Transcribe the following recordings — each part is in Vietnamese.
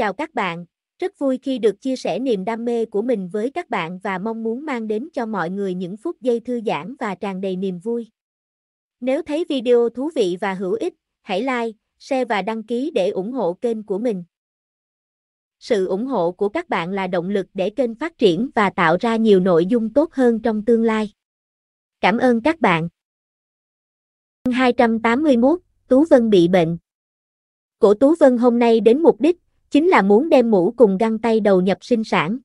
Chào các bạn, rất vui khi được chia sẻ niềm đam mê của mình với các bạn và mong muốn mang đến cho mọi người những phút giây thư giãn và tràn đầy niềm vui. Nếu thấy video thú vị và hữu ích, hãy like, share và đăng ký để ủng hộ kênh của mình. Sự ủng hộ của các bạn là động lực để kênh phát triển và tạo ra nhiều nội dung tốt hơn trong tương lai. Cảm ơn các bạn. 281, Tú Vân bị bệnh. Cổ Tú Vân hôm nay đến mục đích, chính là muốn đem mũ cùng găng tay đầu nhập sinh sản.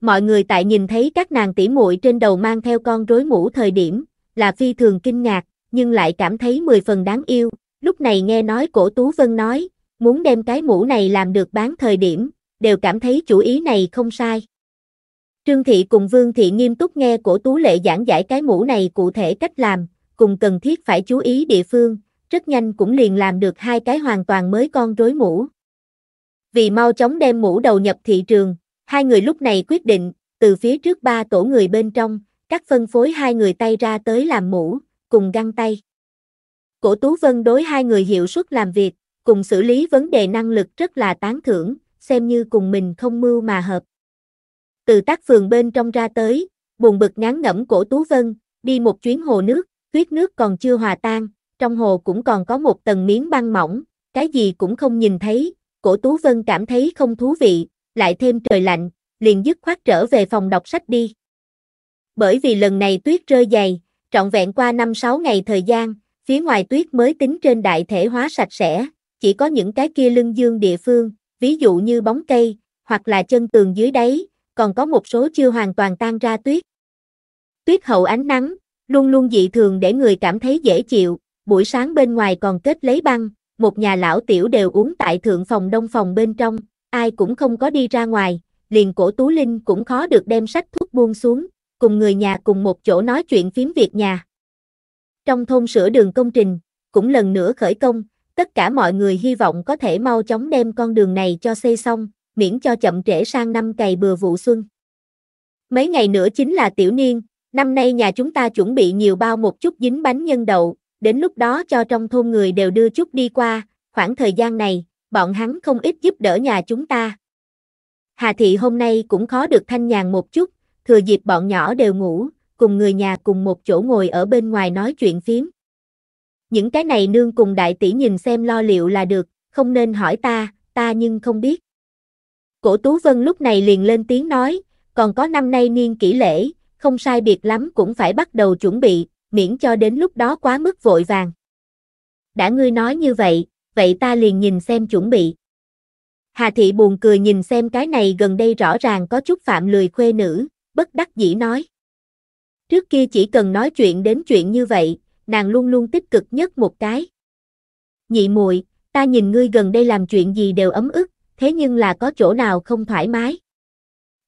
Mọi người tại nhìn thấy các nàng tỉ muội trên đầu mang theo con rối mũ thời điểm, là phi thường kinh ngạc, nhưng lại cảm thấy mười phần đáng yêu, lúc này nghe nói cổ Tú Vân nói, muốn đem cái mũ này làm được bán thời điểm, đều cảm thấy chủ ý này không sai. Trương Thị cùng Vương Thị nghiêm túc nghe cổ Tú Lệ giảng giải cái mũ này cụ thể cách làm, cùng cần thiết phải chú ý địa phương, rất nhanh cũng liền làm được hai cái hoàn toàn mới con rối mũ vì mau chóng đem mũ đầu nhập thị trường, hai người lúc này quyết định, từ phía trước ba tổ người bên trong, các phân phối hai người tay ra tới làm mũ, cùng găng tay. Cổ Tú Vân đối hai người hiệu suất làm việc, cùng xử lý vấn đề năng lực rất là tán thưởng, xem như cùng mình không mưu mà hợp. Từ tác phường bên trong ra tới, buồn bực ngán ngẩm cổ Tú Vân, đi một chuyến hồ nước, tuyết nước còn chưa hòa tan, trong hồ cũng còn có một tầng miếng băng mỏng, cái gì cũng không nhìn thấy, Cổ Tú Vân cảm thấy không thú vị, lại thêm trời lạnh, liền dứt khoát trở về phòng đọc sách đi. Bởi vì lần này tuyết rơi dày, trọn vẹn qua 5-6 ngày thời gian, phía ngoài tuyết mới tính trên đại thể hóa sạch sẽ, chỉ có những cái kia lưng dương địa phương, ví dụ như bóng cây, hoặc là chân tường dưới đáy, còn có một số chưa hoàn toàn tan ra tuyết. Tuyết hậu ánh nắng, luôn luôn dị thường để người cảm thấy dễ chịu, buổi sáng bên ngoài còn kết lấy băng, một nhà lão tiểu đều uống tại thượng phòng đông phòng bên trong, ai cũng không có đi ra ngoài, liền cổ Tú Linh cũng khó được đem sách thuốc buông xuống, cùng người nhà cùng một chỗ nói chuyện phím việc nhà. Trong thôn sửa đường công trình, cũng lần nữa khởi công, tất cả mọi người hy vọng có thể mau chóng đem con đường này cho xây xong, miễn cho chậm trễ sang năm cày bừa vụ xuân. Mấy ngày nữa chính là tiểu niên, năm nay nhà chúng ta chuẩn bị nhiều bao một chút dính bánh nhân đậu, đến lúc đó cho trong thôn người đều đưa chút đi qua, khoảng thời gian này, bọn hắn không ít giúp đỡ nhà chúng ta. Hà thị hôm nay cũng khó được thanh nhàn một chút, thừa dịp bọn nhỏ đều ngủ, cùng người nhà cùng một chỗ ngồi ở bên ngoài nói chuyện phiếm. Những cái này nương cùng đại tỷ nhìn xem lo liệu là được, không nên hỏi ta, ta nhưng không biết. Cổ Tú Vân lúc này liền lên tiếng nói, còn có năm nay niên kỷ lễ, không sai biệt lắm cũng phải bắt đầu chuẩn bị, miễn cho đến lúc đó quá mức vội vàng. Đã ngươi nói như vậy, vậy ta liền nhìn xem chuẩn bị. Hà thị buồn cười nhìn xem cái này gần đây rõ ràng có chút phạm lười khuê nữ, bất đắc dĩ nói. Trước kia chỉ cần nói chuyện đến chuyện như vậy, nàng luôn luôn tích cực nhất một cái. Nhị muội, ta nhìn ngươi gần đây làm chuyện gì đều ấm ức, thế nhưng là có chỗ nào không thoải mái.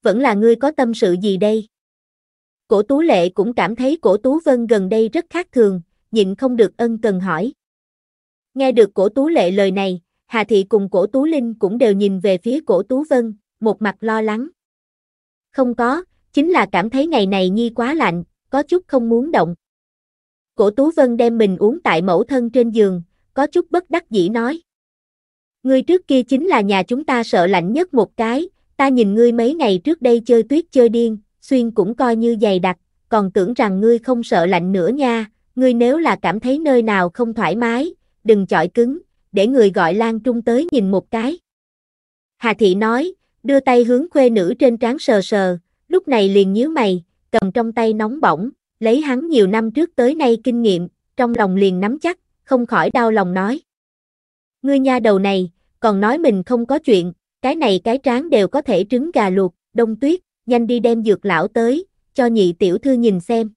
Vẫn là ngươi có tâm sự gì đây? Cổ Tú Lệ cũng cảm thấy cổ Tú Vân gần đây rất khác thường, nhịn không được ân cần hỏi. Nghe được cổ Tú Lệ lời này, Hà Thị cùng cổ Tú Linh cũng đều nhìn về phía cổ Tú Vân, một mặt lo lắng. Không có, chính là cảm thấy ngày này Nhi quá lạnh, có chút không muốn động. Cổ Tú Vân đem mình uống tại mẫu thân trên giường, có chút bất đắc dĩ nói. Ngươi trước kia chính là nhà chúng ta sợ lạnh nhất một cái, ta nhìn ngươi mấy ngày trước đây chơi tuyết chơi điên, xuyên cũng coi như dày đặc, còn tưởng rằng ngươi không sợ lạnh nữa nha, ngươi nếu là cảm thấy nơi nào không thoải mái, đừng chọi cứng, để người gọi Lan Trung tới nhìn một cái. Hà Thị nói, đưa tay hướng khuê nữ trên trán sờ sờ, lúc này liền nhíu mày, cầm trong tay nóng bỏng, lấy hắn nhiều năm trước tới nay kinh nghiệm, trong lòng liền nắm chắc, không khỏi đau lòng nói. Ngươi nha đầu này, còn nói mình không có chuyện, cái này cái trán đều có thể trứng gà luộc, đông tuyết, nhanh đi đem dược lão tới, cho nhị tiểu thư nhìn xem.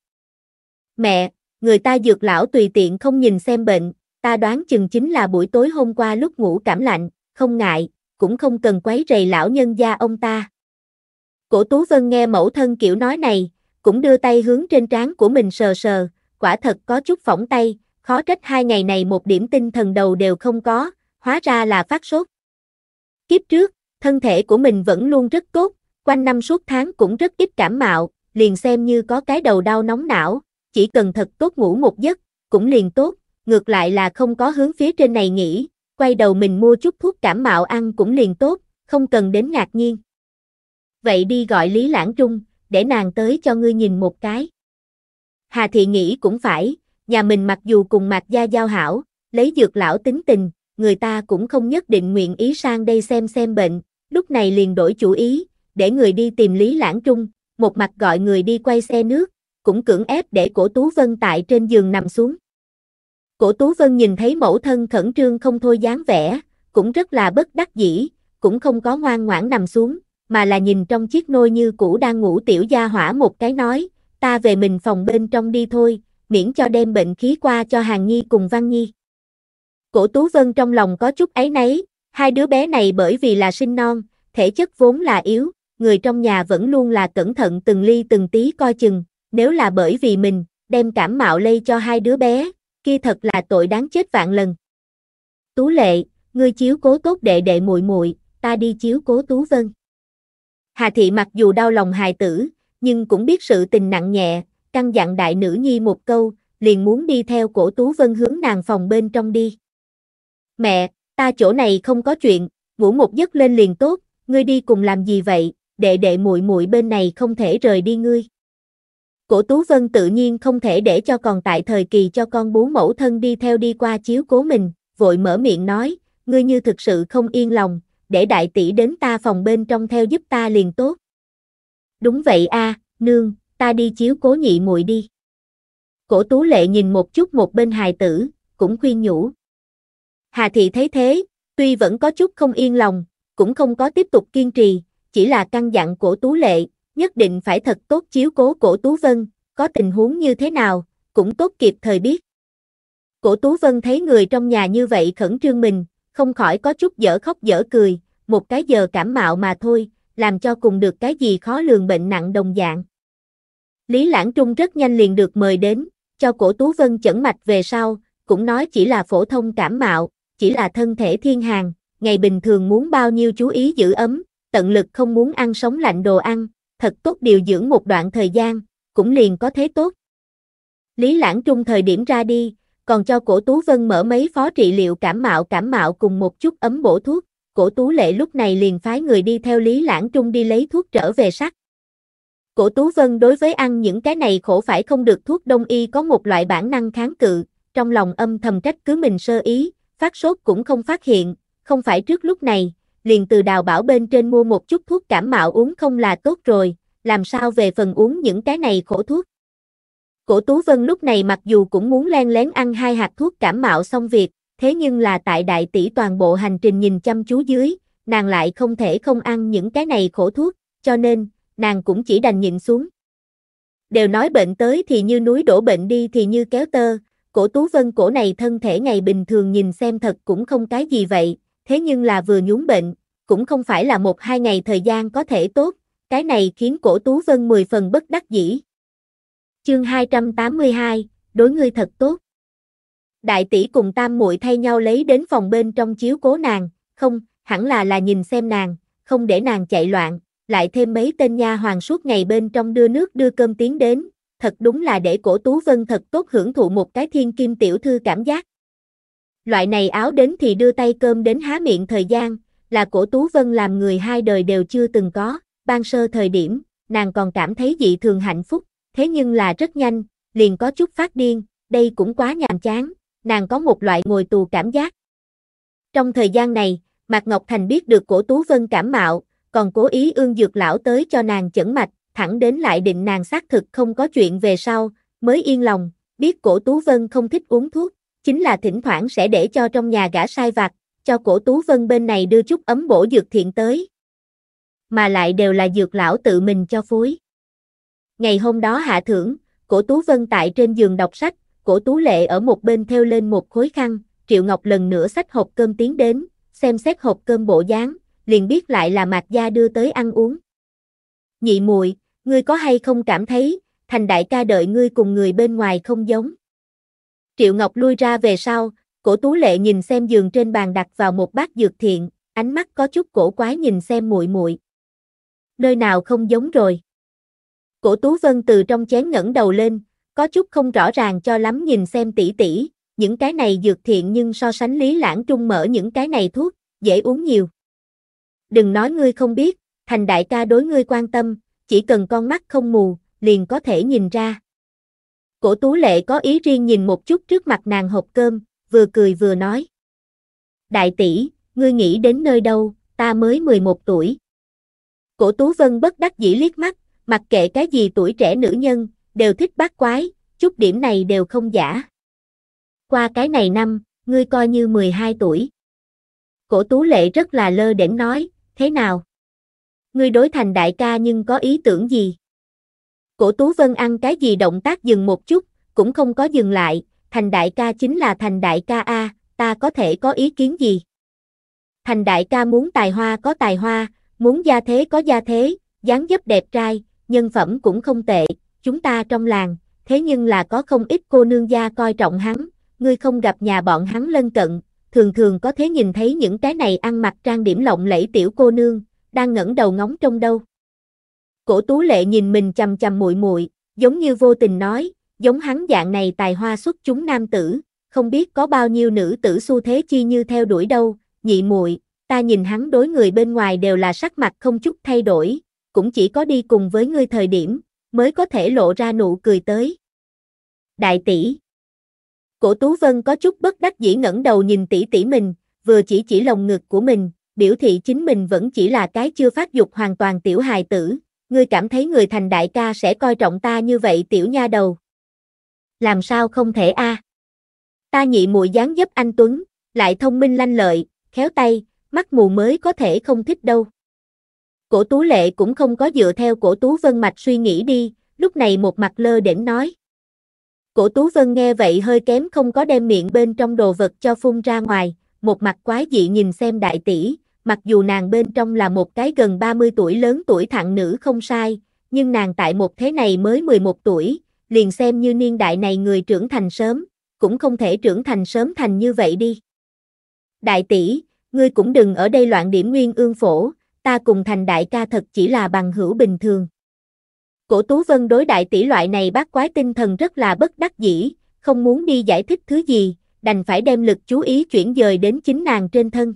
Mẹ, người ta dược lão tùy tiện không nhìn xem bệnh, ta đoán chừng chính là buổi tối hôm qua lúc ngủ cảm lạnh, không ngại, cũng không cần quấy rầy lão nhân gia ông ta. Cổ Tú Vân nghe mẫu thân kiểu nói này, cũng đưa tay hướng trên trán của mình sờ sờ, quả thật có chút phỏng tay, khó trách hai ngày này một điểm tinh thần đầu đều không có, hóa ra là phát sốt. Kiếp trước, thân thể của mình vẫn luôn rất tốt, quanh năm suốt tháng cũng rất ít cảm mạo, liền xem như có cái đầu đau nóng não, chỉ cần thật tốt ngủ một giấc, cũng liền tốt, ngược lại là không có hướng phía trên này nghĩ, quay đầu mình mua chút thuốc cảm mạo ăn cũng liền tốt, không cần đến ngạc nhiên. Vậy đi gọi Lý Lãng Trung, để nàng tới cho ngươi nhìn một cái. Hà Thị nghĩ cũng phải, nhà mình mặc dù cùng Mạc Gia giao hảo, lấy dược lão tính tình, người ta cũng không nhất định nguyện ý sang đây xem xem bệnh, lúc này liền đổi chủ ý, để người đi tìm Lý Lãng Trung, một mặt gọi người đi quay xe nước, cũng cưỡng ép để cổ Tú Vân tại trên giường nằm xuống. Cổ Tú Vân nhìn thấy mẫu thân khẩn trương không thôi dáng vẻ, cũng rất là bất đắc dĩ, cũng không có ngoan ngoãn nằm xuống, mà là nhìn trong chiếc nôi như cũ đang ngủ tiểu gia hỏa một cái nói, ta về mình phòng bên trong đi thôi, miễn cho đem bệnh khí qua cho Hàng Nhi cùng Văn Nhi. Cổ Tú Vân trong lòng có chút ấy nấy, hai đứa bé này bởi vì là sinh non, thể chất vốn là yếu, người trong nhà vẫn luôn là cẩn thận từng ly từng tí coi chừng, nếu là bởi vì mình, đem cảm mạo lây cho hai đứa bé, kia thật là tội đáng chết vạn lần. Tú Lệ, ngươi chiếu cố tốt đệ đệ muội muội, ta đi chiếu cố Tú Vân. Hà thị mặc dù đau lòng hài tử, nhưng cũng biết sự tình nặng nhẹ, căn dặn đại nữ nhi một câu, liền muốn đi theo cổ Tú Vân hướng nàng phòng bên trong đi. Mẹ, ta chỗ này không có chuyện, ngủ một giấc lên liền tốt, ngươi đi cùng làm gì vậy, đệ đệ muội muội bên này không thể rời đi ngươi. Cổ Tú Vân tự nhiên không thể để cho còn tại thời kỳ cho con bú mẫu thân đi theo đi qua chiếu cố mình, vội mở miệng nói, ngươi như thực sự không yên lòng, để đại tỷ đến ta phòng bên trong theo giúp ta liền tốt. Đúng vậy a, nương, ta đi chiếu cố nhị muội đi. Cổ Tú Lệ nhìn một chút một bên hài tử, cũng khuyên nhủ. Hà thị thấy thế, tuy vẫn có chút không yên lòng, cũng không có tiếp tục kiên trì, chỉ là căn dặn của Tú Lệ, nhất định phải thật tốt chiếu cố cổ Tú Vân, có tình huống như thế nào, cũng tốt kịp thời biết. Cổ Tú Vân thấy người trong nhà như vậy khẩn trương mình, không khỏi có chút dở khóc dở cười, một cái giờ cảm mạo mà thôi, làm cho cùng được cái gì khó lường bệnh nặng đồng dạng. Lý Lãng Trung rất nhanh liền được mời đến, cho cổ Tú Vân chẩn mạch về sau, cũng nói chỉ là phổ thông cảm mạo, chỉ là thân thể thiên hàng, ngày bình thường muốn bao nhiêu chú ý giữ ấm, tận lực không muốn ăn sống lạnh đồ ăn, thật tốt điều dưỡng một đoạn thời gian, cũng liền có thế tốt. Lý Lãng Trung thời điểm ra đi, còn cho cổ Tú Vân mở mấy phó trị liệu cảm mạo cảm mạo cùng một chút ấm bổ thuốc, cổ Tú Lệ lúc này liền phái người đi theo Lý Lãng Trung đi lấy thuốc trở về sắc. Cổ Tú Vân đối với ăn những cái này khổ phải không được thuốc đông y có một loại bản năng kháng cự, trong lòng âm thầm trách cứ mình sơ ý, phát sốt cũng không phát hiện, không phải trước lúc này, liền từ đào bảo bên trên mua một chút thuốc cảm mạo uống không là tốt rồi, làm sao về phần uống những cái này khổ thuốc. Cổ Tú Vân lúc này mặc dù cũng muốn len lén ăn hai hạt thuốc cảm mạo xong việc, thế nhưng là tại đại tỷ toàn bộ hành trình nhìn chăm chú dưới, nàng lại không thể không ăn những cái này khổ thuốc, cho nên, nàng cũng chỉ đành nhịn xuống. Đều nói bệnh tới thì như núi đổ bệnh đi thì như kéo tơ, cổ Tú Vân cổ này thân thể ngày bình thường nhìn xem thật cũng không cái gì vậy, thế nhưng là vừa nhún bệnh, cũng không phải là một hai ngày thời gian có thể tốt, cái này khiến cổ Tú Vân 10 phần bất đắc dĩ. Chương 282, đối ngươi thật tốt. Đại tỷ cùng tam muội thay nhau lấy đến phòng bên trong chiếu cố nàng, không, hẳn là là nhìn xem nàng, không để nàng chạy loạn, lại thêm mấy tên nha hoàng suốt ngày bên trong đưa nước đưa cơm tiến đến, thật đúng là để cổ Tú Vân thật tốt hưởng thụ một cái thiên kim tiểu thư cảm giác loại này áo đến thì đưa tay cơm đến há miệng thời gian, là cổ Tú Vân làm người hai đời đều chưa từng có, ban sơ thời điểm, nàng còn cảm thấy dị thường hạnh phúc, thế nhưng là rất nhanh, liền có chút phát điên, đây cũng quá nhàm chán, nàng có một loại ngồi tù cảm giác. Trong thời gian này, Mạc Ngọc Thành biết được cổ Tú Vân cảm mạo, còn cố ý ương dược lão tới cho nàng chẩn mạch, thẳng đến lại định nàng xác thực không có chuyện về sau, mới yên lòng, biết cổ Tú Vân không thích uống thuốc, chính là thỉnh thoảng sẽ để cho trong nhà gã sai vặt, cho cổ Tú Vân bên này đưa chút ấm bổ dược thiện tới. Mà lại đều là dược lão tự mình cho phối. Ngày hôm đó hạ thưởng, cổ Tú Vân tại trên giường đọc sách, cổ Tú Lệ ở một bên theo lên một khối khăn, Triệu Ngọc lần nữa sách hộp cơm tiến đến, xem xét hộp cơm bộ dáng, liền biết lại là Mạc Gia đưa tới ăn uống. Nhị mùi, ngươi có hay không cảm thấy, thành đại ca đợi ngươi cùng người bên ngoài không giống? Triệu Ngọc lui ra về sau, cổ tú lệ nhìn xem giường trên bàn đặt vào một bát dược thiện, ánh mắt có chút cổ quái nhìn xem muội muội. Nơi nào không giống rồi. Cổ tú vân từ trong chén ngẩng đầu lên, có chút không rõ ràng cho lắm nhìn xem tỷ tỷ, những cái này dược thiện nhưng so sánh lý lãng trung mở những cái này thuốc, dễ uống nhiều. Đừng nói ngươi không biết, thành đại ca đối ngươi quan tâm, chỉ cần con mắt không mù, liền có thể nhìn ra. Cổ Tú Lệ có ý riêng nhìn một chút trước mặt nàng hộp cơm, vừa cười vừa nói. Đại tỷ, ngươi nghĩ đến nơi đâu, ta mới 11 tuổi. Cổ Tú Vân bất đắc dĩ liếc mắt, mặc kệ cái gì tuổi trẻ nữ nhân, đều thích bát quái, chút điểm này đều không giả. Qua cái này năm, ngươi coi như 12 tuổi. Cổ Tú Lệ rất là lơ đễnh nói, thế nào? Ngươi đối thành đại ca nhưng có ý tưởng gì? Cổ Tú Vân ăn cái gì động tác dừng một chút, cũng không có dừng lại, thành đại ca chính là thành đại ca A, ta có thể có ý kiến gì? Thành đại ca muốn tài hoa có tài hoa, muốn gia thế có gia thế, dáng dấp đẹp trai, nhân phẩm cũng không tệ, chúng ta trong làng, thế nhưng là có không ít cô nương gia coi trọng hắn, ngươi không gặp nhà bọn hắn lân cận, thường thường có thế nhìn thấy những cái này ăn mặc trang điểm lộng lẫy tiểu cô nương, đang ngẩng đầu ngóng trong đâu. Cổ Tú Lệ nhìn mình chằm chằm muội muội, giống như vô tình nói, giống hắn dạng này tài hoa xuất chúng nam tử, không biết có bao nhiêu nữ tử xu thế chi như theo đuổi đâu, nhị muội, ta nhìn hắn đối người bên ngoài đều là sắc mặt không chút thay đổi, cũng chỉ có đi cùng với ngươi thời điểm, mới có thể lộ ra nụ cười tới. Đại tỷ Cổ Tú Vân có chút bất đắc dĩ ngẩng đầu nhìn tỷ tỷ mình, vừa chỉ chỉ lồng ngực của mình, biểu thị chính mình vẫn chỉ là cái chưa phát dục hoàn toàn tiểu hài tử, ngươi cảm thấy người thành đại ca sẽ coi trọng ta như vậy tiểu nha đầu. Làm sao không thể a? À? Ta nhị muội dáng giúp anh Tuấn, lại thông minh lanh lợi, khéo tay, mắt mù mới có thể không thích đâu. Cổ Tú Lệ cũng không có dựa theo cổ Tú Vân Mạch suy nghĩ đi, lúc này một mặt lơ đễnh nói. Cổ Tú Vân nghe vậy hơi kém không có đem miệng bên trong đồ vật cho phun ra ngoài, một mặt quái dị nhìn xem đại tỷ, mặc dù nàng bên trong là một cái gần 30 tuổi lớn tuổi thẳng nữ không sai, nhưng nàng tại một thế này mới 11 tuổi, liền xem như niên đại này người trưởng thành sớm, cũng không thể trưởng thành sớm thành như vậy đi. Đại tỷ, ngươi cũng đừng ở đây loạn điểm nguyên ương phổ, ta cùng thành đại ca thật chỉ là bằng hữu bình thường. Cổ Tú Vân đối đại tỷ loại này bác quái tinh thần rất là bất đắc dĩ, không muốn đi giải thích thứ gì, đành phải đem lực chú ý chuyển dời đến chính nàng trên thân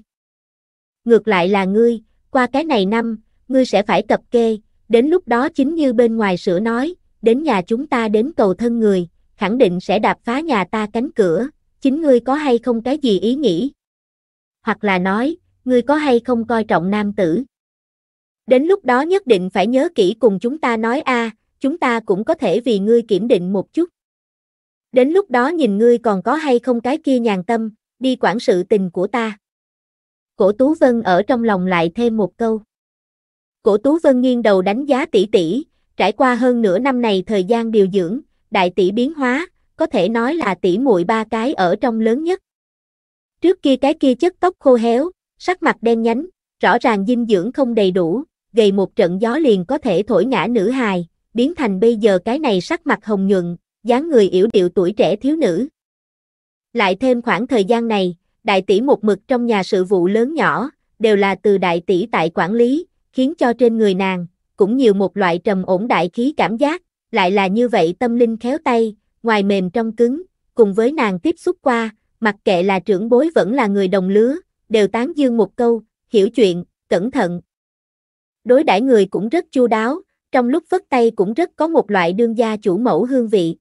ngược lại là ngươi, qua cái này năm, ngươi sẽ phải tập kê, đến lúc đó chính như bên ngoài sửa nói, đến nhà chúng ta đến cầu thân người, khẳng định sẽ đạp phá nhà ta cánh cửa, chính ngươi có hay không cái gì ý nghĩ? Hoặc là nói, ngươi có hay không coi trọng nam tử? Đến lúc đó nhất định phải nhớ kỹ cùng chúng ta nói a, chúng ta cũng có thể vì ngươi kiểm định một chút. Đến lúc đó nhìn ngươi còn có hay không cái kia nhàn tâm, đi quản sự tình của ta. Cổ Tú Vân ở trong lòng lại thêm một câu. Cổ Tú Vân nghiêng đầu đánh giá tỷ tỷ, trải qua hơn nửa năm này thời gian điều dưỡng, đại tỷ biến hóa, có thể nói là tỷ muội ba cái ở trong lớn nhất. Trước kia cái kia chất tóc khô héo, sắc mặt đen nhánh, rõ ràng dinh dưỡng không đầy đủ, gầy một trận gió liền có thể thổi ngã nữ hài, biến thành bây giờ cái này sắc mặt hồng nhuận, dáng người yểu điệu tuổi trẻ thiếu nữ. Lại thêm khoảng thời gian này, đại tỷ một mực trong nhà sự vụ lớn nhỏ, đều là từ đại tỷ tại quản lý, khiến cho trên người nàng, cũng nhiều một loại trầm ổn đại khí cảm giác, lại là như vậy tâm linh khéo tay, ngoài mềm trong cứng, cùng với nàng tiếp xúc qua, mặc kệ là trưởng bối vẫn là người đồng lứa, đều tán dương một câu, hiểu chuyện, cẩn thận. Đối đãi người cũng rất chu đáo, trong lúc vất tay cũng rất có một loại đương gia chủ mẫu hương vị.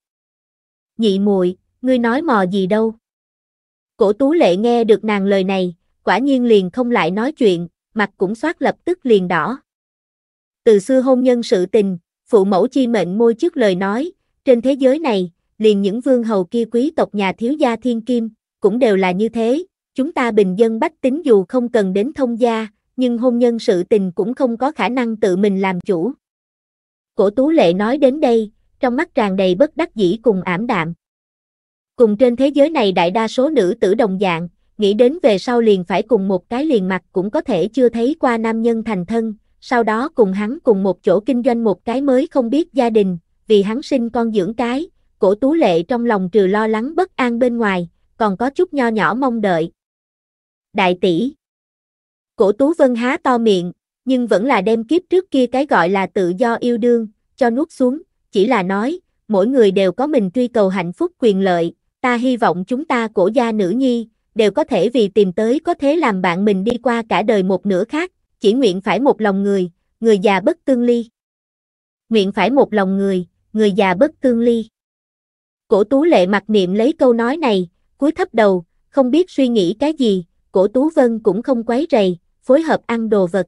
Nhị muội, ngươi nói mò gì đâu? Cổ tú lệ nghe được nàng lời này, quả nhiên liền không lại nói chuyện, mặt cũng soát lập tức liền đỏ. Từ xưa hôn nhân sự tình, phụ mẫu chi mệnh môi trước lời nói, trên thế giới này, liền những vương hầu kia quý tộc nhà thiếu gia thiên kim, cũng đều là như thế, chúng ta bình dân bách tính dù không cần đến thông gia, nhưng hôn nhân sự tình cũng không có khả năng tự mình làm chủ. Cổ Tú Lệ nói đến đây, trong mắt tràn đầy bất đắc dĩ cùng ảm đạm. Cùng trên thế giới này đại đa số nữ tử đồng dạng, nghĩ đến về sau liền phải cùng một cái liền mặt cũng có thể chưa thấy qua nam nhân thành thân, sau đó cùng hắn cùng một chỗ kinh doanh một cái mới không biết gia đình, vì hắn sinh con dưỡng cái, cổ tú lệ trong lòng trừ lo lắng bất an bên ngoài, còn có chút nho nhỏ mong đợi. Đại tỷ Cổ tú vân há to miệng, nhưng vẫn là đem kiếp trước kia cái gọi là tự do yêu đương, cho nuốt xuống, chỉ là nói, mỗi người đều có mình truy cầu hạnh phúc quyền lợi, ta hy vọng chúng ta cổ gia nữ nhi, đều có thể vì tìm tới có thế làm bạn mình đi qua cả đời một nửa khác, chỉ nguyện phải một lòng người, người già bất tương ly. Nguyện phải một lòng người, người già bất tương ly. Cổ tú lệ mặc niệm lấy câu nói này, cúi thấp đầu, không biết suy nghĩ cái gì, cổ tú vân cũng không quấy rầy, phối hợp ăn đồ vật.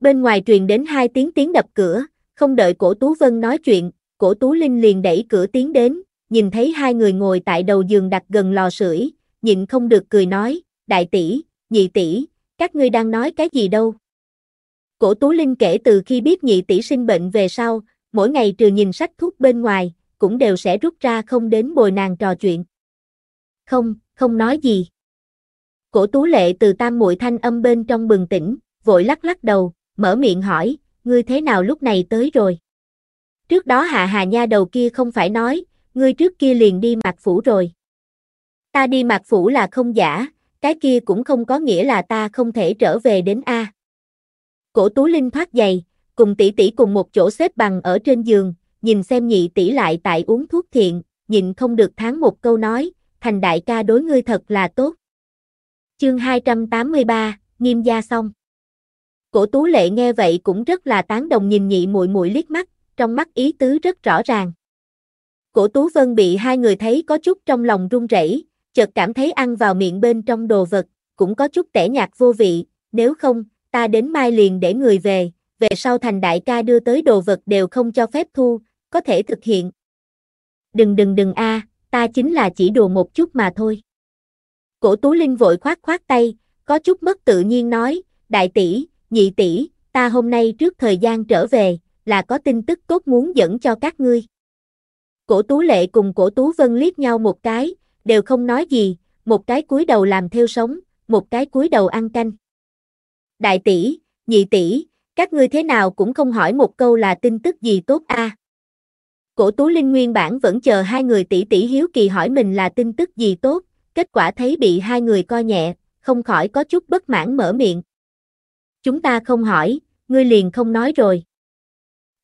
Bên ngoài truyền đến hai tiếng tiếng đập cửa, không đợi cổ tú vân nói chuyện, cổ tú linh liền đẩy cửa tiến đến, nhìn thấy hai người ngồi tại đầu giường đặt gần lò sưởi, nhịn không được cười nói, đại tỷ, nhị tỷ, các ngươi đang nói cái gì đâu. Cổ Tú Linh kể từ khi biết nhị tỷ sinh bệnh về sau, mỗi ngày trừ nhìn sách thuốc bên ngoài, cũng đều sẽ rút ra không đến bồi nàng trò chuyện. Không, không nói gì. Cổ Tú Lệ từ tam muội thanh âm bên trong bừng tỉnh, vội lắc lắc đầu, mở miệng hỏi, ngươi thế nào lúc này tới rồi? Trước đó Hạ Hà Nha đầu kia không phải nói, ngươi trước kia liền đi mạc phủ rồi. Ta đi mạc phủ là không giả, cái kia cũng không có nghĩa là ta không thể trở về đến A. Cổ Tú Linh thoát giày, cùng tỷ tỷ cùng một chỗ xếp bằng ở trên giường, nhìn xem nhị tỷ lại tại uống thuốc thiện, nhịn không được tháng một câu nói, thành đại ca đối ngươi thật là tốt. Chương 283, nghiêm gia xong. Cổ Tú Lệ nghe vậy cũng rất là tán đồng nhìn nhị muội muội liếc mắt, trong mắt ý tứ rất rõ ràng. Cổ Tú Vân bị hai người thấy có chút trong lòng run rẩy, chợt cảm thấy ăn vào miệng bên trong đồ vật, cũng có chút tẻ nhạt vô vị, nếu không, ta đến mai liền để người về, về sau thành đại ca đưa tới đồ vật đều không cho phép thu, có thể thực hiện. Đừng đừng đừng a, ta chính là chỉ đùa một chút mà thôi. Cổ Tú Linh vội khoát khoát tay, có chút mất tự nhiên nói, đại tỷ, nhị tỷ, ta hôm nay trước thời gian trở về, là có tin tức tốt muốn dẫn cho các ngươi. Cổ Tú Lệ cùng Cổ Tú Vân liếc nhau một cái, đều không nói gì, một cái cúi đầu làm theo sống, một cái cúi đầu ăn canh. Đại tỷ, nhị tỷ, các ngươi thế nào cũng không hỏi một câu là tin tức gì tốt a? Cổ Tú Linh nguyên bản vẫn chờ hai người tỷ tỷ hiếu kỳ hỏi mình là tin tức gì tốt, kết quả thấy bị hai người coi nhẹ, không khỏi có chút bất mãn mở miệng. Chúng ta không hỏi, ngươi liền không nói rồi.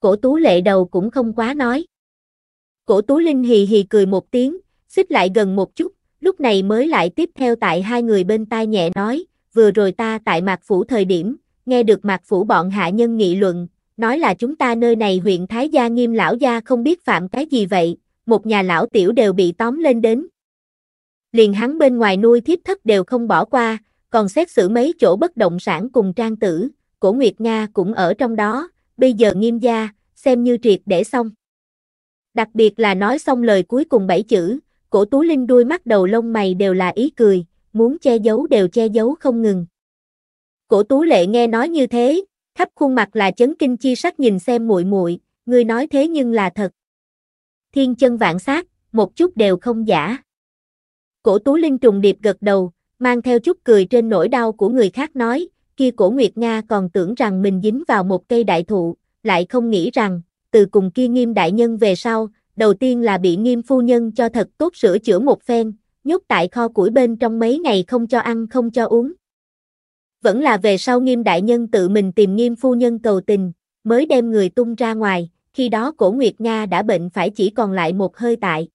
Cổ Tú Lệ đầu cũng không quá nói. Cổ Tú Linh hì hì cười một tiếng, xích lại gần một chút, lúc này mới lại tiếp theo tại hai người bên tai nhẹ nói, vừa rồi ta tại Mạc Phủ thời điểm, nghe được Mạc Phủ bọn hạ nhân nghị luận, nói là chúng ta nơi này huyện Thái Gia nghiêm lão gia không biết phạm cái gì vậy, một nhà lão tiểu đều bị tóm lên đến. Liền hắn bên ngoài nuôi thiếp thất đều không bỏ qua, còn xét xử mấy chỗ bất động sản cùng trang tử, cổ Nguyệt Nga cũng ở trong đó, bây giờ nghiêm gia, xem như triệt để xong. Đặc biệt là nói xong lời cuối cùng bảy chữ, cổ Tú Linh đuôi mắt đầu lông mày đều là ý cười, muốn che giấu đều che giấu không ngừng. Cổ Tú Lệ nghe nói như thế, khắp khuôn mặt là chấn kinh chi sắc nhìn xem muội muội, người nói thế nhưng là thật. Thiên chân vạn sát, một chút đều không giả. Cổ Tú Linh trùng điệp gật đầu, mang theo chút cười trên nỗi đau của người khác nói, kia cổ Nguyệt Nga còn tưởng rằng mình dính vào một cây đại thụ, lại không nghĩ rằng, từ cùng kia nghiêm đại nhân về sau, đầu tiên là bị nghiêm phu nhân cho thật tốt sửa chữa một phen, nhốt tại kho củi bên trong mấy ngày không cho ăn không cho uống. Vẫn là về sau nghiêm đại nhân tự mình tìm nghiêm phu nhân cầu tình, mới đem người tung ra ngoài, khi đó cổ Nguyệt Nga đã bệnh phải chỉ còn lại một hơi tại.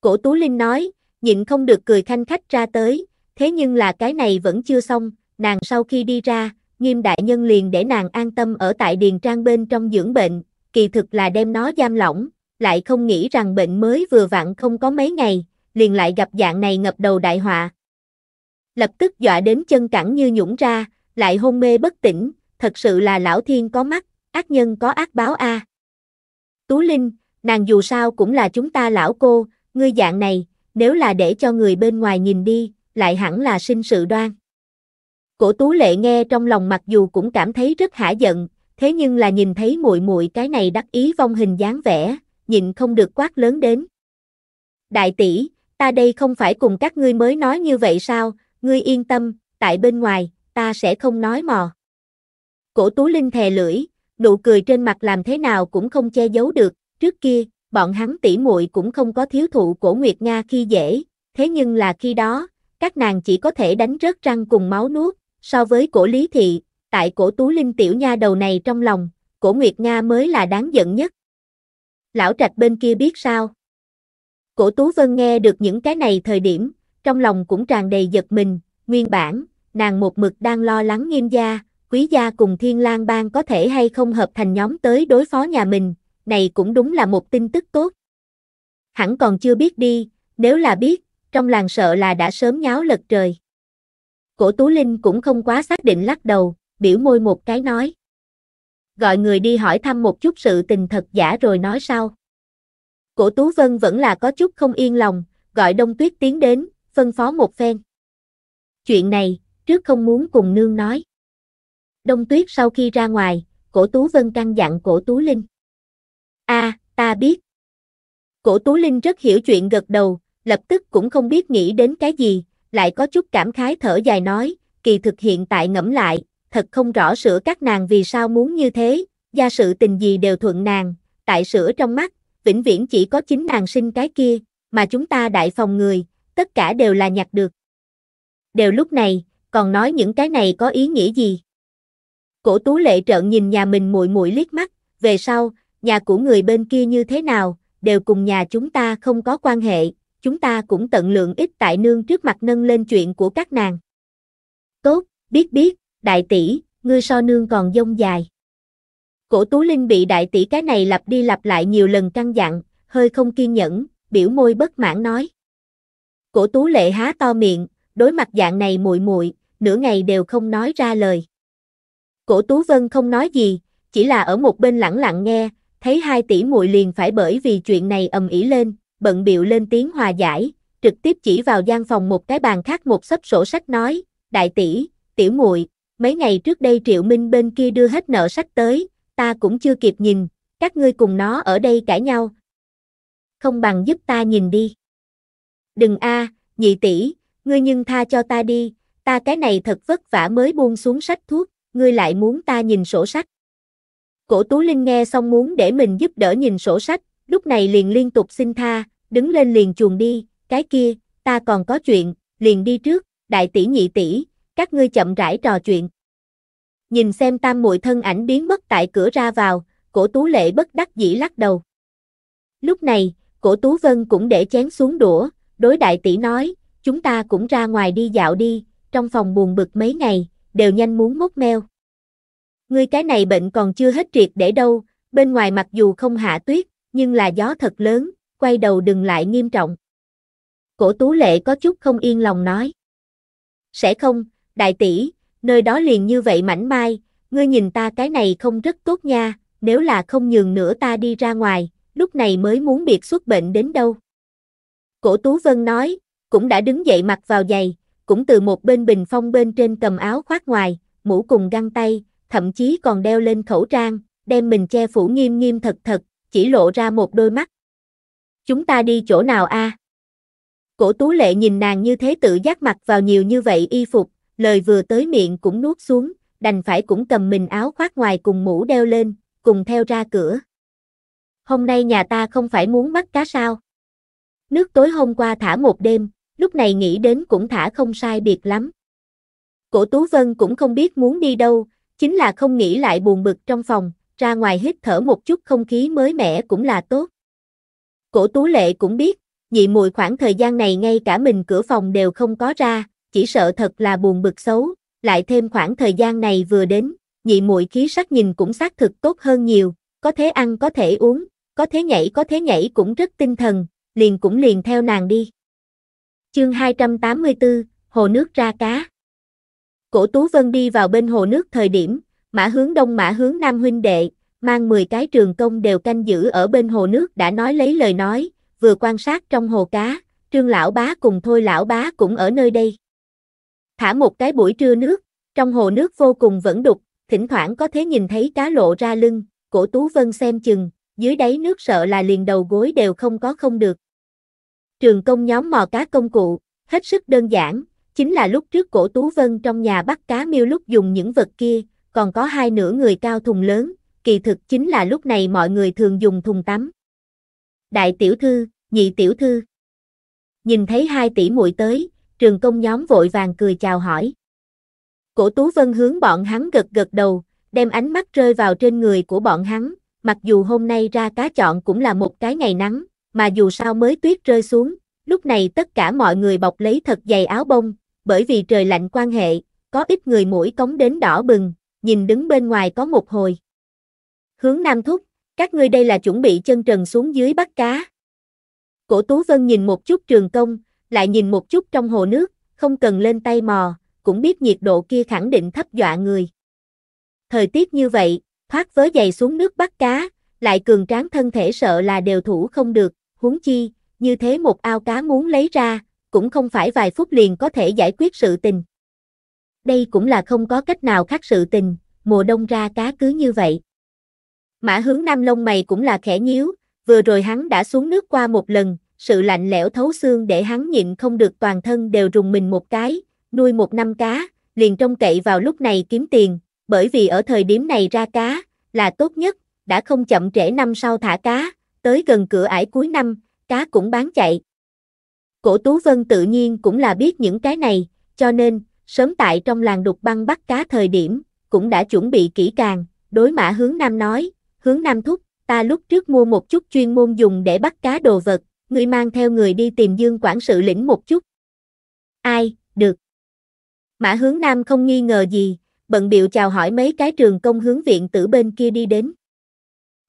Cổ Tú Linh nói, nhịn không được cười khanh khách ra tới, thế nhưng là cái này vẫn chưa xong, nàng sau khi đi ra, nghiêm đại nhân liền để nàng an tâm ở tại điền trang bên trong dưỡng bệnh, kỳ thực là đem nó giam lỏng, lại không nghĩ rằng bệnh mới vừa vặn không có mấy ngày, liền lại gặp dạng này ngập đầu đại họa. Lập tức dọa đến chân cẳng như nhũng ra, lại hôn mê bất tỉnh, thật sự là lão thiên có mắt, ác nhân có ác báo a. Tú Linh, nàng dù sao cũng là chúng ta lão cô, ngươi dạng này, nếu là để cho người bên ngoài nhìn đi, lại hẳn là sinh sự đoan. Cổ Tú Lệ nghe trong lòng mặc dù cũng cảm thấy rất hả giận, thế nhưng là nhìn thấy muội muội cái này đắc ý vong hình dáng vẻ, nhịn không được quát lớn đến. Đại tỷ, ta đây không phải cùng các ngươi mới nói như vậy sao, ngươi yên tâm, tại bên ngoài, ta sẽ không nói mò. Cổ Tú Linh thè lưỡi, nụ cười trên mặt làm thế nào cũng không che giấu được, trước kia, bọn hắn tỷ muội cũng không có thiếu thụ cổ Nguyệt Nga khi dễ, thế nhưng là khi đó, các nàng chỉ có thể đánh rớt răng cùng máu nuốt, so với cổ Lý Thị, tại cổ tú linh tiểu nha đầu này trong lòng, cổ Nguyệt Nga mới là đáng giận nhất. Lão trạch bên kia biết sao? Cổ Tú Vân nghe được những cái này thời điểm, trong lòng cũng tràn đầy giật mình, nguyên bản, nàng một mực đang lo lắng nghiêm gia, quý gia cùng thiên lang bang có thể hay không hợp thành nhóm tới đối phó nhà mình, này cũng đúng là một tin tức tốt. Hẳn còn chưa biết đi, nếu là biết, trong làng sợ là đã sớm nháo lật trời. Cổ Tú Linh cũng không quá xác định lắc đầu, biểu môi một cái nói. Gọi người đi hỏi thăm một chút sự tình thật giả rồi nói sau. Cổ Tú Vân vẫn là có chút không yên lòng, gọi Đông Tuyết tiến đến, phân phó một phen. Chuyện này, trước không muốn cùng nương nói. Đông Tuyết sau khi ra ngoài, cổ Tú Vân căn dặn cổ Tú Linh. a à, ta biết. Cổ Tú Linh rất hiểu chuyện gật đầu, lập tức cũng không biết nghĩ đến cái gì, lại có chút cảm khái thở dài nói, kỳ thực hiện tại ngẫm lại, thật không rõ sữa các nàng vì sao muốn như thế, gia sự tình gì đều thuận nàng, tại sữa trong mắt, vĩnh viễn chỉ có chính nàng sinh cái kia, mà chúng ta đại phòng người, tất cả đều là nhặt được. Đều lúc này, còn nói những cái này có ý nghĩa gì? Cổ Tú Lệ trợn nhìn nhà mình muội muội liếc mắt, về sau, nhà của người bên kia như thế nào, đều cùng nhà chúng ta không có quan hệ, chúng ta cũng tận lượng ít tại nương trước mặt nâng lên chuyện của các nàng. Tốt, biết biết, đại tỷ, ngươi so nương còn dông dài. Cổ Tú Linh bị đại tỷ cái này lặp đi lặp lại nhiều lần căng dặn, hơi không kiên nhẫn, biểu môi bất mãn nói. Cổ Tú Lệ há to miệng, đối mặt dạng này muội muội, nửa ngày đều không nói ra lời. Cổ Tú Vân không nói gì, chỉ là ở một bên lặng lặng nghe, thấy hai tỷ muội liền phải bởi vì chuyện này ầm ĩ lên, bận biệu lên tiếng hòa giải, trực tiếp chỉ vào gian phòng một cái bàn khác một sấp sổ sách nói, đại tỷ, tiểu muội, mấy ngày trước đây Triệu Minh bên kia đưa hết nợ sách tới, ta cũng chưa kịp nhìn, các ngươi cùng nó ở đây cãi nhau. Không bằng giúp ta nhìn đi. Đừng a, nhị tỷ, ngươi nhưng tha cho ta đi, ta cái này thật vất vả mới buông xuống sách thuốc, ngươi lại muốn ta nhìn sổ sách. Cổ Tú Linh nghe xong muốn để mình giúp đỡ nhìn sổ sách, lúc này liền liên tục xin tha, đứng lên liền chuồn đi, cái kia, ta còn có chuyện, liền đi trước, đại tỷ nhị tỷ, các ngươi chậm rãi trò chuyện. Nhìn xem tam muội thân ảnh biến mất tại cửa ra vào, cổ tú lệ bất đắc dĩ lắc đầu. Lúc này, cổ tú vân cũng để chén xuống đũa, đối đại tỷ nói, chúng ta cũng ra ngoài đi dạo đi, trong phòng buồn bực mấy ngày, đều nhanh muốn mốt meo. Ngươi cái này bệnh còn chưa hết triệt để đâu, bên ngoài mặc dù không hạ tuyết, nhưng là gió thật lớn, quay đầu đừng lại nghiêm trọng. Cổ tú lệ có chút không yên lòng nói. Sẽ không, đại tỷ, nơi đó liền như vậy mảnh mai, ngươi nhìn ta cái này không rất tốt nha, nếu là không nhường nữa ta đi ra ngoài, lúc này mới muốn biệt xuất bệnh đến đâu. Cổ Tú Vân nói, cũng đã đứng dậy mặc vào giày, cũng từ một bên bình phong bên trên cầm áo khoác ngoài, mũ cùng găng tay, thậm chí còn đeo lên khẩu trang, đem mình che phủ nghiêm nghiêm thật thật, chỉ lộ ra một đôi mắt. Chúng ta đi chỗ nào a? Cổ Tú Lệ nhìn nàng như thế tự giác mặc vào nhiều như vậy y phục, lời vừa tới miệng cũng nuốt xuống, đành phải cũng cầm mình áo khoác ngoài cùng mũ đeo lên, cùng theo ra cửa. Hôm nay nhà ta không phải muốn bắt cá sao? Nước tối hôm qua thả một đêm, lúc này nghĩ đến cũng thả không sai biệt lắm. Cổ Tú Vân cũng không biết muốn đi đâu, chính là không nghĩ lại buồn bực trong phòng, ra ngoài hít thở một chút không khí mới mẻ cũng là tốt. Cổ Tú Lệ cũng biết, nhị mùi khoảng thời gian này ngay cả mình cửa phòng đều không có ra, chỉ sợ thật là buồn bực xấu, lại thêm khoảng thời gian này vừa đến, nhị muội khí sắc nhìn cũng xác thực tốt hơn nhiều, có thể ăn có thể uống, có thể nhảy có thể nhảy cũng rất tinh thần, liền cũng liền theo nàng đi. Chương 284, hồ nước ra cá. Cổ Tú Vân đi vào bên hồ nước thời điểm, mã hướng đông mã hướng nam huynh đệ, mang 10 cái trường công đều canh giữ ở bên hồ nước đã nói lấy lời nói, vừa quan sát trong hồ cá, trương lão bá cùng thôi lão bá cũng ở nơi đây. Thả một cái buổi trưa nước, trong hồ nước vô cùng vẫn đục, thỉnh thoảng có thể nhìn thấy cá lộ ra lưng, cổ Tú Vân xem chừng, dưới đáy nước sợ là liền đầu gối đều không có không được. Trường công nhóm mò cá công cụ, hết sức đơn giản, chính là lúc trước cổ Tú Vân trong nhà bắt cá miêu lúc dùng những vật kia, còn có hai nửa người cao thùng lớn, kỳ thực chính là lúc này mọi người thường dùng thùng tắm. Đại tiểu thư, nhị tiểu thư. Nhìn thấy hai tỷ muội tới, trường công nhóm vội vàng cười chào hỏi. Cổ Tú Vân hướng bọn hắn gật gật đầu, đem ánh mắt rơi vào trên người của bọn hắn, mặc dù hôm nay ra cá chọn cũng là một cái ngày nắng, mà dù sao mới tuyết rơi xuống, lúc này tất cả mọi người bọc lấy thật dày áo bông, bởi vì trời lạnh quan hệ, có ít người mũi cống đến đỏ bừng, nhìn đứng bên ngoài có một hồi. Hướng Nam Thúc, các ngươi đây là chuẩn bị chân trần xuống dưới bắt cá. Cổ Tú Vân nhìn một chút trường công, lại nhìn một chút trong hồ nước, không cần lên tay mò, cũng biết nhiệt độ kia khẳng định thấp dọa người. Thời tiết như vậy, thoát vớ giày xuống nước bắt cá, lại cường tráng thân thể sợ là đều thủ không được, huống chi, như thế một ao cá muốn lấy ra, cũng không phải vài phút liền có thể giải quyết sự tình. Đây cũng là không có cách nào khác sự tình, mùa đông ra cá cứ như vậy. Mã hướng nam lông mày cũng là khẽ nhíu, vừa rồi hắn đã xuống nước qua một lần, sự lạnh lẽo thấu xương để hắn nhịn không được toàn thân đều rùng mình một cái, nuôi một năm cá, liền trông cậy vào lúc này kiếm tiền, bởi vì ở thời điểm này ra cá, là tốt nhất, đã không chậm trễ năm sau thả cá, tới gần cửa ải cuối năm, cá cũng bán chạy. Cổ Tú Vân tự nhiên cũng là biết những cái này, cho nên, sớm tại trong làng đục băng bắt cá thời điểm, cũng đã chuẩn bị kỹ càng, đối mã hướng nam nói, hướng nam thúc, ta lúc trước mua một chút chuyên môn dùng để bắt cá đồ vật, ngươi mang theo người đi tìm Dương quản sự lĩnh một chút. Ai, được. Mã hướng nam không nghi ngờ gì, bận biệu chào hỏi mấy cái trường công hướng viện tử bên kia đi đến.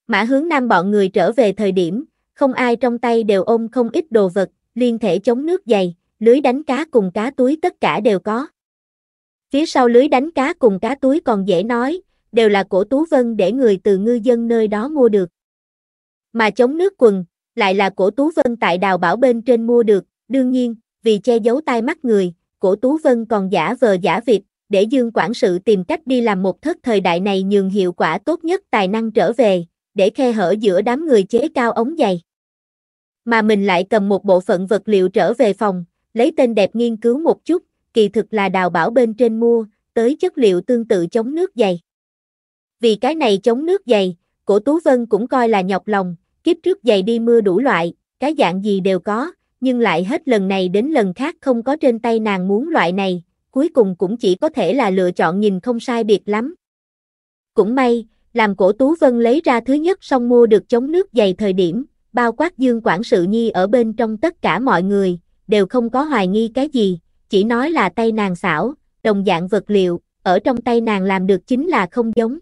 Mã hướng nam bọn người trở về thời điểm, không ai trong tay đều ôm không ít đồ vật, liên thể chống nước dày, lưới đánh cá cùng cá túi tất cả đều có. Phía sau lưới đánh cá cùng cá túi còn dễ nói, đều là cổ Tú Vân để người từ ngư dân nơi đó mua được. Mà chống nước quần, lại là cổ Tú Vân tại đào bảo bên trên mua được, đương nhiên, vì che giấu tai mắt người, cổ Tú Vân còn giả vờ giả vịt, để Dương Quản sự tìm cách đi làm một thất thời đại này nhường hiệu quả tốt nhất tài năng trở về, để khe hở giữa đám người chế cao ống dày. Mà mình lại cầm một bộ phận vật liệu trở về phòng, lấy tên đẹp nghiên cứu một chút, kỳ thực là đào bảo bên trên mua, tới chất liệu tương tự chống nước dày. Vì cái này chống nước dày, cổ Tú Vân cũng coi là nhọc lòng, Kiếp trước dày đi mưa đủ loại, cái dạng gì đều có, nhưng lại hết lần này đến lần khác không có trên tay nàng muốn loại này, cuối cùng cũng chỉ có thể là lựa chọn nhìn không sai biệt lắm. Cũng may, làm cổ Tú Vân lấy ra thứ nhất xong mua được chống nước dày thời điểm, bao quát dương quản sự nhi ở bên trong tất cả mọi người, đều không có hoài nghi cái gì, chỉ nói là tay nàng xảo, đồng dạng vật liệu, ở trong tay nàng làm được chính là không giống.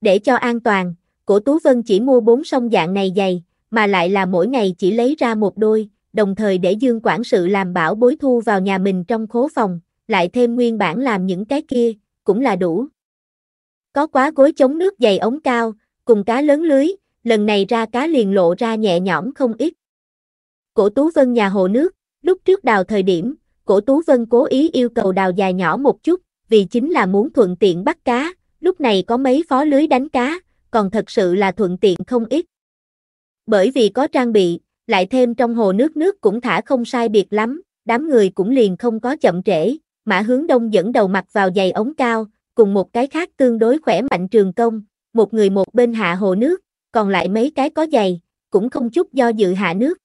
Để cho an toàn, Cổ Tú Vân chỉ mua bốn song dạng này dày mà lại là mỗi ngày chỉ lấy ra một đôi, đồng thời để Dương Quản sự làm bảo bối thu vào nhà mình trong khố phòng, lại thêm nguyên bản làm những cái kia, cũng là đủ. Có quá gối chống nước dày ống cao, cùng cá lớn lưới, lần này ra cá liền lộ ra nhẹ nhõm không ít. Cổ Tú Vân nhà hồ nước, lúc trước đào thời điểm, cổ Tú Vân cố ý yêu cầu đào dài nhỏ một chút, vì chính là muốn thuận tiện bắt cá, lúc này có mấy phó lưới đánh cá, còn thật sự là thuận tiện không ít. Bởi vì có trang bị, lại thêm trong hồ nước nước cũng thả không sai biệt lắm, đám người cũng liền không có chậm trễ, mã hướng đông dẫn đầu mặc vào giày ống cao, cùng một cái khác tương đối khỏe mạnh trường công, một người một bên hạ hồ nước, còn lại mấy cái có giày, cũng không chút do dự hạ nước.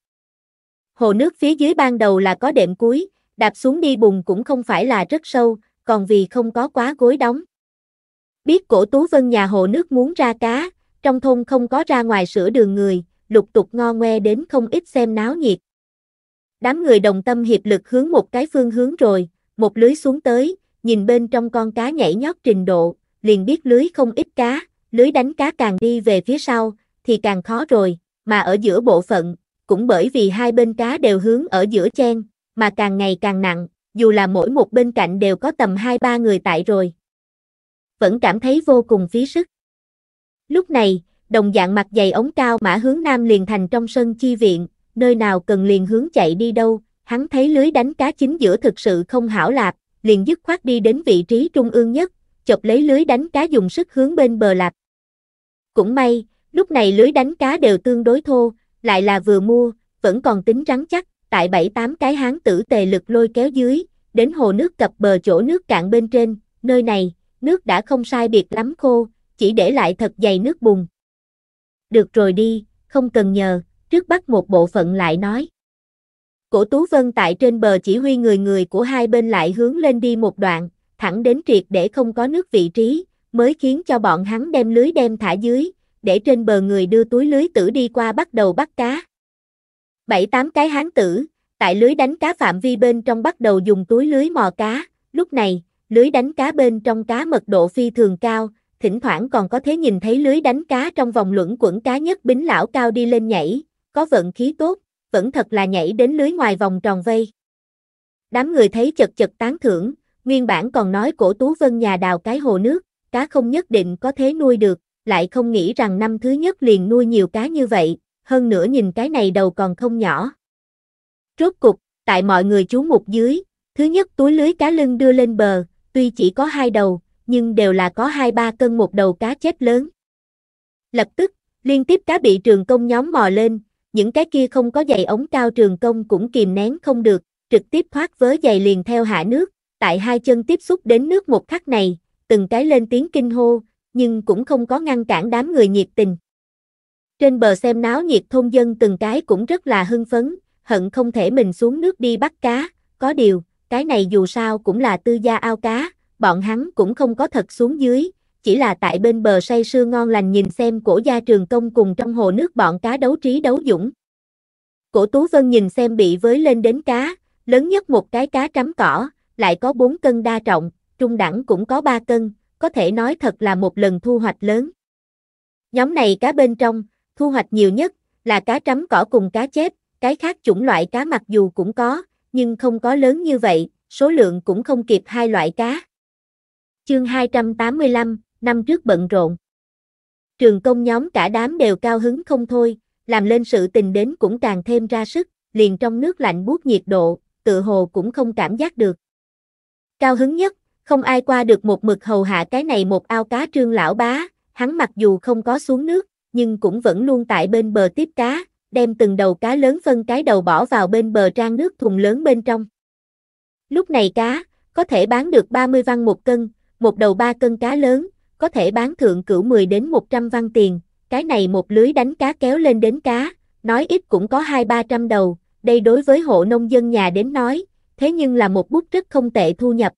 Hồ nước phía dưới ban đầu là có đệm cuối, đạp xuống đi bùn cũng không phải là rất sâu, còn vì không có quá gối đóng. Biết cổ Tú Vân nhà hồ nước muốn ra cá, trong thôn không có ra ngoài sửa đường người, lục tục ngo ngoe đến không ít xem náo nhiệt. Đám người đồng tâm hiệp lực hướng một cái phương hướng rồi, một lưới xuống tới, nhìn bên trong con cá nhảy nhót trình độ, liền biết lưới không ít cá, lưới đánh cá càng đi về phía sau, thì càng khó rồi, mà ở giữa bộ phận, cũng bởi vì hai bên cá đều hướng ở giữa chen, mà càng ngày càng nặng, dù là mỗi một bên cạnh đều có tầm hai ba người tại rồi vẫn cảm thấy vô cùng phí sức. Lúc này, đồng dạng mặt dày ống cao mã hướng nam liền thành trong sân chi viện, nơi nào cần liền hướng chạy đi đâu, hắn thấy lưới đánh cá chính giữa thực sự không hảo lạp, liền dứt khoát đi đến vị trí trung ương nhất, chộp lấy lưới đánh cá dùng sức hướng bên bờ lạp. Cũng may, lúc này lưới đánh cá đều tương đối thô, lại là vừa mua, vẫn còn tính rắn chắc, tại bảy tám cái hán tử tề lực lôi kéo dưới, đến hồ nước cập bờ chỗ nước cạn bên trên, nơi này, nước đã không sai biệt lắm khô, chỉ để lại thật dày nước bùn. Được rồi đi, không cần nhờ, trước bắt một bộ phận lại nói. Cổ Tú Vân tại trên bờ chỉ huy người người của hai bên lại hướng lên đi một đoạn, thẳng đến triệt để không có nước vị trí, mới khiến cho bọn hắn đem lưới đem thả dưới, để trên bờ người đưa túi lưới tử đi qua bắt đầu bắt cá. Bảy tám cái hán tử, tại lưới đánh cá phạm vi bên trong bắt đầu dùng túi lưới mò cá, lúc này, lưới đánh cá bên trong cá mật độ phi thường cao, thỉnh thoảng còn có thể nhìn thấy lưới đánh cá trong vòng luẩn quẩn cá nhất bính lão cao đi lên nhảy, có vận khí tốt, vẫn thật là nhảy đến lưới ngoài vòng tròn vây. Đám người thấy chật chật tán thưởng, nguyên bản còn nói cổ Tú Vân nhà đào cái hồ nước, cá không nhất định có thế nuôi được, lại không nghĩ rằng năm thứ nhất liền nuôi nhiều cá như vậy, hơn nữa nhìn cái này đầu còn không nhỏ. Rốt cục, tại mọi người chú mục dưới, thứ nhất túi lưới cá lưng đưa lên bờ, tuy chỉ có hai đầu, nhưng đều là có hai ba cân một đầu cá chết lớn. Lập tức, liên tiếp cá bị trường công nhóm mò lên, những cái kia không có giày ống cao trường công cũng kìm nén không được, trực tiếp thoát với giày liền theo hạ nước, tại hai chân tiếp xúc đến nước một khắc này, từng cái lên tiếng kinh hô, nhưng cũng không có ngăn cản đám người nhiệt tình. Trên bờ xem náo nhiệt thôn dân từng cái cũng rất là hưng phấn, hận không thể mình xuống nước đi bắt cá, có điều, cái này dù sao cũng là tư gia ao cá, bọn hắn cũng không có thật xuống dưới, chỉ là tại bên bờ say sưa ngon lành nhìn xem cổ gia trường công cùng trong hồ nước bọn cá đấu trí đấu dũng. Cổ Tú Vân nhìn xem bị với lên đến cá, lớn nhất một cái cá trắm cỏ, lại có 4 cân đa trọng, trung đẳng cũng có 3 cân, có thể nói thật là một lần thu hoạch lớn. Nhóm này cá bên trong, thu hoạch nhiều nhất là cá trắm cỏ cùng cá chép, cái khác chủng loại cá mặc dù cũng có, nhưng không có lớn như vậy, số lượng cũng không kịp hai loại cá. Chương 285, năm trước bận rộn. Trường công nhóm cả đám đều cao hứng không thôi, làm lên sự tình đến cũng càng thêm ra sức, liền trong nước lạnh buốt nhiệt độ, tự hồ cũng không cảm giác được. Cao hứng nhất, không ai qua được một mực hầu hạ cái này một ao cá trương lão bá, hắn mặc dù không có xuống nước, nhưng cũng vẫn luôn tại bên bờ tiếp cá, đem từng đầu cá lớn phân cái đầu bỏ vào bên bờ trang nước thùng lớn bên trong. Lúc này cá, có thể bán được 30 văn một cân, một đầu 3 cân cá lớn, có thể bán thượng cửu 10 đến 100 văn tiền, cái này một lưới đánh cá kéo lên đến cá, nói ít cũng có 2-300 đầu, đây đối với hộ nông dân nhà đến nói, thế nhưng là một bút rất không tệ thu nhập.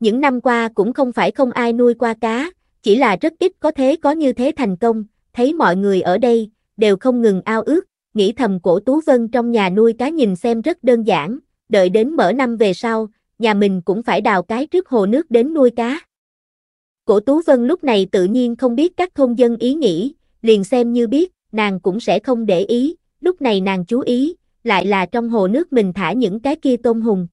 Những năm qua cũng không phải không ai nuôi qua cá, chỉ là rất ít có thế có như thế thành công, thấy mọi người ở đây, đều không ngừng ao ước, nghĩ thầm cổ Tú Vân trong nhà nuôi cá nhìn xem rất đơn giản, đợi đến mở năm về sau, nhà mình cũng phải đào cái trước hồ nước đến nuôi cá. Cổ Tú Vân lúc này tự nhiên không biết các thôn dân ý nghĩ, liền xem như biết, nàng cũng sẽ không để ý, lúc này nàng chú ý, lại là trong hồ nước mình thả những cái kia tôm hùng.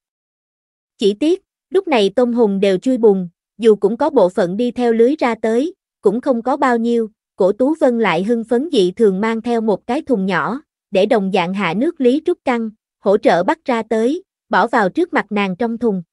Chỉ tiếc, lúc này tôm hùng đều chui bùn, dù cũng có bộ phận đi theo lưới ra tới, cũng không có bao nhiêu, cổ Tú Vân lại hưng phấn dị thường mang theo một cái thùng nhỏ, để đồng dạng hạ nước Lý Trúc Căng, hỗ trợ bắt ra tới, bỏ vào trước mặt nàng trong thùng.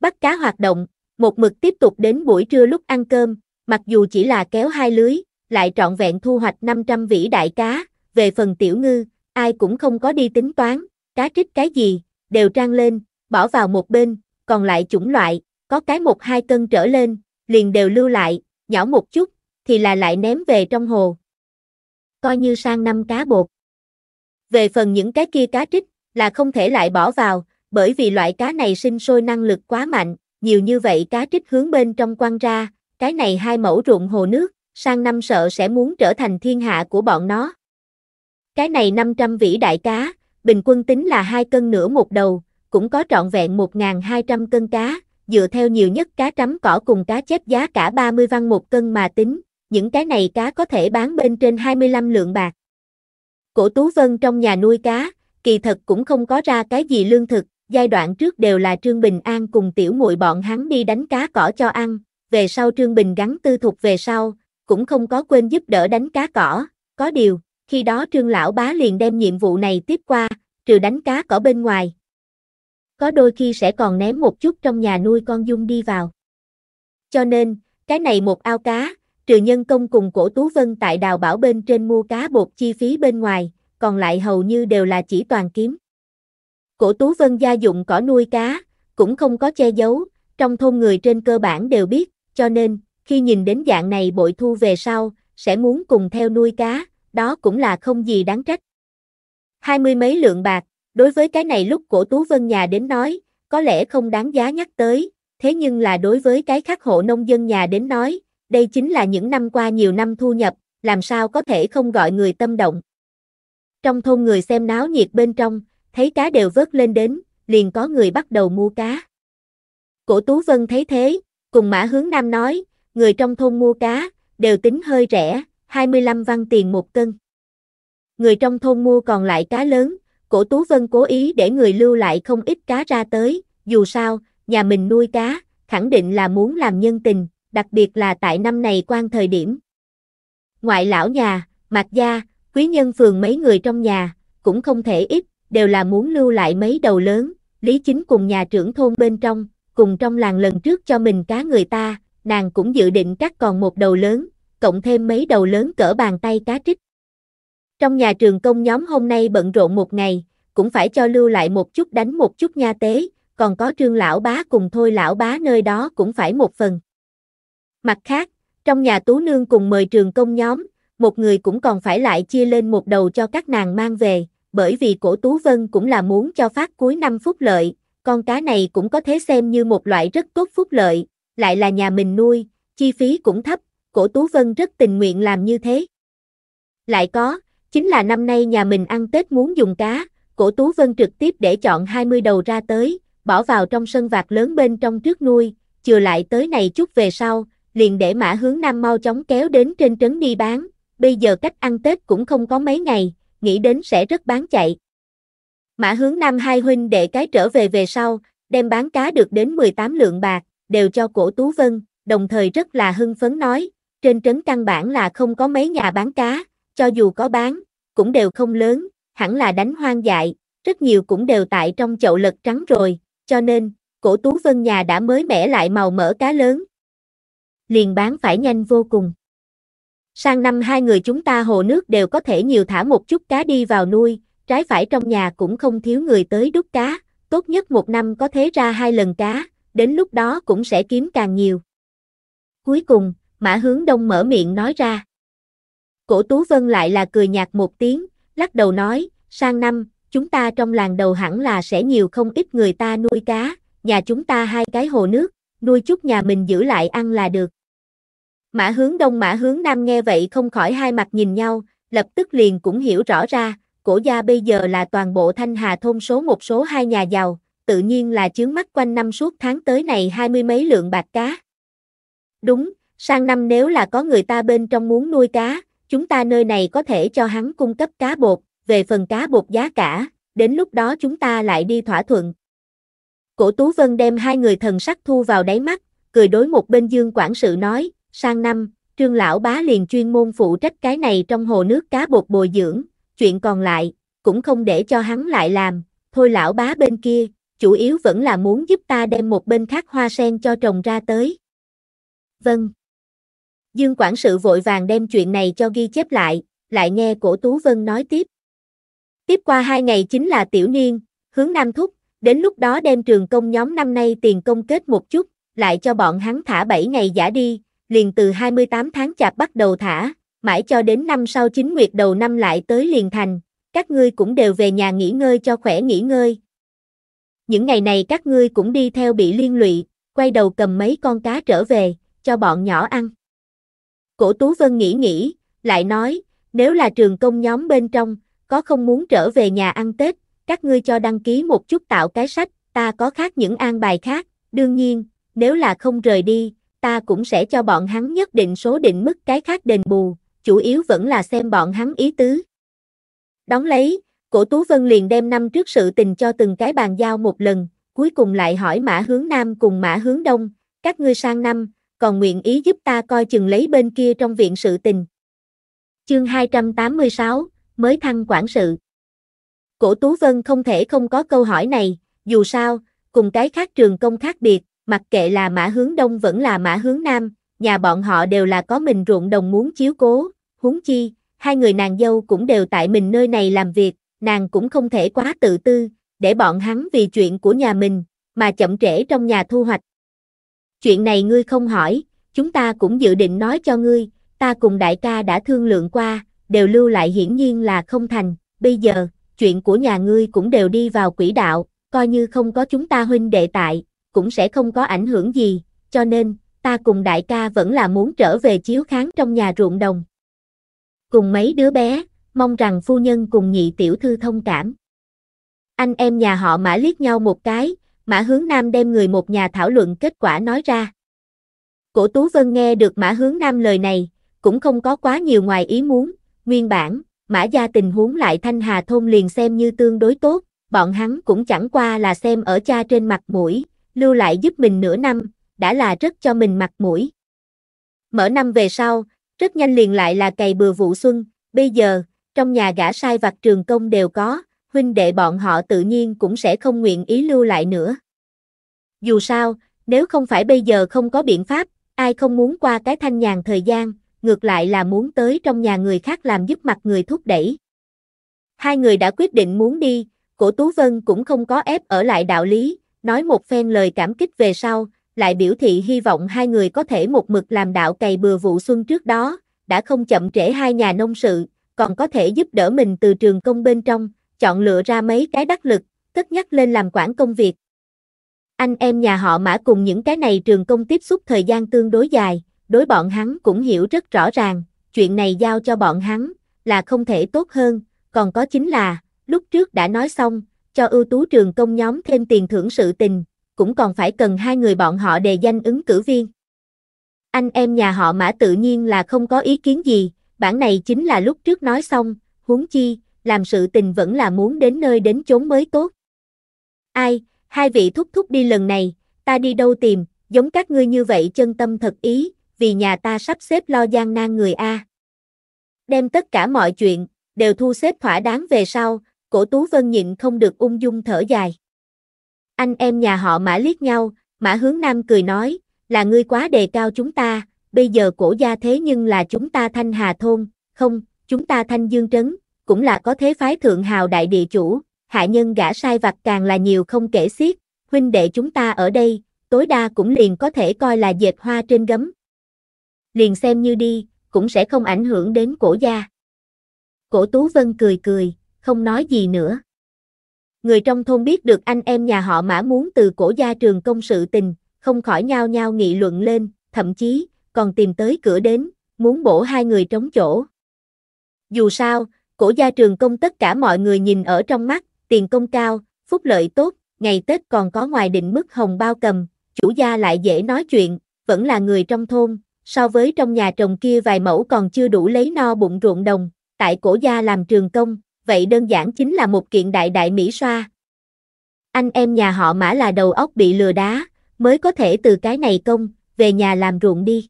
Bắt cá hoạt động, một mực tiếp tục đến buổi trưa lúc ăn cơm, mặc dù chỉ là kéo hai lưới, lại trọn vẹn thu hoạch 500 vĩ đại cá, về phần tiểu ngư, ai cũng không có đi tính toán, cá trích cái gì, đều trang lên, bỏ vào một bên, còn lại chủng loại, có cái một hai cân trở lên, liền đều lưu lại, nhỏ một chút, thì là lại ném về trong hồ. Coi như sang năm cá bột. Về phần những cái kia cá trích, là không thể lại bỏ vào, bởi vì loại cá này sinh sôi năng lực quá mạnh, nhiều như vậy cá trích hướng bên trong quăng ra, cái này hai mẫu ruộng hồ nước, sang năm sợ sẽ muốn trở thành thiên hạ của bọn nó. Cái này 500 vĩ đại cá, bình quân tính là hai cân nửa một đầu, cũng có trọn vẹn 1.200 cân cá, dựa theo nhiều nhất cá trắm cỏ cùng cá chép giá cả 30 văn một cân mà tính, những cái này cá có thể bán bên trên 25 lượng bạc. Cổ Tú Vân trong nhà nuôi cá, kỳ thật cũng không có ra cái gì lương thực, giai đoạn trước đều là Trương Bình An cùng tiểu muội bọn hắn đi đánh cá cỏ cho ăn, về sau Trương Bình gắn tư thuộc về sau, cũng không có quên giúp đỡ đánh cá cỏ, có điều, khi đó Trương Lão Bá liền đem nhiệm vụ này tiếp qua, trừ đánh cá cỏ bên ngoài. Có đôi khi sẽ còn ném một chút trong nhà nuôi con dung đi vào. Cho nên, cái này một ao cá, trừ nhân công cùng cổ Tú Vân tại đào bảo bên trên mua cá bột chi phí bên ngoài, còn lại hầu như đều là chỉ toàn kiếm. Cổ Tú Vân gia dụng cỏ nuôi cá, cũng không có che giấu, trong thôn người trên cơ bản đều biết, cho nên, khi nhìn đến dạng này bội thu về sau, sẽ muốn cùng theo nuôi cá, đó cũng là không gì đáng trách. Hai mươi mấy lượng bạc, đối với cái này lúc cổ Tú Vân nhà đến nói, có lẽ không đáng giá nhắc tới, thế nhưng là đối với cái khắc hộ nông dân nhà đến nói, đây chính là những năm qua nhiều năm thu nhập, làm sao có thể không gọi người tâm động. Trong thôn người xem náo nhiệt bên trong, thấy cá đều vớt lên đến, liền có người bắt đầu mua cá. Cổ Tú Vân thấy thế, cùng Mã Hướng Nam nói, người trong thôn mua cá, đều tính hơi rẻ, 25 văn tiền một cân. Người trong thôn mua còn lại cá lớn, cổ Tú Vân cố ý để người lưu lại không ít cá ra tới, dù sao, nhà mình nuôi cá, khẳng định là muốn làm nhân tình, đặc biệt là tại năm này quan thời điểm. Ngoại lão nhà, mạc gia, quý nhân phường mấy người trong nhà, cũng không thể ít, đều là muốn lưu lại mấy đầu lớn, lý chính cùng nhà trưởng thôn bên trong, cùng trong làng lần trước cho mình cá người ta, nàng cũng dự định cắt còn một đầu lớn, cộng thêm mấy đầu lớn cỡ bàn tay cá trích. Trong nhà trường công nhóm hôm nay bận rộn một ngày, cũng phải cho lưu lại một chút đánh một chút nha tế, còn có trương lão bá cùng thôi lão bá nơi đó cũng phải một phần. Mặt khác, trong nhà tú nương cùng mời trường công nhóm, một người cũng còn phải lại chia lên một đầu cho các nàng mang về, bởi vì cổ Tú Vân cũng là muốn cho phát cuối năm phúc lợi, con cá này cũng có thể xem như một loại rất tốt phúc lợi, lại là nhà mình nuôi, chi phí cũng thấp, cổ Tú Vân rất tình nguyện làm như thế. Lại có, chính là năm nay nhà mình ăn Tết muốn dùng cá, cổ Tú Vân trực tiếp để chọn 20 đầu ra tới, bỏ vào trong sân vạc lớn bên trong trước nuôi, chừa lại tới này chút về sau, liền để mã hướng nam mau chóng kéo đến trên trấn đi bán, bây giờ cách ăn Tết cũng không có mấy ngày, nghĩ đến sẽ rất bán chạy. Mã hướng nam hai huynh để cái trở về về sau, đem bán cá được đến 18 lượng bạc, đều cho cổ Tú Vân, đồng thời rất là hưng phấn nói, trên trấn căn bản là không có mấy nhà bán cá, cho dù có bán, cũng đều không lớn, hẳn là đánh hoang dại, rất nhiều cũng đều tại trong chậu lật trắng rồi, cho nên, cổ Tú Vân nhà đã mới mẻ lại màu mỡ cá lớn, liền bán phải nhanh vô cùng. Sang năm hai người chúng ta hồ nước đều có thể nhiều thả một chút cá đi vào nuôi, trái phải trong nhà cũng không thiếu người tới đút cá, tốt nhất một năm có thế ra hai lần cá, đến lúc đó cũng sẽ kiếm càng nhiều. Cuối cùng, Mã Hướng Đông mở miệng nói ra. Cổ Tú Vân lại là cười nhạt một tiếng, lắc đầu nói, sang năm, chúng ta trong làng đầu hẳn là sẽ nhiều không ít người ta nuôi cá, nhà chúng ta hai cái hồ nước, nuôi chút nhà mình giữ lại ăn là được. Mã hướng đông mã hướng nam nghe vậy không khỏi hai mặt nhìn nhau, lập tức liền cũng hiểu rõ ra, cổ gia bây giờ là toàn bộ thanh hà thôn số một số hai nhà giàu, tự nhiên là chướng mắt quanh năm suốt tháng tới này hai mươi mấy lượng bạc cá. Đúng, sang năm nếu là có người ta bên trong muốn nuôi cá, chúng ta nơi này có thể cho hắn cung cấp cá bột, về phần cá bột giá cả, đến lúc đó chúng ta lại đi thỏa thuận. Cổ Tú Vân đem hai người thần sắc thu vào đáy mắt, cười đối một bên Dương quản sự nói, sang năm, trương lão bá liền chuyên môn phụ trách cái này trong hồ nước cá bột bồi dưỡng, chuyện còn lại, cũng không để cho hắn lại làm, thôi lão bá bên kia, chủ yếu vẫn là muốn giúp ta đem một bên khác hoa sen cho trồng ra tới. Vâng. Dương quản sự vội vàng đem chuyện này cho ghi chép lại, lại nghe cổ Tú Vân nói tiếp. Tiếp qua hai ngày chính là tiểu niên, hướng Nam Thúc, đến lúc đó đem trường công nhóm năm nay tiền công kết một chút, lại cho bọn hắn thả 7 ngày giả đi, liền từ 28 tháng chạp bắt đầu thả, mãi cho đến năm sau chính nguyệt đầu năm lại tới liền thành, các ngươi cũng đều về nhà nghỉ ngơi cho khỏe nghỉ ngơi. Những ngày này các ngươi cũng đi theo bị liên lụy, quay đầu cầm mấy con cá trở về, cho bọn nhỏ ăn. Cổ Tú Vân nghĩ nghĩ, lại nói, nếu là trường công nhóm bên trong, có không muốn trở về nhà ăn Tết, các ngươi cho đăng ký một chút tạo cái sách, ta có khác những an bài khác, đương nhiên, nếu là không rời đi, ta cũng sẽ cho bọn hắn nhất định số định mức cái khác đền bù, chủ yếu vẫn là xem bọn hắn ý tứ. đóng lấy, cổ Tú Vân liền đem năm trước sự tình cho từng cái bàn giao một lần, cuối cùng lại hỏi mã hướng Nam cùng mã hướng Đông, các ngươi sang năm, còn nguyện ý giúp ta coi chừng lấy bên kia trong viện sự tình. Chương 286, mới thăng quản sự. Cổ Tú Vân không thể không có câu hỏi này, dù sao, cùng cái khác trường công khác biệt, mặc kệ là mã hướng đông vẫn là mã hướng nam, nhà bọn họ đều là có mình ruộng đồng muốn chiếu cố, huống chi, hai người nàng dâu cũng đều tại mình nơi này làm việc, nàng cũng không thể quá tự tư, để bọn hắn vì chuyện của nhà mình, mà chậm trễ trong nhà thu hoạch. Chuyện này ngươi không hỏi, chúng ta cũng dự định nói cho ngươi, ta cùng đại ca đã thương lượng qua, đều lưu lại hiển nhiên là không thành, bây giờ, chuyện của nhà ngươi cũng đều đi vào quỹ đạo, coi như không có chúng ta huynh đệ tại, cũng sẽ không có ảnh hưởng gì, cho nên, ta cùng đại ca vẫn là muốn trở về chiếu kháng trong nhà ruộng đồng. Cùng mấy đứa bé, mong rằng phu nhân cùng nhị tiểu thư thông cảm. Anh em nhà họ mã liếc nhau một cái, mã hướng nam đem người một nhà thảo luận kết quả nói ra. Cổ Tú Vân nghe được mã hướng nam lời này, cũng không có quá nhiều ngoài ý muốn, nguyên bản, mã gia tình huống lại thanh hà thôn liền xem như tương đối tốt, bọn hắn cũng chẳng qua là xem ở cha trên mặt mũi, lưu lại giúp mình nửa năm, đã là rất cho mình mặt mũi. Mở năm về sau, rất nhanh liền lại là cày bừa vụ xuân, bây giờ, trong nhà gã sai vặt trường công đều có, huynh đệ bọn họ tự nhiên cũng sẽ không nguyện ý lưu lại nữa. Dù sao, nếu không phải bây giờ không có biện pháp, ai không muốn qua cái thanh nhàn thời gian, ngược lại là muốn tới trong nhà người khác làm giúp mặt người thúc đẩy. Hai người đã quyết định muốn đi, cổ Tú Vân cũng không có ép ở lại đạo lý, nói một phen lời cảm kích về sau, lại biểu thị hy vọng hai người có thể một mực làm đạo cày bừa vụ xuân trước đó, đã không chậm trễ hai nhà nông sự, còn có thể giúp đỡ mình từ trường công bên trong, chọn lựa ra mấy cái đắc lực, tất nhắc lên làm quản công việc. Anh em nhà họ mã cùng những cái này trường công tiếp xúc thời gian tương đối dài, đối bọn hắn cũng hiểu rất rõ ràng, chuyện này giao cho bọn hắn là không thể tốt hơn, còn có chính là, lúc trước đã nói xong, cho ưu tú trường công nhóm thêm tiền thưởng sự tình, cũng còn phải cần hai người bọn họ đề danh ứng cử viên. Anh em nhà họ mã tự nhiên là không có ý kiến gì, bản này chính là lúc trước nói xong, huống chi, làm sự tình vẫn là muốn đến nơi đến chốn mới tốt. Ai, hai vị thúc thúc đi lần này, ta đi đâu tìm, giống các ngươi như vậy chân tâm thật ý, vì nhà ta sắp xếp lo gian nan người A. Đem tất cả mọi chuyện, đều thu xếp thỏa đáng về sau, cổ Tú Vân nhịn không được ung dung thở dài. Anh em nhà họ mã liếc nhau, mã hướng nam cười nói, là ngươi quá đề cao chúng ta, bây giờ cổ gia thế nhưng là chúng ta thanh hà thôn, không, chúng ta thanh dương trấn, cũng là có thế phái thượng hào đại địa chủ, hạ nhân gã sai vặt càng là nhiều không kể xiết, huynh đệ chúng ta ở đây, tối đa cũng liền có thể coi là dệt hoa trên gấm. Liền xem như đi, cũng sẽ không ảnh hưởng đến cổ gia. Cổ Tú Vân cười cười, không nói gì nữa. Người trong thôn biết được anh em nhà họ mã muốn từ cổ gia trường công sự tình, không khỏi nhao nhao nghị luận lên, thậm chí, còn tìm tới cửa đến, muốn bổ hai người trống chỗ. Dù sao, cổ gia trường công tất cả mọi người nhìn ở trong mắt, tiền công cao, phúc lợi tốt, ngày Tết còn có ngoài định mức hồng bao cầm, chủ gia lại dễ nói chuyện, vẫn là người trong thôn, so với trong nhà trồng kia vài mẫu còn chưa đủ lấy no bụng ruộng đồng, tại cổ gia làm trường công, vậy đơn giản chính là một kiện đại đại mỹ xoa. Anh em nhà họ mã là đầu óc bị lừa đá, mới có thể từ cái này công, về nhà làm ruộng đi.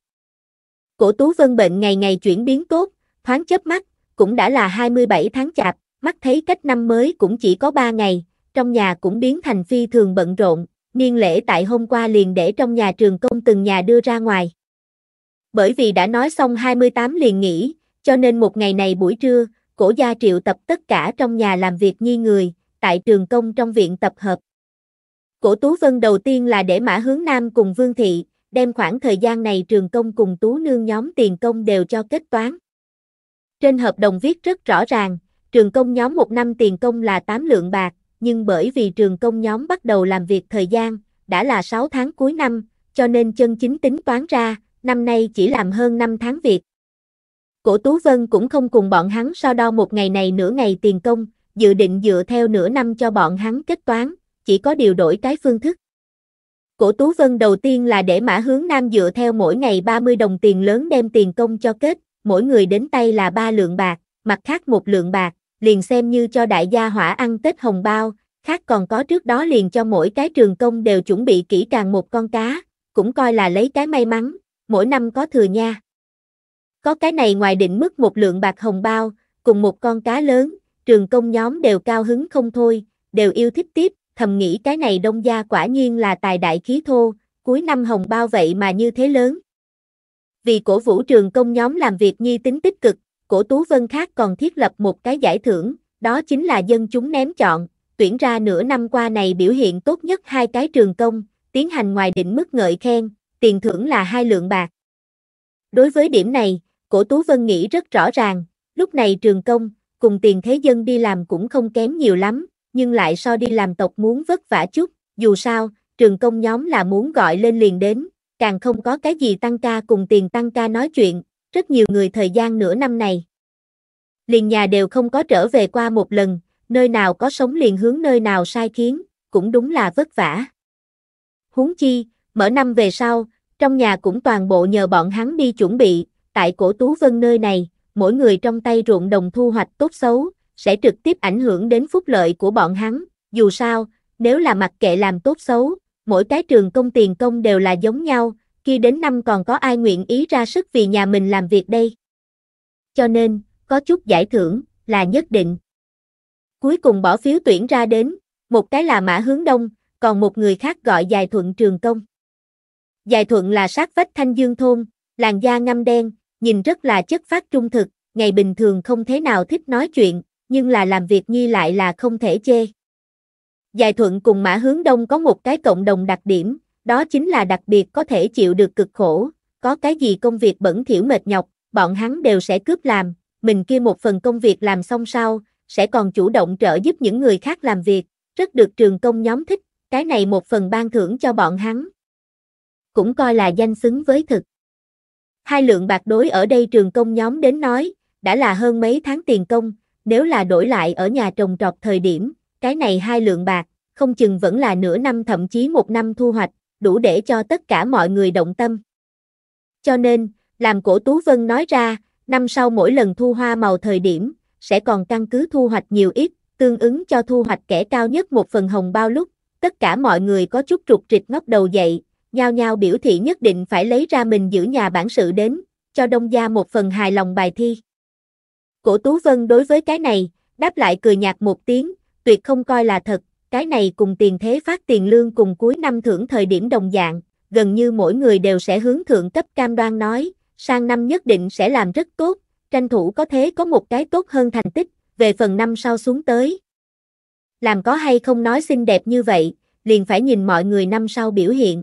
Cổ Tú Vân bệnh ngày ngày chuyển biến tốt, thoáng chớp mắt, cũng đã là 27 tháng chạp, mắt thấy cách năm mới cũng chỉ có 3 ngày, trong nhà cũng biến thành phi thường bận rộn, niên lễ tại hôm qua liền để trong nhà trường công từng nhà đưa ra ngoài. Bởi vì đã nói xong 28 liền nghỉ, cho nên một ngày này buổi trưa, cổ gia triệu tập tất cả trong nhà làm việc nghi người, tại trường công trong viện tập hợp. Cổ Tú Vân đầu tiên là để Mã Hướng Nam cùng Vương Thị, đem khoảng thời gian này trường công cùng Tú Nương nhóm tiền công đều cho kết toán. Trên hợp đồng viết rất rõ ràng, trường công nhóm một năm tiền công là 8 lượng bạc, nhưng bởi vì trường công nhóm bắt đầu làm việc thời gian, đã là 6 tháng cuối năm, cho nên chân chính tính toán ra, năm nay chỉ làm hơn 5 tháng việc. Cổ Tú Vân cũng không cùng bọn hắn so đo một ngày này nửa ngày tiền công, dự định dựa theo nửa năm cho bọn hắn kết toán, chỉ có điều đổi cái phương thức. Cổ Tú Vân đầu tiên là để Mã Hướng Nam dựa theo mỗi ngày 30 đồng tiền lớn đem tiền công cho kết, mỗi người đến tay là 3 lượng bạc, mặt khác một lượng bạc, liền xem như cho đại gia hỏa ăn Tết hồng bao, khác còn có trước đó liền cho mỗi cái trường công đều chuẩn bị kỹ càng một con cá, cũng coi là lấy cái may mắn, mỗi năm có thừa nha. Có cái này ngoài định mức một lượng bạc hồng bao, cùng một con cá lớn, trường công nhóm đều cao hứng không thôi, đều yêu thích tiếp, thầm nghĩ cái này đông gia quả nhiên là tài đại khí thô, cuối năm hồng bao vậy mà như thế lớn. Vì cổ vũ trường công nhóm làm việc nhi tính tích cực, cổ Tú Vân khác còn thiết lập một cái giải thưởng, đó chính là dân chúng ném chọn, tuyển ra nửa năm qua này biểu hiện tốt nhất hai cái trường công, tiến hành ngoài định mức ngợi khen, tiền thưởng là hai lượng bạc. Đối với điểm này, Cổ Tú Vân nghĩ rất rõ ràng, lúc này trường công, cùng tiền thế dân đi làm cũng không kém nhiều lắm, nhưng lại so đi làm tộc muốn vất vả chút, dù sao, trường công nhóm là muốn gọi lên liền đến, càng không có cái gì tăng ca cùng tiền tăng ca nói chuyện, rất nhiều người thời gian nửa năm này. Liền nhà đều không có trở về qua một lần, nơi nào có sống liền hướng nơi nào sai khiến, cũng đúng là vất vả. Huống chi, mở năm về sau, trong nhà cũng toàn bộ nhờ bọn hắn đi chuẩn bị, tại cổ Tú Vân nơi này, mỗi người trong tay ruộng đồng thu hoạch tốt xấu, sẽ trực tiếp ảnh hưởng đến phúc lợi của bọn hắn, dù sao, nếu là mặc kệ làm tốt xấu, mỗi cái trường công tiền công đều là giống nhau, khi đến năm còn có ai nguyện ý ra sức vì nhà mình làm việc đây. Cho nên, có chút giải thưởng, là nhất định. Cuối cùng bỏ phiếu tuyển ra đến, một cái là Mã Hướng Đông, còn một người khác gọi Dài Thuận Trường Công. Dài Thuận là sát vách Thanh Dương Thôn, làn da ngâm đen, nhìn rất là chất phát trung thực, ngày bình thường không thế nào thích nói chuyện, nhưng là làm việc nhi lại là không thể chê. Dài thuận cùng mã hướng đông có một cái cộng đồng đặc điểm, đó chính là đặc biệt có thể chịu được cực khổ, có cái gì công việc bẩn thiểu mệt nhọc, bọn hắn đều sẽ cướp làm, mình kia một phần công việc làm xong sau, sẽ còn chủ động trợ giúp những người khác làm việc, rất được trường công nhóm thích, cái này một phần ban thưởng cho bọn hắn. Cũng coi là danh xứng với thực. Hai lượng bạc đối ở đây trường công nhóm đến nói, đã là hơn mấy tháng tiền công, nếu là đổi lại ở nhà trồng trọt thời điểm, cái này hai lượng bạc, không chừng vẫn là nửa năm thậm chí một năm thu hoạch, đủ để cho tất cả mọi người động tâm. Cho nên, làm cổ Tú Vân nói ra, năm sau mỗi lần thu hoa màu thời điểm, sẽ còn căn cứ thu hoạch nhiều ít, tương ứng cho thu hoạch kẻ cao nhất một phần hồng bao lúc, tất cả mọi người có chút trục trịch ngóc đầu dậy, nhao nhao biểu thị nhất định phải lấy ra mình giữ nhà bản sự đến, cho Đông Gia một phần hài lòng bài thi. Cổ Tú Vân đối với cái này, đáp lại cười nhạt một tiếng, tuyệt không coi là thật, cái này cùng tiền thế phát tiền lương cùng cuối năm thưởng thời điểm đồng dạng, gần như mỗi người đều sẽ hướng thượng cấp cam đoan nói, sang năm nhất định sẽ làm rất tốt, tranh thủ có thế có một cái tốt hơn thành tích, về phần năm sau xuống tới. Làm có hay không nói xinh đẹp như vậy, liền phải nhìn mọi người năm sau biểu hiện.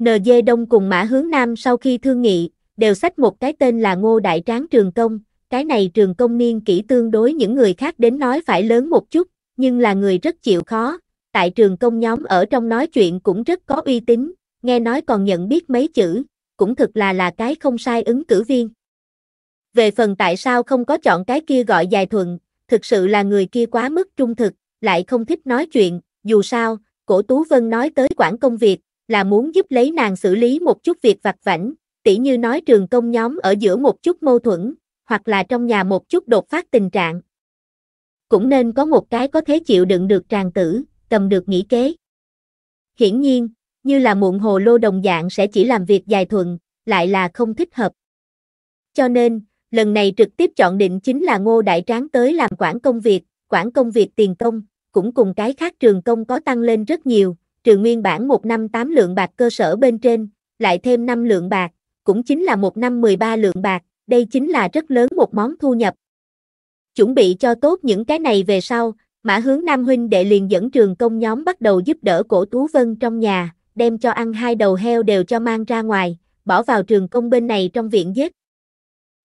NG Đông cùng Mã Hướng Nam sau khi thương nghị, đều sách một cái tên là Ngô Đại Tráng Trường Công, cái này Trường Công niên kỹ tương đối những người khác đến nói phải lớn một chút, nhưng là người rất chịu khó, tại Trường Công nhóm ở trong nói chuyện cũng rất có uy tín, nghe nói còn nhận biết mấy chữ, cũng thực là là cái không sai ứng cử viên. Về phần tại sao không có chọn cái kia gọi dài thuận, thực sự là người kia quá mức trung thực, lại không thích nói chuyện, dù sao, cổ Tú Vân nói tới quản công việc, là muốn giúp lấy nàng xử lý một chút việc vặt vảnh, tỉ như nói trường công nhóm ở giữa một chút mâu thuẫn, hoặc là trong nhà một chút đột phát tình trạng. Cũng nên có một cái có thể chịu đựng được tràng tử, cầm được nghĩ kế. Hiển nhiên, như là muộn hồ lô đồng dạng sẽ chỉ làm việc dài thuận, lại là không thích hợp. Cho nên, lần này trực tiếp chọn định chính là ngô đại tráng tới làm quản công việc, quản công việc tiền công, cũng cùng cái khác trường công có tăng lên rất nhiều, trừ nguyên bản một năm 8 lượng bạc cơ sở bên trên, lại thêm 5 lượng bạc, cũng chính là một năm 13 lượng bạc, đây chính là rất lớn một món thu nhập. Chuẩn bị cho tốt những cái này về sau, Mã Hướng Nam huynh đệ liền dẫn trường công nhóm bắt đầu giúp đỡ Cổ Tú Vân trong nhà, đem cho ăn hai đầu heo đều cho mang ra ngoài, bỏ vào trường công bên này trong viện giết.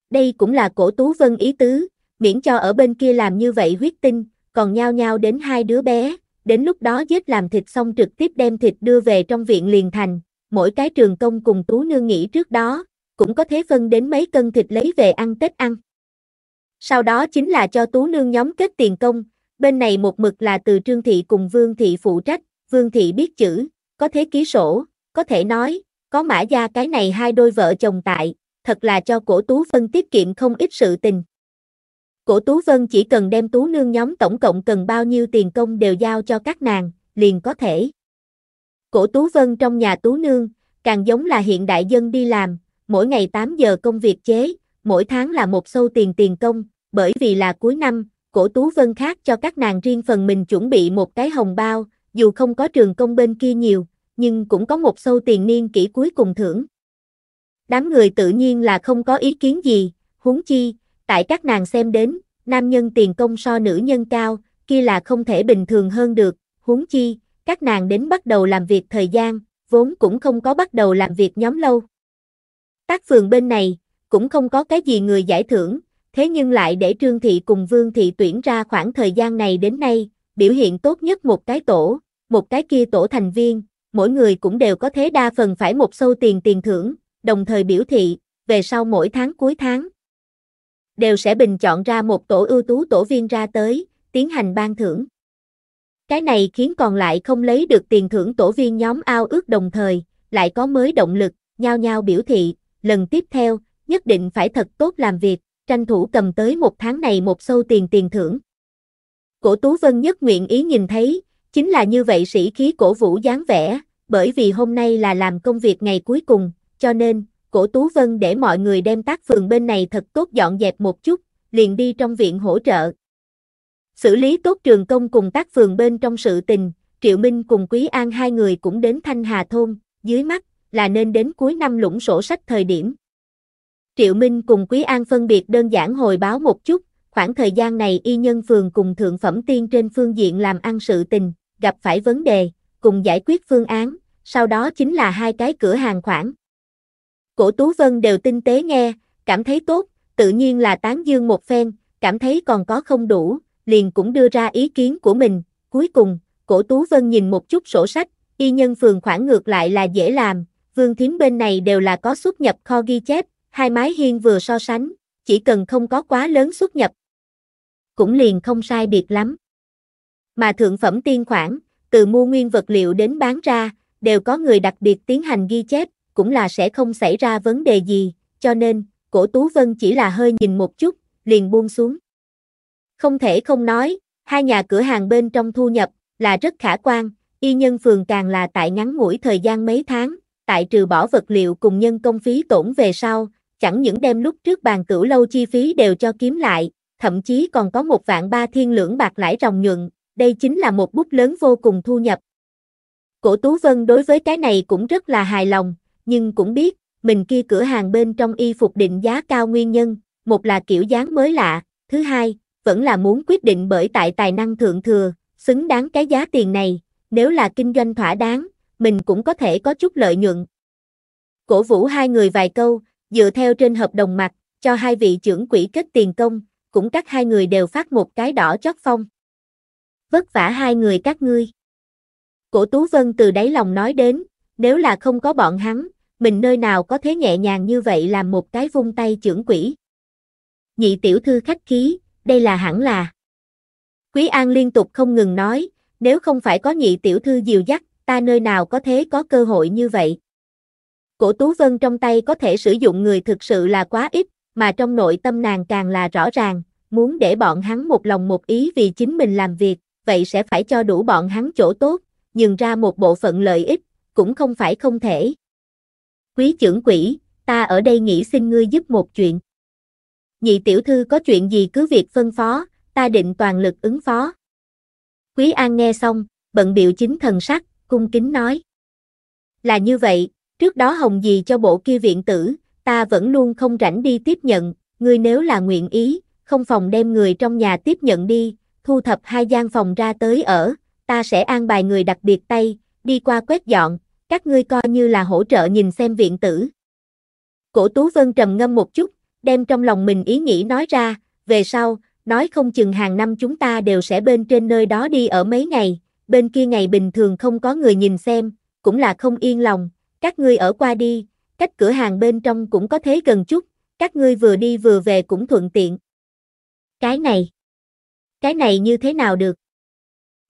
Đây cũng là Cổ Tú Vân ý tứ, miễn cho ở bên kia làm như vậy huyết tinh, còn nhao nhao đến hai đứa bé, đến lúc đó giết làm thịt xong trực tiếp đem thịt đưa về trong viện liền thành, mỗi cái trường công cùng tú nương nghỉ trước đó, cũng có thế phân đến mấy cân thịt lấy về ăn Tết ăn. Sau đó chính là cho tú nương nhóm kết tiền công, bên này một mực là từ Trương Thị cùng Vương Thị phụ trách, Vương Thị biết chữ, có thế ký sổ, có thể nói, có mã gia cái này hai đôi vợ chồng tại, thật là cho cổ tú phân tiết kiệm không ít sự tình. Cổ Tú Vân chỉ cần đem Tú Nương nhóm tổng cộng cần bao nhiêu tiền công đều giao cho các nàng, liền có thể. Cổ Tú Vân trong nhà Tú Nương, càng giống là hiện đại dân đi làm, mỗi ngày 8 giờ công việc chế, mỗi tháng là một sâu tiền tiền công, bởi vì là cuối năm, cổ Tú Vân khác cho các nàng riêng phần mình chuẩn bị một cái hồng bao, dù không có trường công bên kia nhiều, nhưng cũng có một sâu tiền niên kỷ cuối cùng thưởng. Đám người tự nhiên là không có ý kiến gì, huống chi, tại các nàng xem đến, nam nhân tiền công so nữ nhân cao, kia là không thể bình thường hơn được, huống chi, các nàng đến bắt đầu làm việc thời gian, vốn cũng không có bắt đầu làm việc nhóm lâu. Tác phường bên này, cũng không có cái gì người giải thưởng, thế nhưng lại để Trương Thị cùng Vương Thị tuyển ra khoảng thời gian này đến nay, biểu hiện tốt nhất một cái tổ, một cái kia tổ thành viên, mỗi người cũng đều có thế đa phần phải một sâu tiền tiền thưởng, đồng thời biểu thị, về sau mỗi tháng cuối tháng, đều sẽ bình chọn ra một tổ ưu tú tổ viên ra tới, tiến hành ban thưởng. Cái này khiến còn lại không lấy được tiền thưởng tổ viên nhóm ao ước đồng thời, lại có mới động lực, nhau nhau biểu thị, lần tiếp theo, nhất định phải thật tốt làm việc, tranh thủ cầm tới một tháng này một sâu tiền tiền thưởng. Cổ Tú Vân nhất nguyện ý nhìn thấy, chính là như vậy sĩ khí cổ vũ dáng vẻ, bởi vì hôm nay là làm công việc ngày cuối cùng, cho nên, cổ Tú Vân để mọi người đem tác phường bên này thật tốt dọn dẹp một chút, liền đi trong viện hỗ trợ. Xử lý tốt trường công cùng tác phường bên trong sự tình, Triệu Minh cùng Quý An hai người cũng đến Thanh Hà Thôn, dưới mắt, là nên đến cuối năm lũng sổ sách thời điểm. Triệu Minh cùng Quý An phân biệt đơn giản hồi báo một chút, khoảng thời gian này y nhân phường cùng thượng phẩm tiên trên phương diện làm ăn sự tình, gặp phải vấn đề, cùng giải quyết phương án, sau đó chính là hai cái cửa hàng khoảng. Cổ Tú Vân đều tinh tế nghe, cảm thấy tốt, tự nhiên là tán dương một phen, cảm thấy còn có không đủ, liền cũng đưa ra ý kiến của mình. Cuối cùng, cổ Tú Vân nhìn một chút sổ sách, y nhân phường khoảng ngược lại là dễ làm, vương thiếm bên này đều là có xuất nhập kho ghi chép, hai mái hiên vừa so sánh, chỉ cần không có quá lớn xuất nhập. Cũng liền không sai biệt lắm. Mà thượng phẩm tiên khoản, từ mua nguyên vật liệu đến bán ra, đều có người đặc biệt tiến hành ghi chép, cũng là sẽ không xảy ra vấn đề gì, cho nên, cổ Tú Vân chỉ là hơi nhìn một chút, liền buông xuống. Không thể không nói, hai nhà cửa hàng bên trong thu nhập là rất khả quan, y nhân phường càng là tại ngắn ngủi thời gian mấy tháng, tại trừ bỏ vật liệu cùng nhân công phí tổn về sau, chẳng những đem lúc trước bàn cửu lâu chi phí đều cho kiếm lại, thậm chí còn có một vạn ba thiên lưỡng bạc lãi ròng nhuận, đây chính là một bút lớn vô cùng thu nhập. Cổ Tú Vân đối với cái này cũng rất là hài lòng, nhưng cũng biết, mình kia cửa hàng bên trong y phục định giá cao nguyên nhân, một là kiểu dáng mới lạ, thứ hai, vẫn là muốn quyết định bởi tại tài năng thượng thừa, xứng đáng cái giá tiền này, nếu là kinh doanh thỏa đáng, mình cũng có thể có chút lợi nhuận. Cổ vũ hai người vài câu, dựa theo trên hợp đồng mặt, cho hai vị trưởng quỹ kết tiền công, cũng các hai người đều phát một cái đỏ chót phong. Vất vả hai người các ngươi. Cổ Tú Vân từ đáy lòng nói đến, nếu là không có bọn hắn, mình nơi nào có thế nhẹ nhàng như vậy làm một cái vung tay chưởng quỷ. Nhị tiểu thư khách khí, đây là hẳn là. Quý An liên tục không ngừng nói, nếu không phải có nhị tiểu thư dìu dắt, ta nơi nào có thế có cơ hội như vậy. Cổ Tú Vân trong tay có thể sử dụng người thực sự là quá ít, mà trong nội tâm nàng càng là rõ ràng, muốn để bọn hắn một lòng một ý vì chính mình làm việc, vậy sẽ phải cho đủ bọn hắn chỗ tốt, nhường ra một bộ phận lợi ích, cũng không phải không thể quý trưởng quỷ, ta ở đây nghĩ xin ngươi giúp một chuyện. Nhị tiểu thư có chuyện gì cứ việc phân phó, ta định toàn lực ứng phó. Quý An nghe xong, bận biểu chính thần sắc, cung kính nói. Là như vậy, trước đó hồng gì cho bộ kia viện tử, ta vẫn luôn không rảnh đi tiếp nhận, ngươi nếu là nguyện ý, không phòng đem người trong nhà tiếp nhận đi, thu thập hai gian phòng ra tới ở, ta sẽ an bài người đặc biệt tay, đi qua quét dọn, các ngươi coi như là hỗ trợ nhìn xem viện tử. Cổ Tú Vân trầm ngâm một chút, đem trong lòng mình ý nghĩ nói ra, về sau, nói không chừng hàng năm chúng ta đều sẽ bên trên nơi đó đi ở mấy ngày, bên kia ngày bình thường không có người nhìn xem, cũng là không yên lòng, các ngươi ở qua đi, cách cửa hàng bên trong cũng có thế gần chút, các ngươi vừa đi vừa về cũng thuận tiện. Cái này, cái này như thế nào được?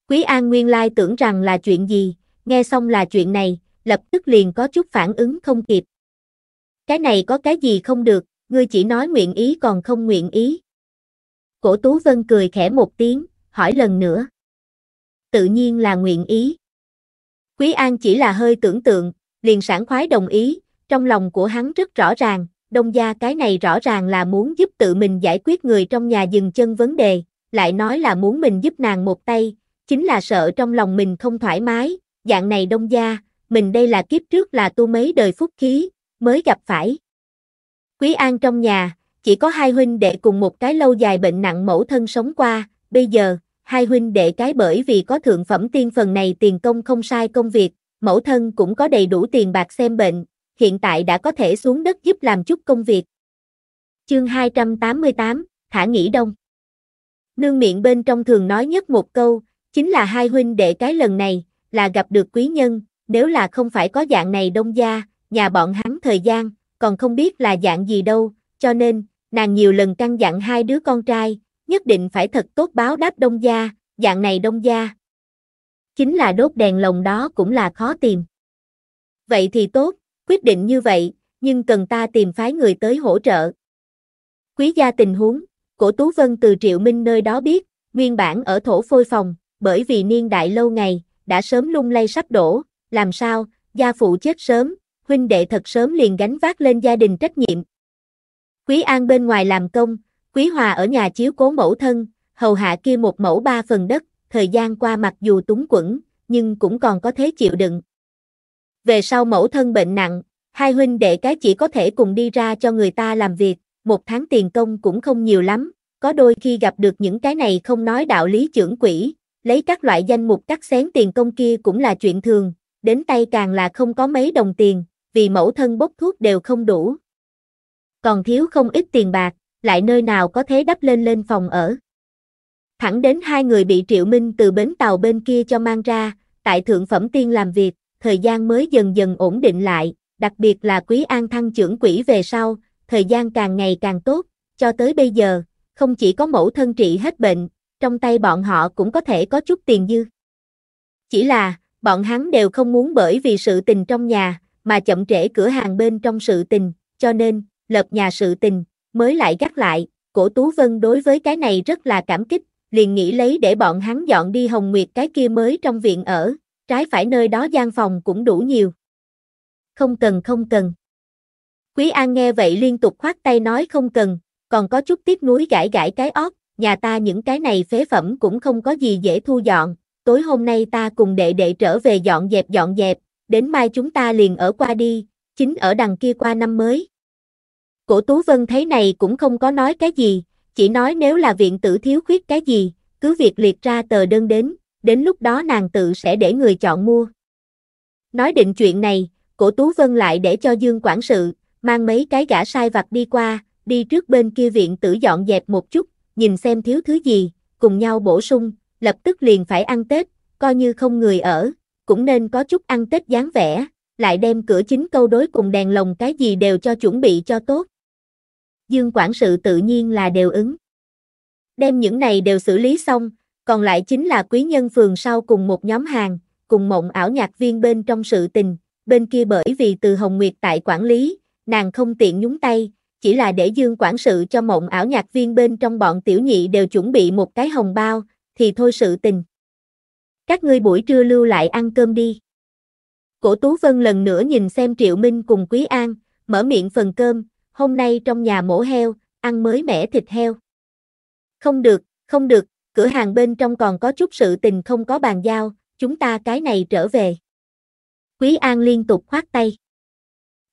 Quý An nguyên lai tưởng rằng là chuyện gì, nghe xong là chuyện này, lập tức liền có chút phản ứng không kịp. Cái này có cái gì không được, ngươi chỉ nói nguyện ý còn không nguyện ý. Cổ Tú Vân cười khẽ một tiếng, hỏi lần nữa. Tự nhiên là nguyện ý. Quý An chỉ là hơi tưởng tượng, liền sản khoái đồng ý, trong lòng của hắn rất rõ ràng, đông gia cái này rõ ràng là muốn giúp tự mình giải quyết người trong nhà dừng chân vấn đề, lại nói là muốn mình giúp nàng một tay, chính là sợ trong lòng mình không thoải mái, dạng này đông gia, mình đây là kiếp trước là tu mấy đời phúc khí, mới gặp phải. Quý An trong nhà, chỉ có hai huynh đệ cùng một cái lâu dài bệnh nặng mẫu thân sống qua, bây giờ, hai huynh đệ cái bởi vì có thượng phẩm tiên phần này tiền công không sai công việc, mẫu thân cũng có đầy đủ tiền bạc xem bệnh, hiện tại đã có thể xuống đất giúp làm chút công việc. Chương 288, Thả Nghĩ Đông Nương miệng bên trong thường nói nhất một câu, chính là hai huynh đệ cái lần này, là gặp được quý nhân, nếu là không phải có dạng này đông gia, nhà bọn hắn thời gian, còn không biết là dạng gì đâu, cho nên, nàng nhiều lần căn dặn hai đứa con trai, nhất định phải thật tốt báo đáp đông gia, dạng này đông gia. Chính là đốt đèn lồng đó cũng là khó tìm. Vậy thì tốt, quyết định như vậy, nhưng cần ta tìm phái người tới hỗ trợ. Quý gia tình huống, cổ Tú Vân từ Triệu Minh nơi đó biết, nguyên bản ở thổ phôi phòng, bởi vì niên đại lâu ngày, đã sớm lung lay sắp đổ, làm sao, gia phụ chết sớm, huynh đệ thật sớm liền gánh vác lên gia đình trách nhiệm. Quý An bên ngoài làm công, Quý Hòa ở nhà chiếu cố mẫu thân, hầu hạ kia một mẫu ba phần đất, thời gian qua mặc dù túng quẩn, nhưng cũng còn có thế chịu đựng. Về sau mẫu thân bệnh nặng, hai huynh đệ cái chỉ có thể cùng đi ra cho người ta làm việc, một tháng tiền công cũng không nhiều lắm, có đôi khi gặp được những cái này không nói đạo lý trưởng quỷ, lấy các loại danh mục cắt xén tiền công kia cũng là chuyện thường, đến tay càng là không có mấy đồng tiền, vì mẫu thân bốc thuốc đều không đủ. Còn thiếu không ít tiền bạc, lại nơi nào có thế đắp lên lên phòng ở. Thẳng đến hai người bị Triệu Minh từ bến tàu bên kia cho mang ra, tại thượng phẩm tiên làm việc, thời gian mới dần dần ổn định lại, đặc biệt là quý an thăng trưởng quỹ về sau, thời gian càng ngày càng tốt, cho tới bây giờ, không chỉ có mẫu thân trị hết bệnh, trong tay bọn họ cũng có thể có chút tiền dư. Chỉ là, bọn hắn đều không muốn bởi vì sự tình trong nhà, mà chậm trễ cửa hàng bên trong sự tình, cho nên, lập nhà sự tình, mới lại gắt lại, cổ Tú Vân đối với cái này rất là cảm kích, liền nghĩ lấy để bọn hắn dọn đi Hồng Nguyệt cái kia mới trong viện ở, trái phải nơi đó gian phòng cũng đủ nhiều. Không cần không cần. Quý An nghe vậy liên tục khoát tay nói không cần, còn có chút tiếc nuối gãi gãi cái óc nhà ta những cái này phế phẩm cũng không có gì dễ thu dọn, tối hôm nay ta cùng đệ đệ trở về dọn dẹp dọn dẹp, đến mai chúng ta liền ở qua đi, chính ở đằng kia qua năm mới. Cổ Tú Vân thấy này cũng không có nói cái gì, chỉ nói nếu là viện tử thiếu khuyết cái gì, cứ việc liệt ra tờ đơn đến, đến lúc đó nàng tự sẽ để người chọn mua. Nói định chuyện này, cổ Tú Vân lại để cho Dương quản sự, mang mấy cái gã sai vặt đi qua, đi trước bên kia viện tử dọn dẹp một chút, nhìn xem thiếu thứ gì, cùng nhau bổ sung, lập tức liền phải ăn Tết, coi như không người ở, cũng nên có chút ăn Tết dáng vẻ, lại đem cửa chính câu đối cùng đèn lồng cái gì đều cho chuẩn bị cho tốt. Dương quản sự tự nhiên là đều ứng. Đem những này đều xử lý xong, còn lại chính là quý nhân phường sau cùng một nhóm hàng, cùng mộng ảo nhạc viên bên trong sự tình, bên kia bởi vì từ Hồng Nguyệt tại quản lý, nàng không tiện nhúng tay, chỉ là để Dương quản sự cho mộng ảo nhạc viên bên trong bọn tiểu nhị đều chuẩn bị một cái hồng bao, thì thôi sự tình. Các ngươi buổi trưa lưu lại ăn cơm đi. Cổ Tú Vân lần nữa nhìn xem Triệu Minh cùng Quý An, mở miệng phần cơm, hôm nay trong nhà mổ heo, ăn mới mẻ thịt heo. Không được, không được, cửa hàng bên trong còn có chút sự tình không có bàn giao, chúng ta cái này trở về. Quý An liên tục khoát tay.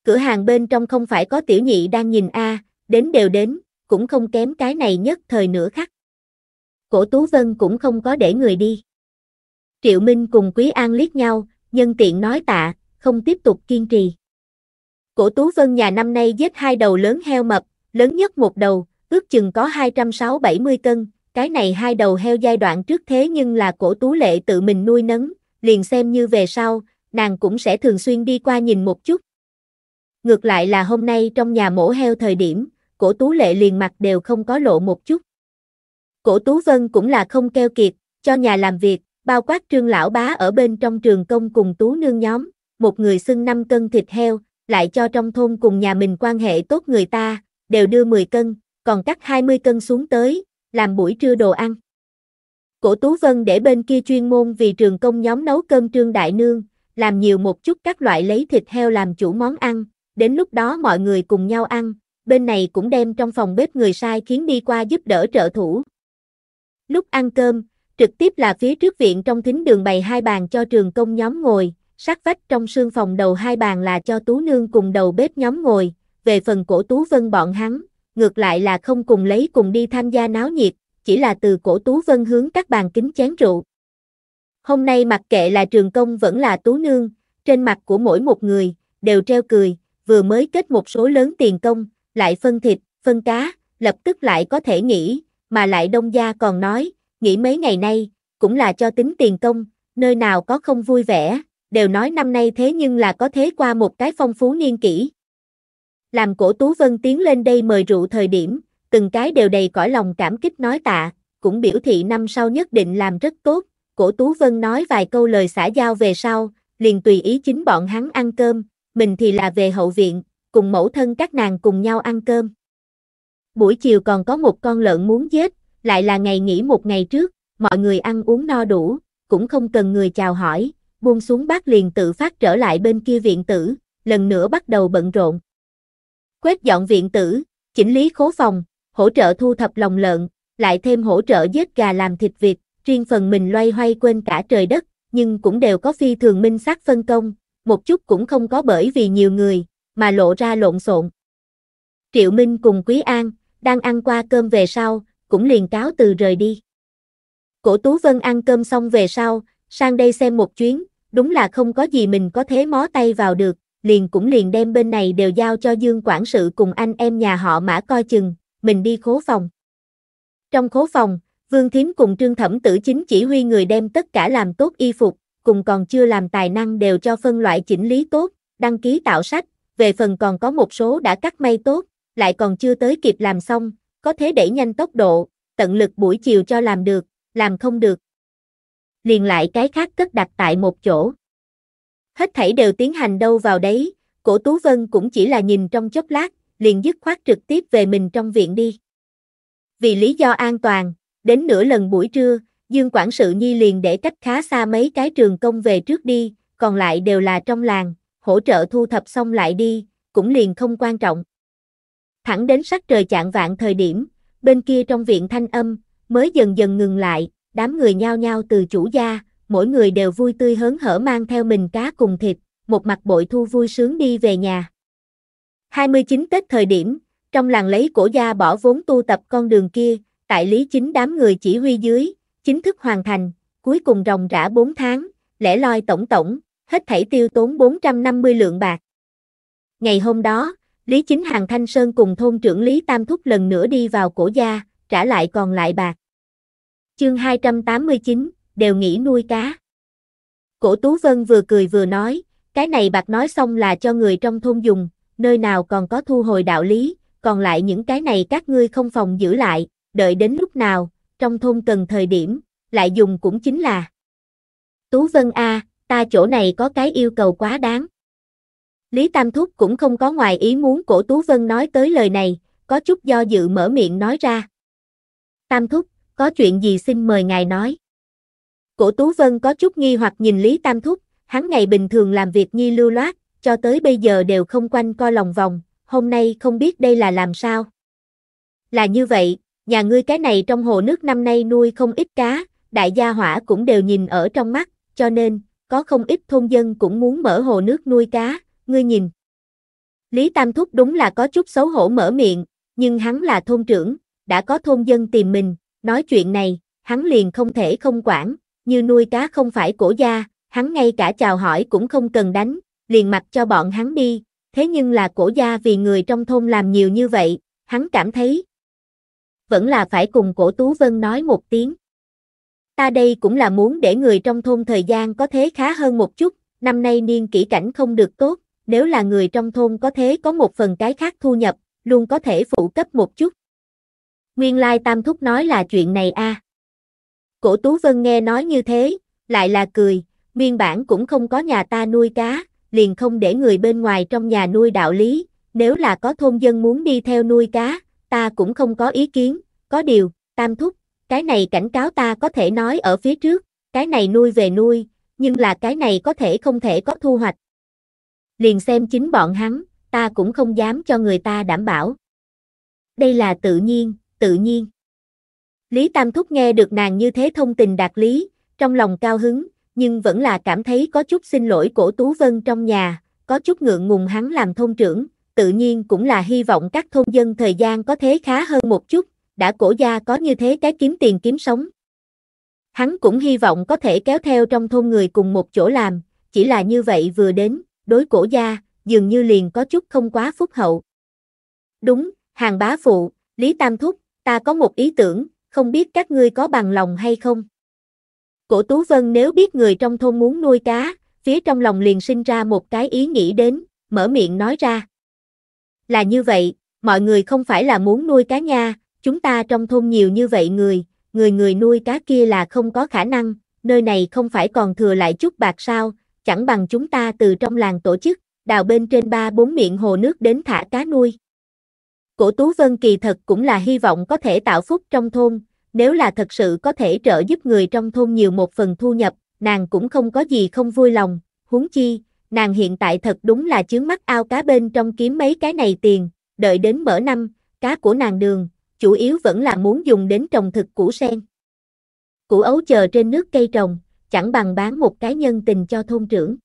Cửa hàng bên trong không phải có tiểu nhị đang nhìn a, đến đều đến, cũng không kém cái này nhất thời nữa khắc cổ Tú Vân cũng không có để người đi. Triệu Minh cùng Quý An liếc nhau, nhân tiện nói tạ, không tiếp tục kiên trì. Cổ Tú Vân nhà năm nay giết hai đầu lớn heo mập, lớn nhất một đầu, ước chừng có 270 cân, cái này hai đầu heo giai đoạn trước thế nhưng là cổ Tú Lệ tự mình nuôi nấng, liền xem như về sau, nàng cũng sẽ thường xuyên đi qua nhìn một chút. Ngược lại là hôm nay trong nhà mổ heo thời điểm, cổ Tú Lệ liền mặt đều không có lộ một chút. Cổ Tú Vân cũng là không keo kiệt, cho nhà làm việc, bao quát trương lão bá ở bên trong trường công cùng tú nương nhóm, một người xưng 5 cân thịt heo, lại cho trong thôn cùng nhà mình quan hệ tốt người ta, đều đưa 10 cân, còn cắt 20 cân xuống tới, làm buổi trưa đồ ăn. Cổ Tú Vân để bên kia chuyên môn vì trường công nhóm nấu cơm trương đại nương, làm nhiều một chút các loại lấy thịt heo làm chủ món ăn, đến lúc đó mọi người cùng nhau ăn, bên này cũng đem trong phòng bếp người sai khiến đi qua giúp đỡ trợ thủ. Lúc ăn cơm, trực tiếp là phía trước viện trong thính đường bày hai bàn cho trường công nhóm ngồi, sát vách trong sương phòng đầu hai bàn là cho Tú Nương cùng đầu bếp nhóm ngồi, về phần cổ Tú Vân bọn hắn, ngược lại là không cùng lấy cùng đi tham gia náo nhiệt, chỉ là từ cổ Tú Vân hướng các bàn kính chén rượu. Hôm nay mặc kệ là trường công vẫn là Tú Nương, trên mặt của mỗi một người, đều treo cười, vừa mới kết một số lớn tiền công, lại phân thịt, phân cá, lập tức lại có thể nghĩ, mà lại đông gia còn nói, nghĩ mấy ngày nay, cũng là cho tính tiền công, nơi nào có không vui vẻ, đều nói năm nay thế nhưng là có thế qua một cái phong phú niên kỷ. Làm cổ Tú Vân tiến lên đây mời rượu thời điểm, từng cái đều đầy cõi lòng cảm kích nói tạ, cũng biểu thị năm sau nhất định làm rất tốt, cổ Tú Vân nói vài câu lời xã giao về sau, liền tùy ý chính bọn hắn ăn cơm, mình thì là về hậu viện, cùng mẫu thân các nàng cùng nhau ăn cơm buổi chiều còn có một con lợn muốn giết, lại là ngày nghỉ một ngày trước, mọi người ăn uống no đủ, cũng không cần người chào hỏi, buông xuống bác liền tự phát trở lại bên kia viện tử, lần nữa bắt đầu bận rộn. Quét dọn viện tử, chỉnh lý khố phòng, hỗ trợ thu thập lòng lợn, lại thêm hỗ trợ giết gà làm thịt vịt, riêng phần mình loay hoay quên cả trời đất, nhưng cũng đều có phi thường minh xác phân công, một chút cũng không có bởi vì nhiều người, mà lộ ra lộn xộn. Triệu Minh cùng Quý An, đang ăn qua cơm về sau, cũng liền cáo từ rời đi. Cổ Tú Vân ăn cơm xong về sau, sang đây xem một chuyến, đúng là không có gì mình có thế mó tay vào được, liền cũng liền đem bên này đều giao cho Dương quản sự cùng anh em nhà họ mã coi chừng, mình đi khố phòng. Trong khố phòng, Vương Thím cùng Trương Thẩm Tử chính chỉ huy người đem tất cả làm tốt y phục, cùng còn chưa làm tài năng đều cho phân loại chỉnh lý tốt, đăng ký tạo sách, về phần còn có một số đã cắt may tốt, lại còn chưa tới kịp làm xong, có thế đẩy nhanh tốc độ, tận lực buổi chiều cho làm được, làm không được. Liền lại cái khác cất đặt tại một chỗ. Hết thảy đều tiến hành đâu vào đấy, cổ Tú Vân cũng chỉ là nhìn trong chốc lát, liền dứt khoát trực tiếp về mình trong viện đi. Vì lý do an toàn, đến nửa lần buổi trưa, Dương Quản sự Nhi liền để cách khá xa mấy cái trường công về trước đi, còn lại đều là trong làng, hỗ trợ thu thập xong lại đi, cũng liền không quan trọng. Thẳng đến sắc trời chạng vạn thời điểm, bên kia trong viện thanh âm, mới dần dần ngừng lại, đám người nhao nhao từ chủ gia, mỗi người đều vui tươi hớn hở mang theo mình cá cùng thịt, một mặt bội thu vui sướng đi về nhà. 29 Tết thời điểm, trong làng lấy cổ gia bỏ vốn tu tập con đường kia, tại lý chính đám người chỉ huy dưới, chính thức hoàn thành, cuối cùng ròng rã 4 tháng, lẻ loi tổng tổng, hết thảy tiêu tốn 450 lượng bạc. Ngày hôm đó, Lý Chính Hàng Thanh Sơn cùng thôn trưởng Lý Tam Thúc lần nữa đi vào cổ gia, trả lại còn lại bạc. Chương 289, đều nghỉ nuôi cá. Cổ Tú Vân vừa cười vừa nói, cái này bạc nói xong là cho người trong thôn dùng, nơi nào còn có thu hồi đạo lý, còn lại những cái này các ngươi không phòng giữ lại, đợi đến lúc nào, trong thôn cần thời điểm, lại dùng cũng chính là. Tú Vân A, ta chỗ này có cái yêu cầu quá đáng. Lý Tam Thúc cũng không có ngoài ý muốn cổ Tú Vân nói tới lời này, có chút do dự mở miệng nói ra. Tam Thúc, có chuyện gì xin mời ngài nói. Cổ Tú Vân có chút nghi hoặc nhìn Lý Tam Thúc, hắn ngày bình thường làm việc nhi lưu loát, cho tới bây giờ đều không quanh co lòng vòng, hôm nay không biết đây là làm sao. Là như vậy, nhà ngươi cái này trong hồ nước năm nay nuôi không ít cá, đại gia hỏa cũng đều nhìn ở trong mắt, cho nên, có không ít thôn dân cũng muốn mở hồ nước nuôi cá, ngươi nhìn. Lý Tam Thúc đúng là có chút xấu hổ mở miệng, nhưng hắn là thôn trưởng, đã có thôn dân tìm mình, nói chuyện này, hắn liền không thể không quản, như nuôi cá không phải cổ gia, hắn ngay cả chào hỏi cũng không cần đánh, liền mặc cho bọn hắn đi, thế nhưng là cổ gia vì người trong thôn làm nhiều như vậy, hắn cảm thấy vẫn là phải cùng cổ Tú Vân nói một tiếng. Ta đây cũng là muốn để người trong thôn thời gian có thế khá hơn một chút, năm nay niên kỹ cảnh không được tốt, nếu là người trong thôn có thế có một phần cái khác thu nhập, luôn có thể phụ cấp một chút. Nguyên lai Tam Thúc nói là chuyện này a. À. Cổ Tú Vân nghe nói như thế, lại là cười, nguyên bản cũng không có nhà ta nuôi cá, liền không để người bên ngoài trong nhà nuôi đạo lý, nếu là có thôn dân muốn đi theo nuôi cá, ta cũng không có ý kiến, có điều, Tam Thúc, cái này cảnh cáo ta có thể nói ở phía trước, cái này nuôi về nuôi, nhưng là cái này có thể không thể có thu hoạch, liền xem chính bọn hắn, ta cũng không dám cho người ta đảm bảo. Đây là tự nhiên, tự nhiên. Lý Tam Thúc nghe được nàng như thế thông tình đạt lý, trong lòng cao hứng, nhưng vẫn là cảm thấy có chút xin lỗi cổ Tú Vân trong nhà, có chút ngượng ngùng hắn làm thôn trưởng, tự nhiên cũng là hy vọng các thôn dân thời gian có thế khá hơn một chút, đã cổ gia có như thế cái kiếm tiền kiếm sống. Hắn cũng hy vọng có thể kéo theo trong thôn người cùng một chỗ làm, chỉ là như vậy vừa đến, đối cổ gia, dường như liền có chút không quá phúc hậu. Đúng, hàng bá phụ, Lý Tam Thúc, ta có một ý tưởng, không biết các ngươi có bằng lòng hay không? Cổ Tú Vân nếu biết người trong thôn muốn nuôi cá, phía trong lòng liền sinh ra một cái ý nghĩ đến, mở miệng nói ra. Là như vậy, mọi người không phải là muốn nuôi cá nha, chúng ta trong thôn nhiều như vậy người, người người nuôi cá kia là không có khả năng, nơi này không phải còn thừa lại chút bạc sao, chẳng bằng chúng ta từ trong làng tổ chức, đào bên trên ba bốn miệng hồ nước đến thả cá nuôi. Cổ Tú Vân kỳ thật cũng là hy vọng có thể tạo phúc trong thôn, nếu là thật sự có thể trợ giúp người trong thôn nhiều một phần thu nhập, nàng cũng không có gì không vui lòng, huống chi, nàng hiện tại thật đúng là chướng mắt ao cá bên trong kiếm mấy cái này tiền, đợi đến mở năm, cá của nàng đường, chủ yếu vẫn là muốn dùng đến trồng thực củ sen. Củ ấu chờ trên nước cây trồng, chẳng bằng bán một cái nhân tình cho thôn trưởng.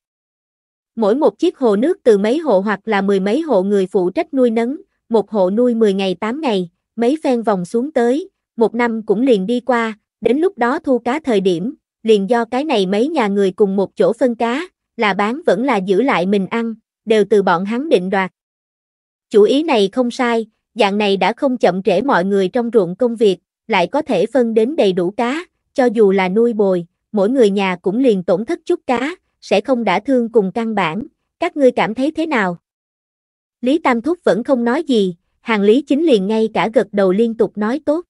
Mỗi một chiếc hồ nước từ mấy hộ hoặc là mười mấy hộ người phụ trách nuôi nấng, một hộ nuôi 10 ngày 8 ngày, mấy phen vòng xuống tới, một năm cũng liền đi qua, đến lúc đó thu cá thời điểm, liền do cái này mấy nhà người cùng một chỗ phân cá, là bán vẫn là giữ lại mình ăn, đều từ bọn hắn định đoạt. Chủ ý này không sai, dạng này đã không chậm trễ mọi người trong ruộng công việc, lại có thể phân đến đầy đủ cá, cho dù là nuôi bồi, mỗi người nhà cũng liền tổn thất chút cá, sẽ không đã thương cùng căn bản, các ngươi cảm thấy thế nào? Lý Tam Thúc vẫn không nói gì, hàng Lý Chính liền ngay cả gật đầu liên tục nói tốt.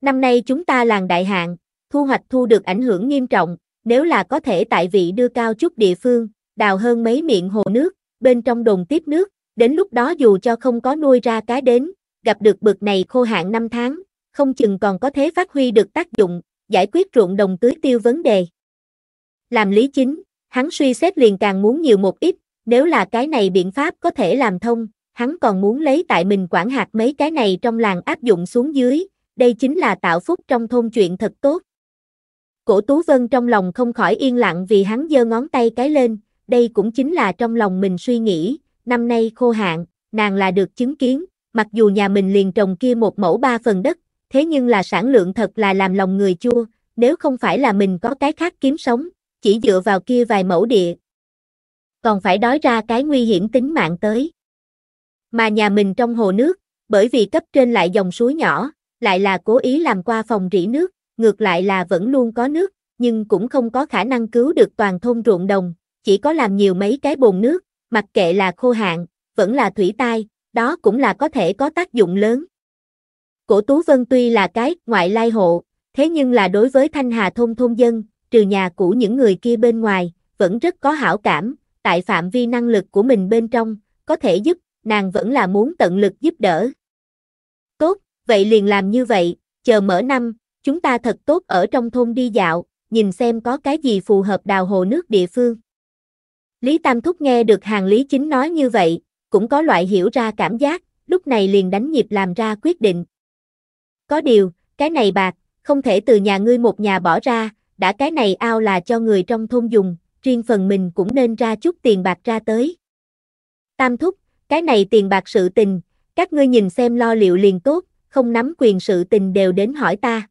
Năm nay chúng ta làng đại hạn, thu hoạch thu được ảnh hưởng nghiêm trọng, nếu là có thể tại vị đưa cao chút địa phương, đào hơn mấy miệng hồ nước, bên trong đồn tiếp nước, đến lúc đó dù cho không có nuôi ra cá đến, gặp được bực này khô hạn năm tháng, không chừng còn có thế phát huy được tác dụng, giải quyết ruộng đồng tưới tiêu vấn đề. Làm lý chính, hắn suy xét liền càng muốn nhiều một ít, nếu là cái này biện pháp có thể làm thông, hắn còn muốn lấy tại mình quản hạt mấy cái này trong làng áp dụng xuống dưới, đây chính là tạo phúc trong thôn chuyện thật tốt. Cổ Tú Vân trong lòng không khỏi yên lặng vì hắn giơ ngón tay cái lên, đây cũng chính là trong lòng mình suy nghĩ, năm nay khô hạn, nàng là được chứng kiến, mặc dù nhà mình liền trồng kia một mẫu ba phần đất, thế nhưng là sản lượng thật là làm lòng người chua, nếu không phải là mình có cái khác kiếm sống, chỉ dựa vào kia vài mẫu địa. Còn phải đói ra cái nguy hiểm tính mạng tới. Mà nhà mình trong hồ nước, bởi vì cấp trên lại dòng suối nhỏ, lại là cố ý làm qua phòng rỉ nước, ngược lại là vẫn luôn có nước, nhưng cũng không có khả năng cứu được toàn thôn ruộng đồng, chỉ có làm nhiều mấy cái bồn nước, mặc kệ là khô hạn, vẫn là thủy tai, đó cũng là có thể có tác dụng lớn. Cổ Tú Vân tuy là cái ngoại lai hộ, thế nhưng là đối với Thanh Hà Thôn thôn dân, trừ nhà cũ những người kia bên ngoài, vẫn rất có hảo cảm, tại phạm vi năng lực của mình bên trong, có thể giúp, nàng vẫn là muốn tận lực giúp đỡ. Tốt, vậy liền làm như vậy, chờ mở năm, chúng ta thật tốt ở trong thôn đi dạo, nhìn xem có cái gì phù hợp đào hồ nước địa phương. Lý Tam Thúc nghe được hàng Lý Chính nói như vậy, cũng có loại hiểu ra cảm giác, lúc này liền đánh nhịp làm ra quyết định, có điều, cái này bạc, không thể từ nhà ngươi một nhà bỏ ra, đã cái này ao là cho người trong thôn dùng, riêng phần mình cũng nên ra chút tiền bạc ra tới. Tam thúc, cái này tiền bạc sự tình, các ngươi nhìn xem lo liệu liền tốt, không nắm quyền sự tình đều đến hỏi ta.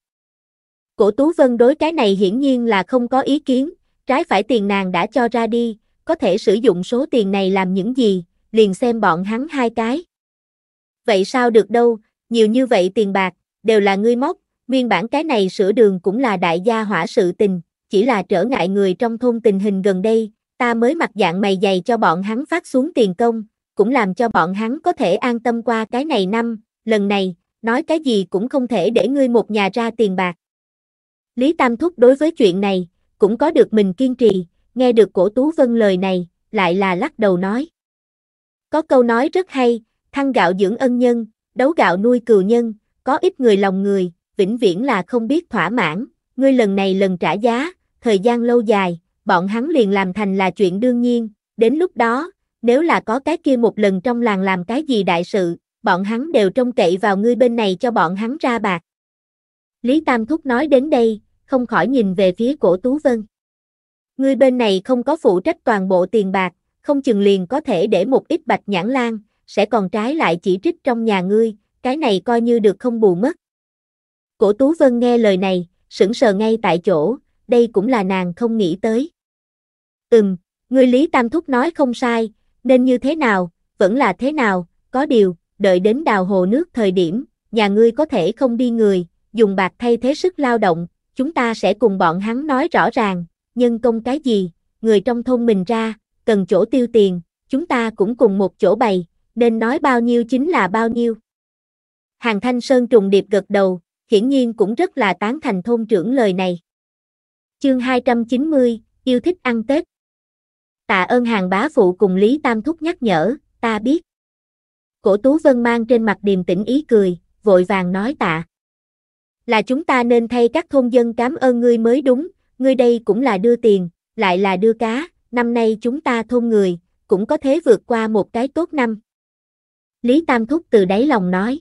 Cổ Tú Vân đối cái này hiển nhiên là không có ý kiến, trái phải tiền nàng đã cho ra đi, có thể sử dụng số tiền này làm những gì, liền xem bọn hắn hai cái. Vậy sao được đâu, nhiều như vậy tiền bạc, đều là ngươi móc, nguyên bản cái này sửa đường cũng là đại gia hỏa sự tình, chỉ là trở ngại người trong thôn tình hình gần đây, ta mới mặc dạng mày dày cho bọn hắn phát xuống tiền công, cũng làm cho bọn hắn có thể an tâm qua cái này năm, lần này, nói cái gì cũng không thể để ngươi một nhà ra tiền bạc. Lý Tam Thúc đối với chuyện này, cũng có được mình kiên trì, nghe được cổ Tú Vân lời này, lại là lắc đầu nói. Có câu nói rất hay, thăng gạo dưỡng ân nhân, đấu gạo nuôi cừu nhân, có ít người lòng người, vĩnh viễn là không biết thỏa mãn, ngươi lần này lần trả giá, thời gian lâu dài, bọn hắn liền làm thành là chuyện đương nhiên, đến lúc đó, nếu là có cái kia một lần trong làng làm cái gì đại sự, bọn hắn đều trông cậy vào ngươi bên này cho bọn hắn ra bạc. Lý Tam Thúc nói đến đây, không khỏi nhìn về phía cổ Tú Vân. Ngươi bên này không có phụ trách toàn bộ tiền bạc, không chừng liền có thể để một ít bạch nhãn lan, sẽ còn trái lại chỉ trích trong nhà ngươi, cái này coi như được không bù mất. Cổ Tú Vân nghe lời này, sững sờ ngay tại chỗ, đây cũng là nàng không nghĩ tới. Ừm, người Lý Tam Thúc nói không sai, nên như thế nào, vẫn là thế nào, có điều, đợi đến đào hồ nước thời điểm, nhà ngươi có thể không đi người, dùng bạc thay thế sức lao động, chúng ta sẽ cùng bọn hắn nói rõ ràng, nhân công cái gì, người trong thôn mình ra, cần chỗ tiêu tiền, chúng ta cũng cùng một chỗ bày, nên nói bao nhiêu chính là bao nhiêu. Hàng Thanh Sơn trùng điệp gật đầu, hiển nhiên cũng rất là tán thành thôn trưởng lời này. Chương 290, yêu thích ăn Tết. Tạ ơn hàng bá phụ cùng Lý Tam Thúc nhắc nhở, ta biết. Cổ Tú Vân mang trên mặt điềm tĩnh ý cười, vội vàng nói tạ. Là chúng ta nên thay các thôn dân cảm ơn ngươi mới đúng, ngươi đây cũng là đưa tiền, lại là đưa cá, năm nay chúng ta thôn người, cũng có thế vượt qua một cái tốt năm. Lý Tam Thúc từ đáy lòng nói.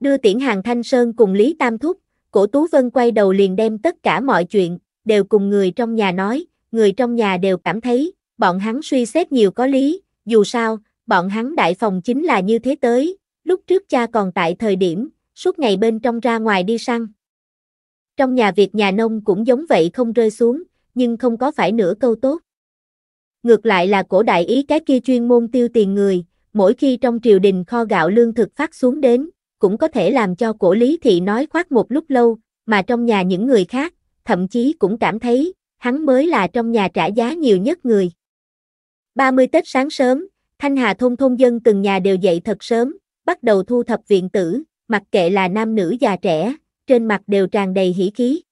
Đưa tiễn hàng Thanh Sơn cùng Lý Tam Thúc, cổ Tú Vân quay đầu liền đem tất cả mọi chuyện, đều cùng người trong nhà nói, người trong nhà đều cảm thấy, bọn hắn suy xét nhiều có lý, dù sao, bọn hắn đại phòng chính là như thế tới, lúc trước cha còn tại thời điểm, suốt ngày bên trong ra ngoài đi săn. Trong nhà việc nhà nông cũng giống vậy không rơi xuống, nhưng không có phải nửa câu tốt. Ngược lại là cổ đại ý cái kia chuyên môn tiêu tiền người, mỗi khi trong triều đình kho gạo lương thực phát xuống đến, cũng có thể làm cho cổ lý thị nói khoác một lúc lâu, mà trong nhà những người khác, thậm chí cũng cảm thấy, hắn mới là trong nhà trả giá nhiều nhất người. 30 Tết sáng sớm, Thanh Hà thôn thôn dân từng nhà đều dậy thật sớm, bắt đầu thu thập viện tử, mặc kệ là nam nữ già trẻ, trên mặt đều tràn đầy hỉ khí.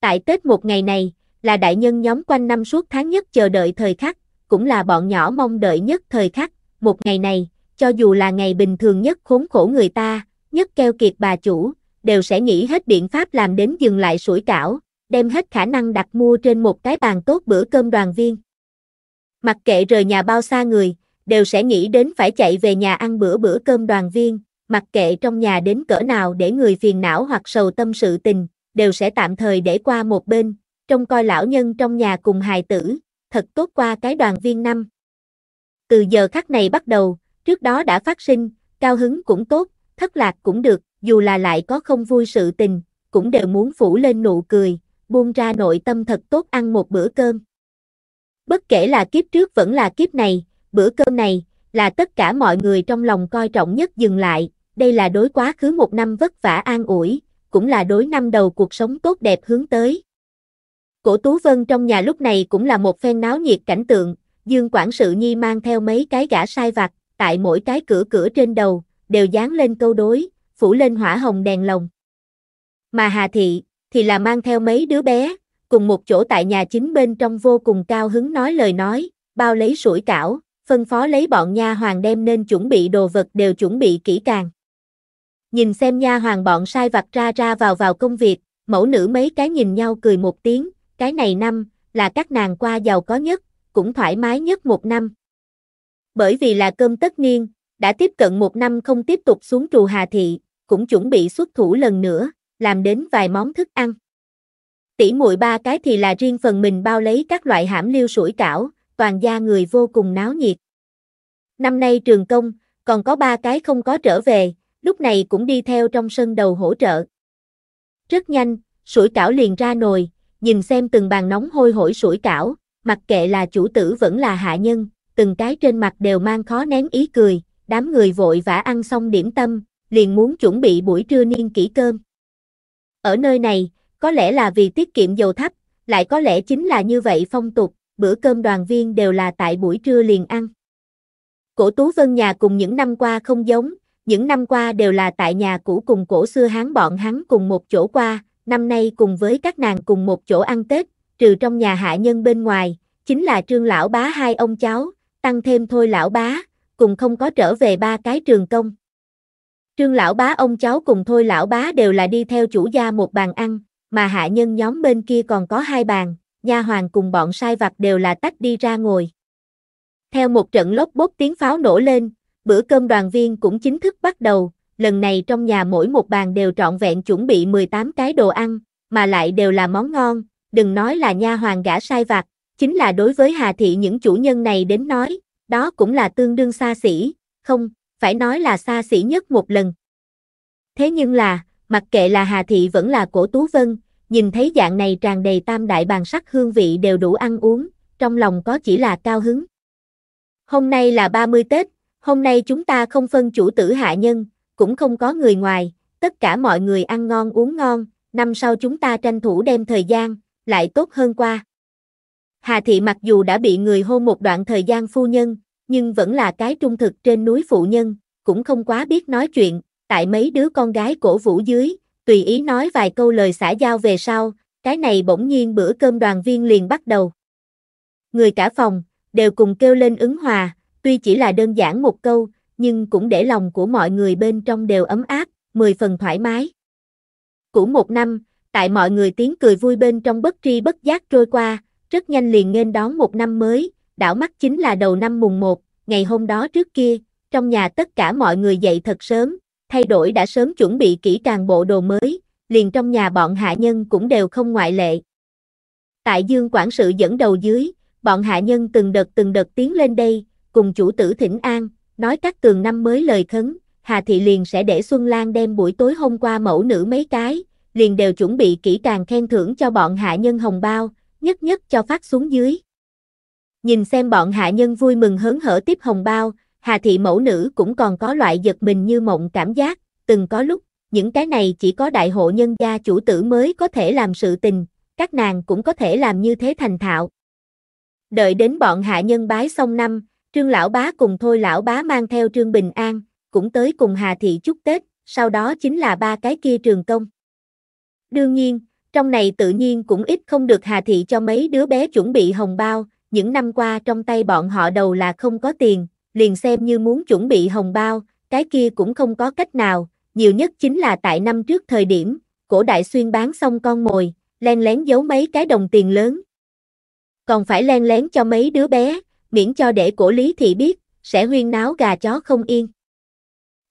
Tại Tết một ngày này, là đại nhân nhóm quanh năm suốt tháng nhất chờ đợi thời khắc, cũng là bọn nhỏ mong đợi nhất thời khắc, một ngày này, cho dù là ngày bình thường nhất khốn khổ người ta, nhất keo kiệt bà chủ, đều sẽ nghĩ hết biện pháp làm đến dừng lại sủi cảo, đem hết khả năng đặt mua trên một cái bàn tốt bữa cơm đoàn viên. Mặc kệ rời nhà bao xa người, đều sẽ nghĩ đến phải chạy về nhà ăn bữa bữa cơm đoàn viên, mặc kệ trong nhà đến cỡ nào để người phiền não hoặc sầu tâm sự tình, đều sẽ tạm thời để qua một bên, trông coi lão nhân trong nhà cùng hài tử, thật tốt qua cái đoàn viên năm. Từ giờ khắc này bắt đầu, Trước đó đã phát sinh, cao hứng cũng tốt, thất lạc cũng được, dù là lại có không vui sự tình, cũng đều muốn phủ lên nụ cười, buông ra nội tâm thật tốt ăn một bữa cơm. Bất kể là kiếp trước vẫn là kiếp này, bữa cơm này là tất cả mọi người trong lòng coi trọng nhất dừng lại, đây là đối quá khứ một năm vất vả an ủi, cũng là đối năm đầu cuộc sống tốt đẹp hướng tới. Cổ Tú Vân trong nhà lúc này cũng là một phen náo nhiệt cảnh tượng, Dương Quản sự Nhi mang theo mấy cái gã sai vặt, tại mỗi cái cửa cửa trên đầu, đều dán lên câu đối, phủ lên hỏa hồng đèn lồng. Mà Hà Thị, thì là mang theo mấy đứa bé, cùng một chỗ tại nhà chính bên trong vô cùng cao hứng nói lời nói, bao lấy sủi cảo, phân phó lấy bọn nha hoàng đem nên chuẩn bị đồ vật đều chuẩn bị kỹ càng. Nhìn xem nha hoàng bọn sai vặt ra ra vào vào công việc, mẫu nữ mấy cái nhìn nhau cười một tiếng, cái này năm, là các nàng qua giàu có nhất, cũng thoải mái nhất một năm bởi vì là cơm tất niên, đã tiếp cận một năm không tiếp tục xuống trù Hà Thị, cũng chuẩn bị xuất thủ lần nữa, làm đến vài món thức ăn. tỉ muội ba cái thì là riêng phần mình bao lấy các loại hãm liêu sủi cảo, toàn gia người vô cùng náo nhiệt. Năm nay trường công, còn có ba cái không có trở về, lúc này cũng đi theo trong sân đầu hỗ trợ. Rất nhanh, sủi cảo liền ra nồi, nhìn xem từng bàn nóng hôi hổi sủi cảo, mặc kệ là chủ tử vẫn là hạ nhân, từng cái trên mặt đều mang khó nén ý cười, đám người vội vã ăn xong điểm tâm, liền muốn chuẩn bị buổi trưa niên kỹ cơm. Ở nơi này, có lẽ là vì tiết kiệm dầu thấp, lại có lẽ chính là như vậy phong tục, bữa cơm đoàn viên đều là tại buổi trưa liền ăn. Cổ Tú Vân nhà cùng những năm qua không giống, những năm qua đều là tại nhà cũ cùng cổ xưa hán bọn hắn cùng một chỗ qua, năm nay cùng với các nàng cùng một chỗ ăn Tết, trừ trong nhà hạ nhân bên ngoài, chính là trương lão bá hai ông cháu, tăng thêm thôi lão bá, cùng không có trở về ba cái trường công. Trương lão bá ông cháu cùng thôi lão bá đều là đi theo chủ gia một bàn ăn, mà hạ nhân nhóm bên kia còn có hai bàn, nha hoàng cùng bọn sai vặt đều là tách đi ra ngồi. Theo một trận lốc bốc tiếng pháo nổ lên, bữa cơm đoàn viên cũng chính thức bắt đầu, lần này trong nhà mỗi một bàn đều trọn vẹn chuẩn bị 18 cái đồ ăn, mà lại đều là món ngon, đừng nói là nha hoàng gã sai vặt, chính là đối với Hà Thị những chủ nhân này đến nói, đó cũng là tương đương xa xỉ, không, phải nói là xa xỉ nhất một lần. Thế nhưng là, mặc kệ là Hà Thị vẫn là cổ Tú Vân, nhìn thấy dạng này tràn đầy tam đại bàn sắc hương vị đều đủ ăn uống, trong lòng có chỉ là cao hứng. Hôm nay là 30 Tết, hôm nay chúng ta không phân chủ tử hạ nhân, cũng không có người ngoài, tất cả mọi người ăn ngon uống ngon, năm sau chúng ta tranh thủ đem thời gian, lại tốt hơn qua. Hà Thị mặc dù đã bị người hô một đoạn thời gian phu nhân, nhưng vẫn là cái trung thực trên núi phụ nhân, cũng không quá biết nói chuyện, tại mấy đứa con gái cổ vũ dưới, tùy ý nói vài câu lời xã giao về sau, cái này bỗng nhiên bữa cơm đoàn viên liền bắt đầu. Người cả phòng, đều cùng kêu lên ứng hòa, tuy chỉ là đơn giản một câu, nhưng cũng để lòng của mọi người bên trong đều ấm áp, mười phần thoải mái. Cũ một năm, tại mọi người tiếng cười vui bên trong bất tri bất giác trôi qua, rất nhanh liền nghênh đón một năm mới, đảo mắt chính là đầu năm mùng 1, ngày hôm đó trước kia, trong nhà tất cả mọi người dậy thật sớm, thay đổi đã sớm chuẩn bị kỹ càng bộ đồ mới, liền trong nhà bọn hạ nhân cũng đều không ngoại lệ. Tại Dương quản sự dẫn đầu dưới, bọn hạ nhân từng đợt từng đợt tiến lên đây, cùng chủ tử thỉnh an, nói các tường năm mới lời khấn, Hà Thị liền sẽ để Xuân Lan đem buổi tối hôm qua mẫu nữ mấy cái, liền đều chuẩn bị kỹ càng khen thưởng cho bọn hạ nhân hồng bao, nhất nhất cho phát xuống dưới. Nhìn xem bọn hạ nhân vui mừng hớn hở tiếp hồng bao, Hà thị mẫu nữ cũng còn có loại giật mình như mộng cảm giác, từng có lúc, những cái này chỉ có đại hộ nhân gia chủ tử mới có thể làm sự tình, các nàng cũng có thể làm như thế thành thạo. Đợi đến bọn hạ nhân bái xong năm, Trương lão bá cùng Thôi lão bá mang theo Trương Bình An, cũng tới cùng Hà thị chúc Tết, sau đó chính là ba cái kia trường công. Đương nhiên, trong này tự nhiên cũng ít không được Hà Thị cho mấy đứa bé chuẩn bị hồng bao, những năm qua trong tay bọn họ đầu là không có tiền, liền xem như muốn chuẩn bị hồng bao, cái kia cũng không có cách nào, nhiều nhất chính là tại năm trước thời điểm, cổ đại xuyên bán xong con mồi, len lén giấu mấy cái đồng tiền lớn. Còn phải len lén cho mấy đứa bé, miễn cho để cổ lý thị biết, sẽ huyên náo gà chó không yên.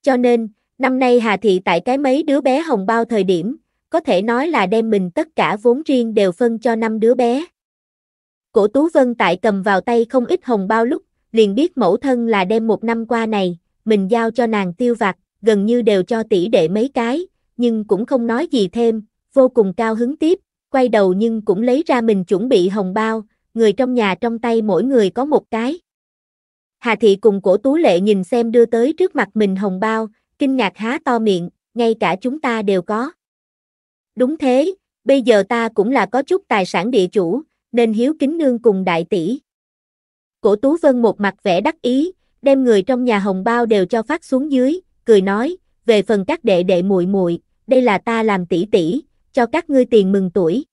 Cho nên, năm nay Hà Thị tại cái mấy đứa bé hồng bao thời điểm, có thể nói là đem mình tất cả vốn riêng đều phân cho năm đứa bé. Cổ Tú Vân tại cầm vào tay không ít hồng bao lúc, liền biết mẫu thân là đem một năm qua này, mình giao cho nàng tiêu vặt, gần như đều cho tỷ đệ mấy cái, nhưng cũng không nói gì thêm, vô cùng cao hứng tiếp, quay đầu nhưng cũng lấy ra mình chuẩn bị hồng bao, người trong nhà trong tay mỗi người có một cái. Hà Thị cùng cổ Tú Lệ nhìn xem đưa tới trước mặt mình hồng bao, kinh ngạc há to miệng, ngay cả chúng ta đều có. Đúng thế, bây giờ ta cũng là có chút tài sản địa chủ, nên hiếu kính nương cùng đại tỷ. Cổ Tú Vân một mặt vẻ đắc ý, đem người trong nhà hồng bao đều cho phát xuống dưới, cười nói, về phần các đệ đệ muội muội, đây là ta làm tỷ tỷ, cho các ngươi tiền mừng tuổi.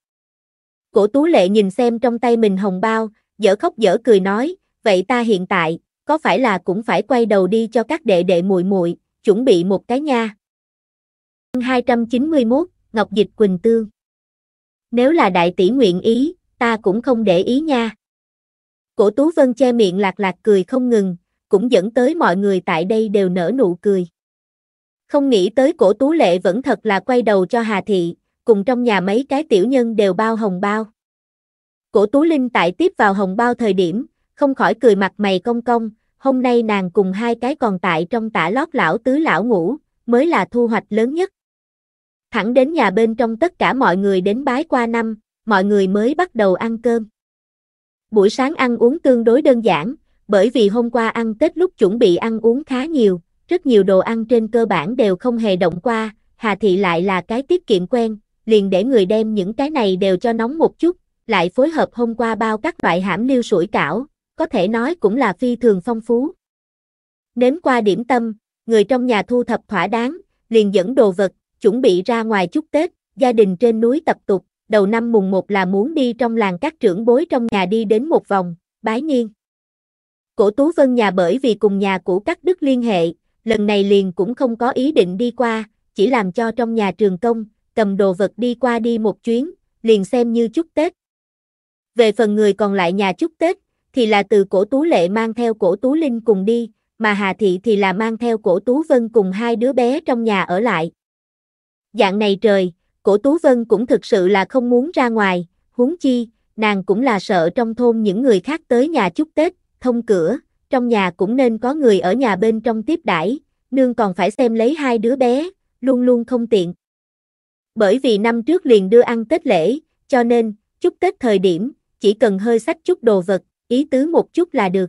Cổ Tú Lệ nhìn xem trong tay mình hồng bao, dở khóc dở cười nói, vậy ta hiện tại có phải là cũng phải quay đầu đi cho các đệ đệ muội muội, chuẩn bị một cái nha. 291 Ngọc Dịch Quỳnh Tương. Nếu là đại tỷ nguyện ý, ta cũng không để ý nha. Cổ Tú Vân che miệng lạc lạc cười không ngừng, cũng dẫn tới mọi người tại đây đều nở nụ cười. Không nghĩ tới cổ Tú Lệ vẫn thật là quay đầu cho Hà Thị, cùng trong nhà mấy cái tiểu nhân đều bao hồng bao. Cổ Tú Linh tại tiếp vào hồng bao thời điểm, không khỏi cười mặt mày cong cong, hôm nay nàng cùng hai cái còn tại trong tả lót lão tứ lão ngủ, mới là thu hoạch lớn nhất thẳng đến nhà bên trong tất cả mọi người đến bái qua năm, mọi người mới bắt đầu ăn cơm. Buổi sáng ăn uống tương đối đơn giản, bởi vì hôm qua ăn Tết lúc chuẩn bị ăn uống khá nhiều, rất nhiều đồ ăn trên cơ bản đều không hề động qua, Hà Thị lại là cái tiết kiệm quen, liền để người đem những cái này đều cho nóng một chút, lại phối hợp hôm qua bao các loại hãm liêu sủi cảo, có thể nói cũng là phi thường phong phú. Nếm qua điểm tâm, người trong nhà thu thập thỏa đáng, liền dẫn đồ vật, chuẩn bị ra ngoài chúc Tết, gia đình trên núi tập tục, đầu năm mùng 1 là muốn đi trong làng các trưởng bối trong nhà đi đến một vòng, bái niên. Cổ Tú Vân nhà bởi vì cùng nhà của các đức liên hệ, lần này liền cũng không có ý định đi qua, chỉ làm cho trong nhà trường công, cầm đồ vật đi qua đi một chuyến, liền xem như chúc Tết. Về phần người còn lại nhà chúc Tết, thì là từ cổ Tú Lệ mang theo cổ Tú Linh cùng đi, mà Hà Thị thì là mang theo cổ Tú Vân cùng hai đứa bé trong nhà ở lại. Dạng này trời, cổ Tú Vân cũng thực sự là không muốn ra ngoài, huống chi, nàng cũng là sợ trong thôn những người khác tới nhà chúc Tết, thông cửa, trong nhà cũng nên có người ở nhà bên trong tiếp đãi, nương còn phải xem lấy hai đứa bé, luôn luôn không tiện. Bởi vì năm trước liền đưa ăn Tết lễ, cho nên, chúc Tết thời điểm, chỉ cần hơi sách chút đồ vật, ý tứ một chút là được.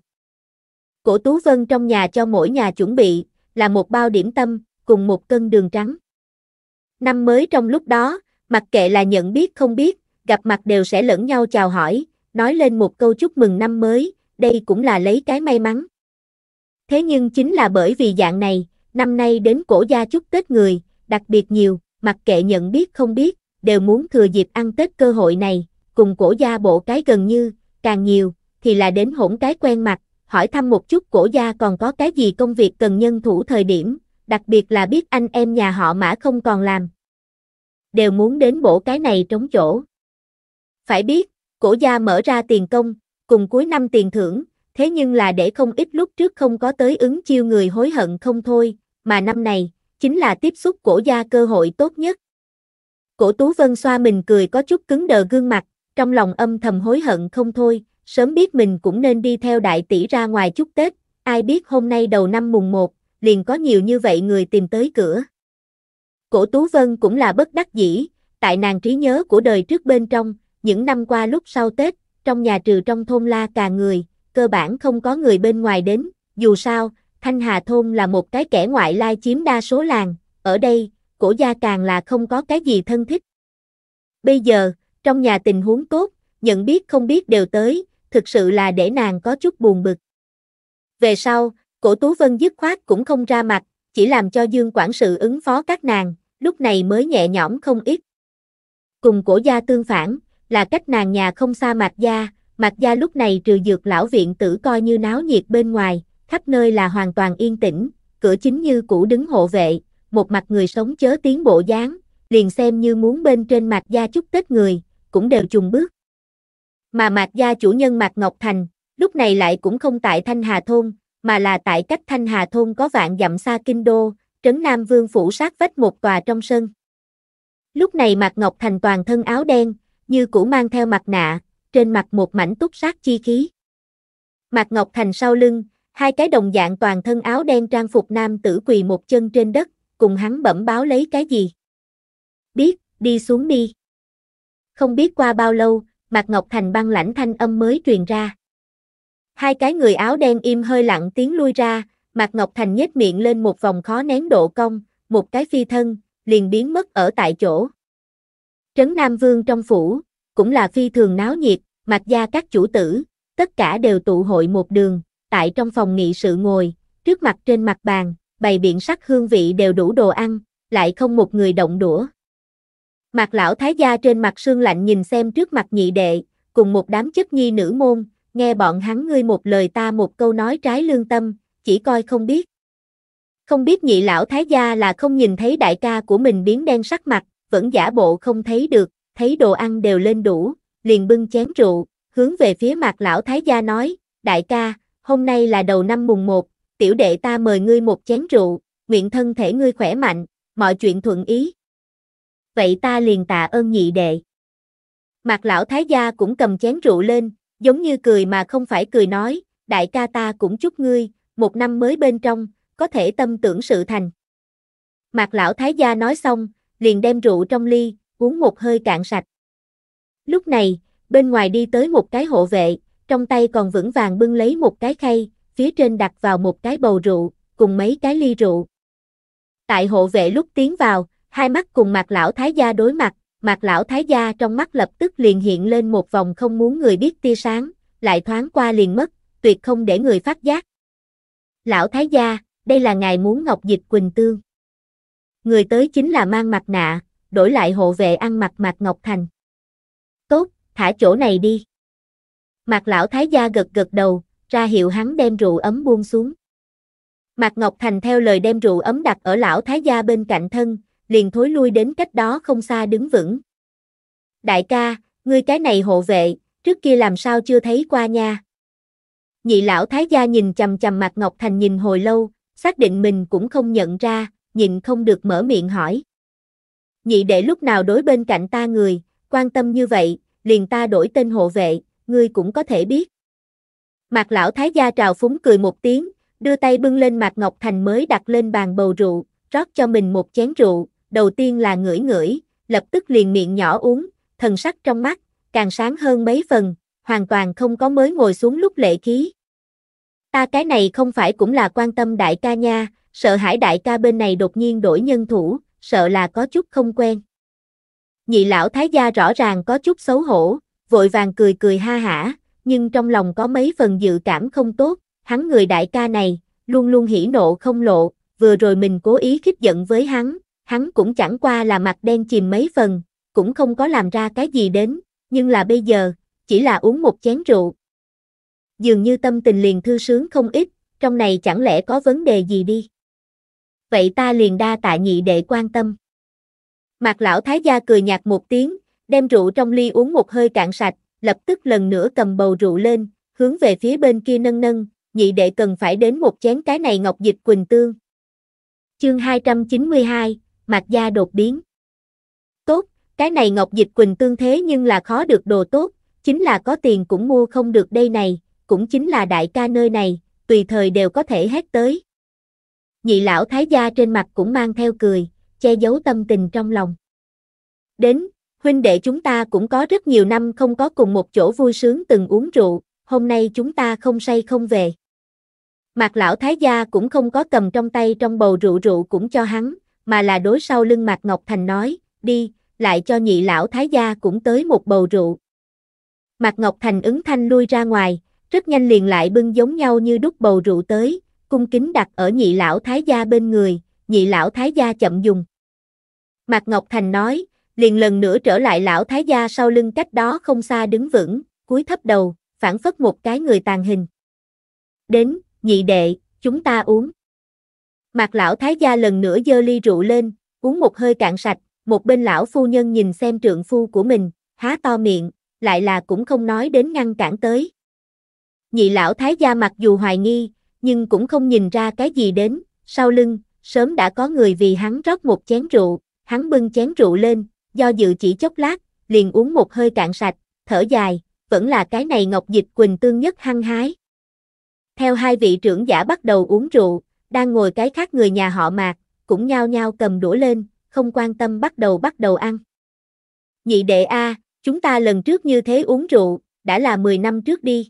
Cổ Tú Vân trong nhà cho mỗi nhà chuẩn bị, là một bao điểm tâm, cùng một cân đường trắng. Năm mới trong lúc đó, mặc kệ là nhận biết không biết, gặp mặt đều sẽ lẫn nhau chào hỏi, nói lên một câu chúc mừng năm mới, đây cũng là lấy cái may mắn. Thế nhưng chính là bởi vì dạng này, năm nay đến cổ gia chúc Tết người, đặc biệt nhiều, mặc kệ nhận biết không biết, đều muốn thừa dịp ăn Tết cơ hội này, cùng cổ gia bộ cái gần như, càng nhiều, thì là đến hỗn cái quen mặt, hỏi thăm một chút cổ gia còn có cái gì công việc cần nhân thủ thời điểm, đặc biệt là biết anh em nhà họ mã không còn làm, đều muốn đến bổ cái này trống chỗ. Phải biết, cổ gia mở ra tiền công, cùng cuối năm tiền thưởng, thế nhưng là để không ít lúc trước không có tới ứng chiêu người hối hận không thôi, mà năm này, chính là tiếp xúc cổ gia cơ hội tốt nhất. Cổ Tú Vân xoa mình cười có chút cứng đờ gương mặt, trong lòng âm thầm hối hận không thôi, sớm biết mình cũng nên đi theo đại tỷ ra ngoài chúc Tết, ai biết hôm nay đầu năm mùng 1, liền có nhiều như vậy người tìm tới cửa. Cổ Tú Vân cũng là bất đắc dĩ, tại nàng trí nhớ của đời trước bên trong, những năm qua lúc sau Tết, trong nhà trừ trong thôn la cà người, cơ bản không có người bên ngoài đến, dù sao, Thanh Hà Thôn là một cái kẻ ngoại lai chiếm đa số làng, ở đây, cổ gia càng là không có cái gì thân thích. Bây giờ, trong nhà tình huống tốt, nhận biết không biết đều tới, thực sự là để nàng có chút buồn bực. Về sau, cổ Tú Vân dứt khoát cũng không ra mặt, chỉ làm cho Dương quản sự ứng phó các nàng, lúc này mới nhẹ nhõm không ít. Cùng cổ gia tương phản, là cách nàng nhà không xa mạc gia, mạc gia lúc này trừ dược lão viện tử coi như náo nhiệt bên ngoài, khắp nơi là hoàn toàn yên tĩnh, cửa chính như cũ đứng hộ vệ, một mặt người sống chớ tiến bộ dáng, liền xem như muốn bên trên mạc gia chúc Tết người, cũng đều chùng bước. Mà mạc gia chủ nhân mạc Ngọc Thành, lúc này lại cũng không tại Thanh Hà Thôn, mà là tại cách Thanh Hà Thôn có vạn dặm xa kinh đô, trấn Nam Vương phủ sát vách một tòa trong sân. Lúc này Mạc Ngọc Thành toàn thân áo đen, như cũ mang theo mặt nạ, trên mặt một mảnh túc sát chi khí. Mạc Ngọc Thành sau lưng, hai cái đồng dạng toàn thân áo đen trang phục nam tử quỳ một chân trên đất, cùng hắn bẩm báo lấy cái gì. Biết, đi xuống đi. Không biết qua bao lâu, Mạc Ngọc Thành băng lãnh thanh âm mới truyền ra. Hai cái người áo đen im hơi lặng tiếng lui ra, Mạc Ngọc Thành nhếch miệng lên một vòng khó nén độ công một cái phi thân, liền biến mất ở tại chỗ. Trấn Nam Vương trong phủ, cũng là phi thường náo nhiệt, Mạc gia các chủ tử, tất cả đều tụ hội một đường, tại trong phòng nghị sự ngồi, trước mặt trên mặt bàn, bày biện sắc hương vị đều đủ đồ ăn, lại không một người động đũa. Mạc lão thái gia trên mặt sương lạnh nhìn xem trước mặt nhị đệ, cùng một đám chất nhi nữ môn, nghe bọn hắn ngươi một lời ta một câu nói trái lương tâm, chỉ coi không biết. Không biết nhị lão thái gia là không nhìn thấy đại ca của mình biến đen sắc mặt, vẫn giả bộ không thấy được, thấy đồ ăn đều lên đủ, liền bưng chén rượu, hướng về phía mặt lão thái gia nói, đại ca, hôm nay là đầu năm mùng 1, tiểu đệ ta mời ngươi một chén rượu, nguyện thân thể ngươi khỏe mạnh, mọi chuyện thuận ý. Vậy ta liền tạ ơn nhị đệ. Mặt lão thái gia cũng cầm chén rượu lên, giống như cười mà không phải cười nói, đại ca ta cũng chúc ngươi, một năm mới bên trong, có thể tâm tưởng sự thành. Mạc lão thái gia nói xong, liền đem rượu trong ly, uống một hơi cạn sạch. Lúc này, bên ngoài đi tới một cái hộ vệ, trong tay còn vững vàng bưng lấy một cái khay, phía trên đặt vào một cái bầu rượu, cùng mấy cái ly rượu. Tại hộ vệ lúc tiến vào, hai mắt cùng mạc lão thái gia đối mặt, mạc lão thái gia trong mắt lập tức liền hiện lên một vòng không muốn người biết tia sáng, lại thoáng qua liền mất, tuyệt không để người phát giác lão thái gia, đây là ngài muốn Ngọc Dịch Quỳnh Tương. Người tới chính là mang mặt nạ, đổi lại hộ vệ ăn mặc mặt Ngọc Thành. Tốt, thả chỗ này đi. mặt lão thái gia gật gật đầu, ra hiệu hắn đem rượu ấm buông xuống. mặt Ngọc Thành theo lời đem rượu ấm đặt ở lão thái gia bên cạnh thân, liền thối lui đến cách đó không xa đứng vững. Đại ca, ngươi cái này hộ vệ, trước kia làm sao chưa thấy qua nha. Nhị lão thái gia nhìn chầm chầm mặt Ngọc Thành nhìn hồi lâu, xác định mình cũng không nhận ra, nhìn không được mở miệng hỏi. Nhị đệ lúc nào đối bên cạnh ta người, quan tâm như vậy, liền ta đổi tên hộ vệ, ngươi cũng có thể biết. mặt lão thái gia trào phúng cười một tiếng, đưa tay bưng lên mặt Ngọc Thành mới đặt lên bàn bầu rượu, rót cho mình một chén rượu, đầu tiên là ngửi ngửi, lập tức liền miệng nhỏ uống, thần sắc trong mắt, càng sáng hơn mấy phần, hoàn toàn không có mới ngồi xuống lúc lễ khí. Ta cái này không phải cũng là quan tâm đại ca nha, sợ hải đại ca bên này đột nhiên đổi nhân thủ, sợ là có chút không quen. Nhị lão thái gia rõ ràng có chút xấu hổ, vội vàng cười cười ha hả, nhưng trong lòng có mấy phần dự cảm không tốt, hắn người đại ca này, luôn luôn hỉ nộ không lộ, vừa rồi mình cố ý khích giận với hắn, hắn cũng chẳng qua là mặt đen chìm mấy phần, cũng không có làm ra cái gì đến, nhưng là bây giờ, chỉ là uống một chén rượu. Dường như tâm tình liền thư sướng không ít, trong này chẳng lẽ có vấn đề gì đi. Vậy ta liền đa tạ nhị đệ quan tâm. Mạc lão thái gia cười nhạt một tiếng, đem rượu trong ly uống một hơi cạn sạch, lập tức lần nữa cầm bầu rượu lên, hướng về phía bên kia nâng nâng, nhị đệ cần phải đến một chén cái này ngọc dịch quỳnh tương. Chương 292, Mạc gia đột biến. Tốt, cái này ngọc dịch quỳnh tương thế nhưng là khó được đồ tốt, chính là có tiền cũng mua không được đây này, cũng chính là đại ca nơi này, tùy thời đều có thể hét tới. Nhị lão thái gia trên mặt cũng mang theo cười, che giấu tâm tình trong lòng. Đến, huynh đệ chúng ta cũng có rất nhiều năm không có cùng một chỗ vui sướng từng uống rượu, hôm nay chúng ta không say không về. Mạc lão thái gia cũng không có cầm trong tay trong bầu rượu rượu cũng cho hắn, mà là đối sau lưng Mạc Ngọc Thành nói, đi, lại cho nhị lão thái gia cũng tới một bầu rượu. Mạc Ngọc Thành ứng thanh lui ra ngoài, rất nhanh liền lại bưng giống nhau như đút bầu rượu tới, cung kính đặt ở nhị lão thái gia bên người, nhị lão thái gia chậm dùng. Mạc Ngọc Thành nói, liền lần nữa trở lại lão thái gia sau lưng cách đó không xa đứng vững, cúi thấp đầu, phản phất một cái người tàn hình. Đến, nhị đệ, chúng ta uống. Mạc lão thái gia lần nữa dơ ly rượu lên, uống một hơi cạn sạch, một bên lão phu nhân nhìn xem trượng phu của mình, há to miệng, lại là cũng không nói đến ngăn cản tới. Nhị lão thái gia mặc dù hoài nghi, nhưng cũng không nhìn ra cái gì đến, sau lưng, sớm đã có người vì hắn rót một chén rượu, hắn bưng chén rượu lên, do dự chỉ chốc lát, liền uống một hơi cạn sạch, thở dài, vẫn là cái này ngọc dịch quỳnh tương nhất hăng hái. Theo hai vị trưởng giả bắt đầu uống rượu, đang ngồi cái khác người nhà họ mạc, cũng nhao nhao cầm đũa lên, không quan tâm bắt đầu bắt đầu ăn. Nhị đệ A, Chúng ta lần trước như thế uống rượu, đã là 10 năm trước đi.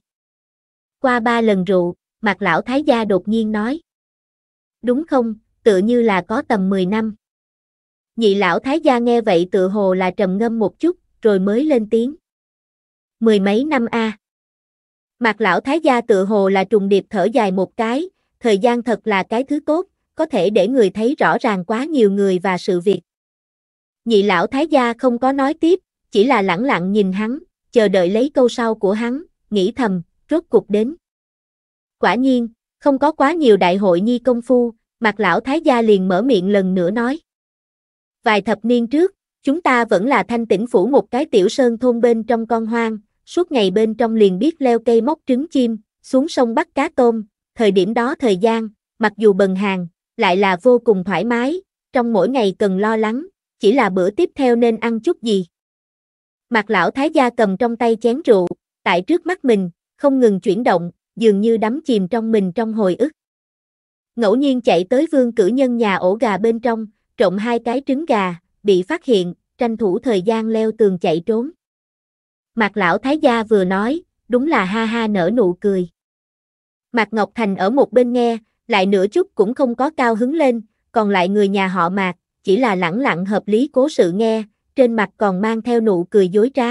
Qua ba lần rượu, mặt lão thái gia đột nhiên nói. Đúng không, tựa như là có tầm 10 năm. Nhị lão thái gia nghe vậy tự hồ là trầm ngâm một chút, rồi mới lên tiếng. Mười mấy năm a. À. Mặt lão thái gia tự hồ là trùng điệp thở dài một cái, thời gian thật là cái thứ tốt, có thể để người thấy rõ ràng quá nhiều người và sự việc. Nhị lão thái gia không có nói tiếp, chỉ là lẳng lặng nhìn hắn, chờ đợi lấy câu sau của hắn, nghĩ thầm, rốt cuộc đến. Quả nhiên, không có quá nhiều đại hội nhi công phu, mặt lão thái gia liền mở miệng lần nữa nói. Vài thập niên trước, chúng ta vẫn là thanh tỉnh phủ một cái tiểu sơn thôn bên trong con hoang, suốt ngày bên trong liền biết leo cây móc trứng chim, xuống sông bắt cá tôm, thời điểm đó thời gian, mặc dù bần hàng, lại là vô cùng thoải mái, trong mỗi ngày cần lo lắng, chỉ là bữa tiếp theo nên ăn chút gì mạc lão thái gia cầm trong tay chén rượu, tại trước mắt mình, không ngừng chuyển động, dường như đắm chìm trong mình trong hồi ức. Ngẫu nhiên chạy tới vương cử nhân nhà ổ gà bên trong, trộm hai cái trứng gà, bị phát hiện, tranh thủ thời gian leo tường chạy trốn. Mạc lão thái gia vừa nói, đúng là ha ha nở nụ cười. Mạc Ngọc Thành ở một bên nghe, lại nửa chút cũng không có cao hứng lên, còn lại người nhà họ Mạc, chỉ là lẳng lặng hợp lý cố sự nghe, trên mặt còn mang theo nụ cười dối trá.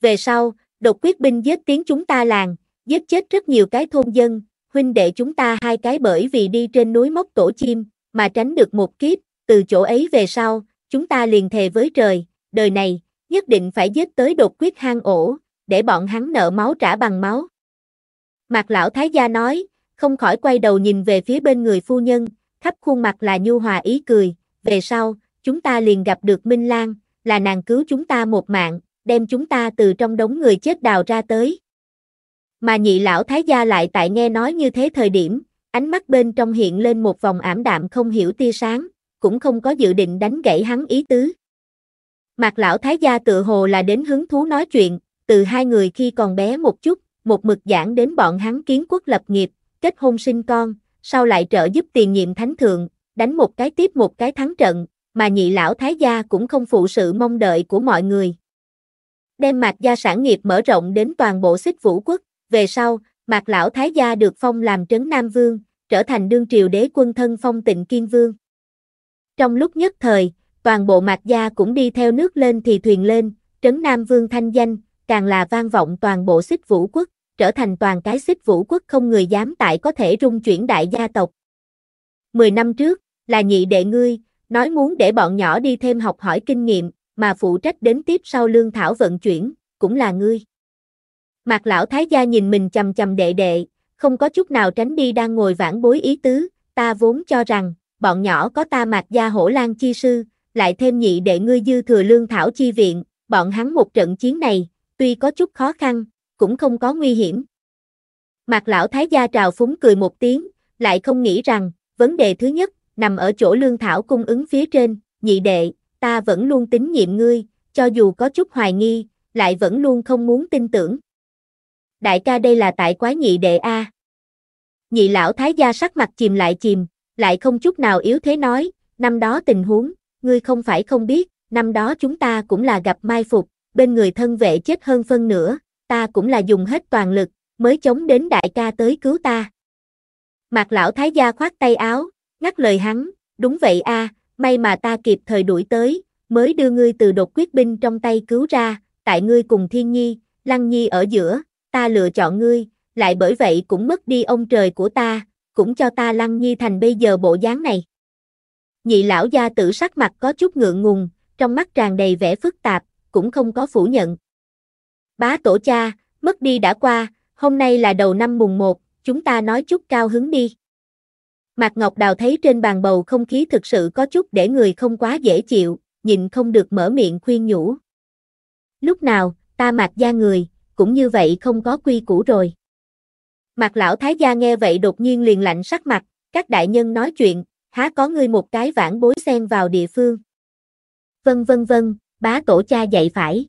Về sau, đột quyết binh giết tiếng chúng ta làng, giết chết rất nhiều cái thôn dân, huynh đệ chúng ta hai cái bởi vì đi trên núi móc tổ chim, mà tránh được một kiếp, từ chỗ ấy về sau, chúng ta liền thề với trời, đời này, nhất định phải giết tới đột quyết hang ổ, để bọn hắn nợ máu trả bằng máu. Mạc lão thái gia nói, không khỏi quay đầu nhìn về phía bên người phu nhân, khắp khuôn mặt là nhu hòa ý cười, về sau, chúng ta liền gặp được Minh Lan, là nàng cứu chúng ta một mạng, đem chúng ta từ trong đống người chết đào ra tới. Mà nhị lão thái gia lại tại nghe nói như thế thời điểm, ánh mắt bên trong hiện lên một vòng ảm đạm không hiểu tia sáng, cũng không có dự định đánh gãy hắn ý tứ. mặt lão thái gia tự hồ là đến hứng thú nói chuyện, từ hai người khi còn bé một chút, một mực giảng đến bọn hắn kiến quốc lập nghiệp, kết hôn sinh con, sau lại trợ giúp tiền nhiệm thánh thượng, đánh một cái tiếp một cái thắng trận, mà nhị lão thái gia cũng không phụ sự mong đợi của mọi người. Đem mạc gia sản nghiệp mở rộng đến toàn bộ xích vũ quốc, về sau, mạc lão thái gia được phong làm trấn Nam Vương, trở thành đương triều đế quân thân phong tịnh Kiên Vương. Trong lúc nhất thời, toàn bộ mạc gia cũng đi theo nước lên thì thuyền lên, trấn Nam Vương thanh danh, càng là vang vọng toàn bộ xích vũ quốc, trở thành toàn cái xích vũ quốc không người dám tại có thể rung chuyển đại gia tộc. Mười năm trước, là nhị đệ ngươi, nói muốn để bọn nhỏ đi thêm học hỏi kinh nghiệm, mà phụ trách đến tiếp sau lương thảo vận chuyển, cũng là ngươi. Mạc lão thái gia nhìn mình chầm chầm đệ đệ, không có chút nào tránh đi đang ngồi vãn bối ý tứ, ta vốn cho rằng, bọn nhỏ có ta mạc gia hổ lan chi sư, lại thêm nhị đệ ngươi dư thừa lương thảo chi viện, bọn hắn một trận chiến này, tuy có chút khó khăn, cũng không có nguy hiểm. Mạc lão thái gia trào phúng cười một tiếng, lại không nghĩ rằng, vấn đề thứ nhất, nằm ở chỗ lương thảo cung ứng phía trên, nhị đệ, ta vẫn luôn tín nhiệm ngươi, cho dù có chút hoài nghi, lại vẫn luôn không muốn tin tưởng. Đại ca đây là tại quá nhị đệ A. Nhị lão thái gia sắc mặt chìm lại chìm, lại không chút nào yếu thế nói, năm đó tình huống, ngươi không phải không biết, năm đó chúng ta cũng là gặp mai phục, bên người thân vệ chết hơn phân nữa ta cũng là dùng hết toàn lực, mới chống đến đại ca tới cứu ta. mặt lão thái gia khoát tay áo, Ngắt lời hắn, đúng vậy a, may mà ta kịp thời đuổi tới, mới đưa ngươi từ đột quyết binh trong tay cứu ra, tại ngươi cùng Thiên Nhi, Lăng Nhi ở giữa, ta lựa chọn ngươi, lại bởi vậy cũng mất đi ông trời của ta, cũng cho ta Lăng Nhi thành bây giờ bộ dáng này. Nhị lão gia tử sắc mặt có chút ngượng ngùng, trong mắt tràn đầy vẻ phức tạp, cũng không có phủ nhận. Bá tổ cha, mất đi đã qua, hôm nay là đầu năm mùng 1, chúng ta nói chút cao hứng đi. Mạc Ngọc Đào thấy trên bàn bầu không khí thực sự có chút để người không quá dễ chịu, nhịn không được mở miệng khuyên nhủ. Lúc nào, ta mạc gia người, cũng như vậy không có quy củ rồi. Mạc lão thái gia nghe vậy đột nhiên liền lạnh sắc mặt, các đại nhân nói chuyện, há có ngươi một cái vãn bối xen vào địa phương. Vân vân vân, bá tổ cha dạy phải.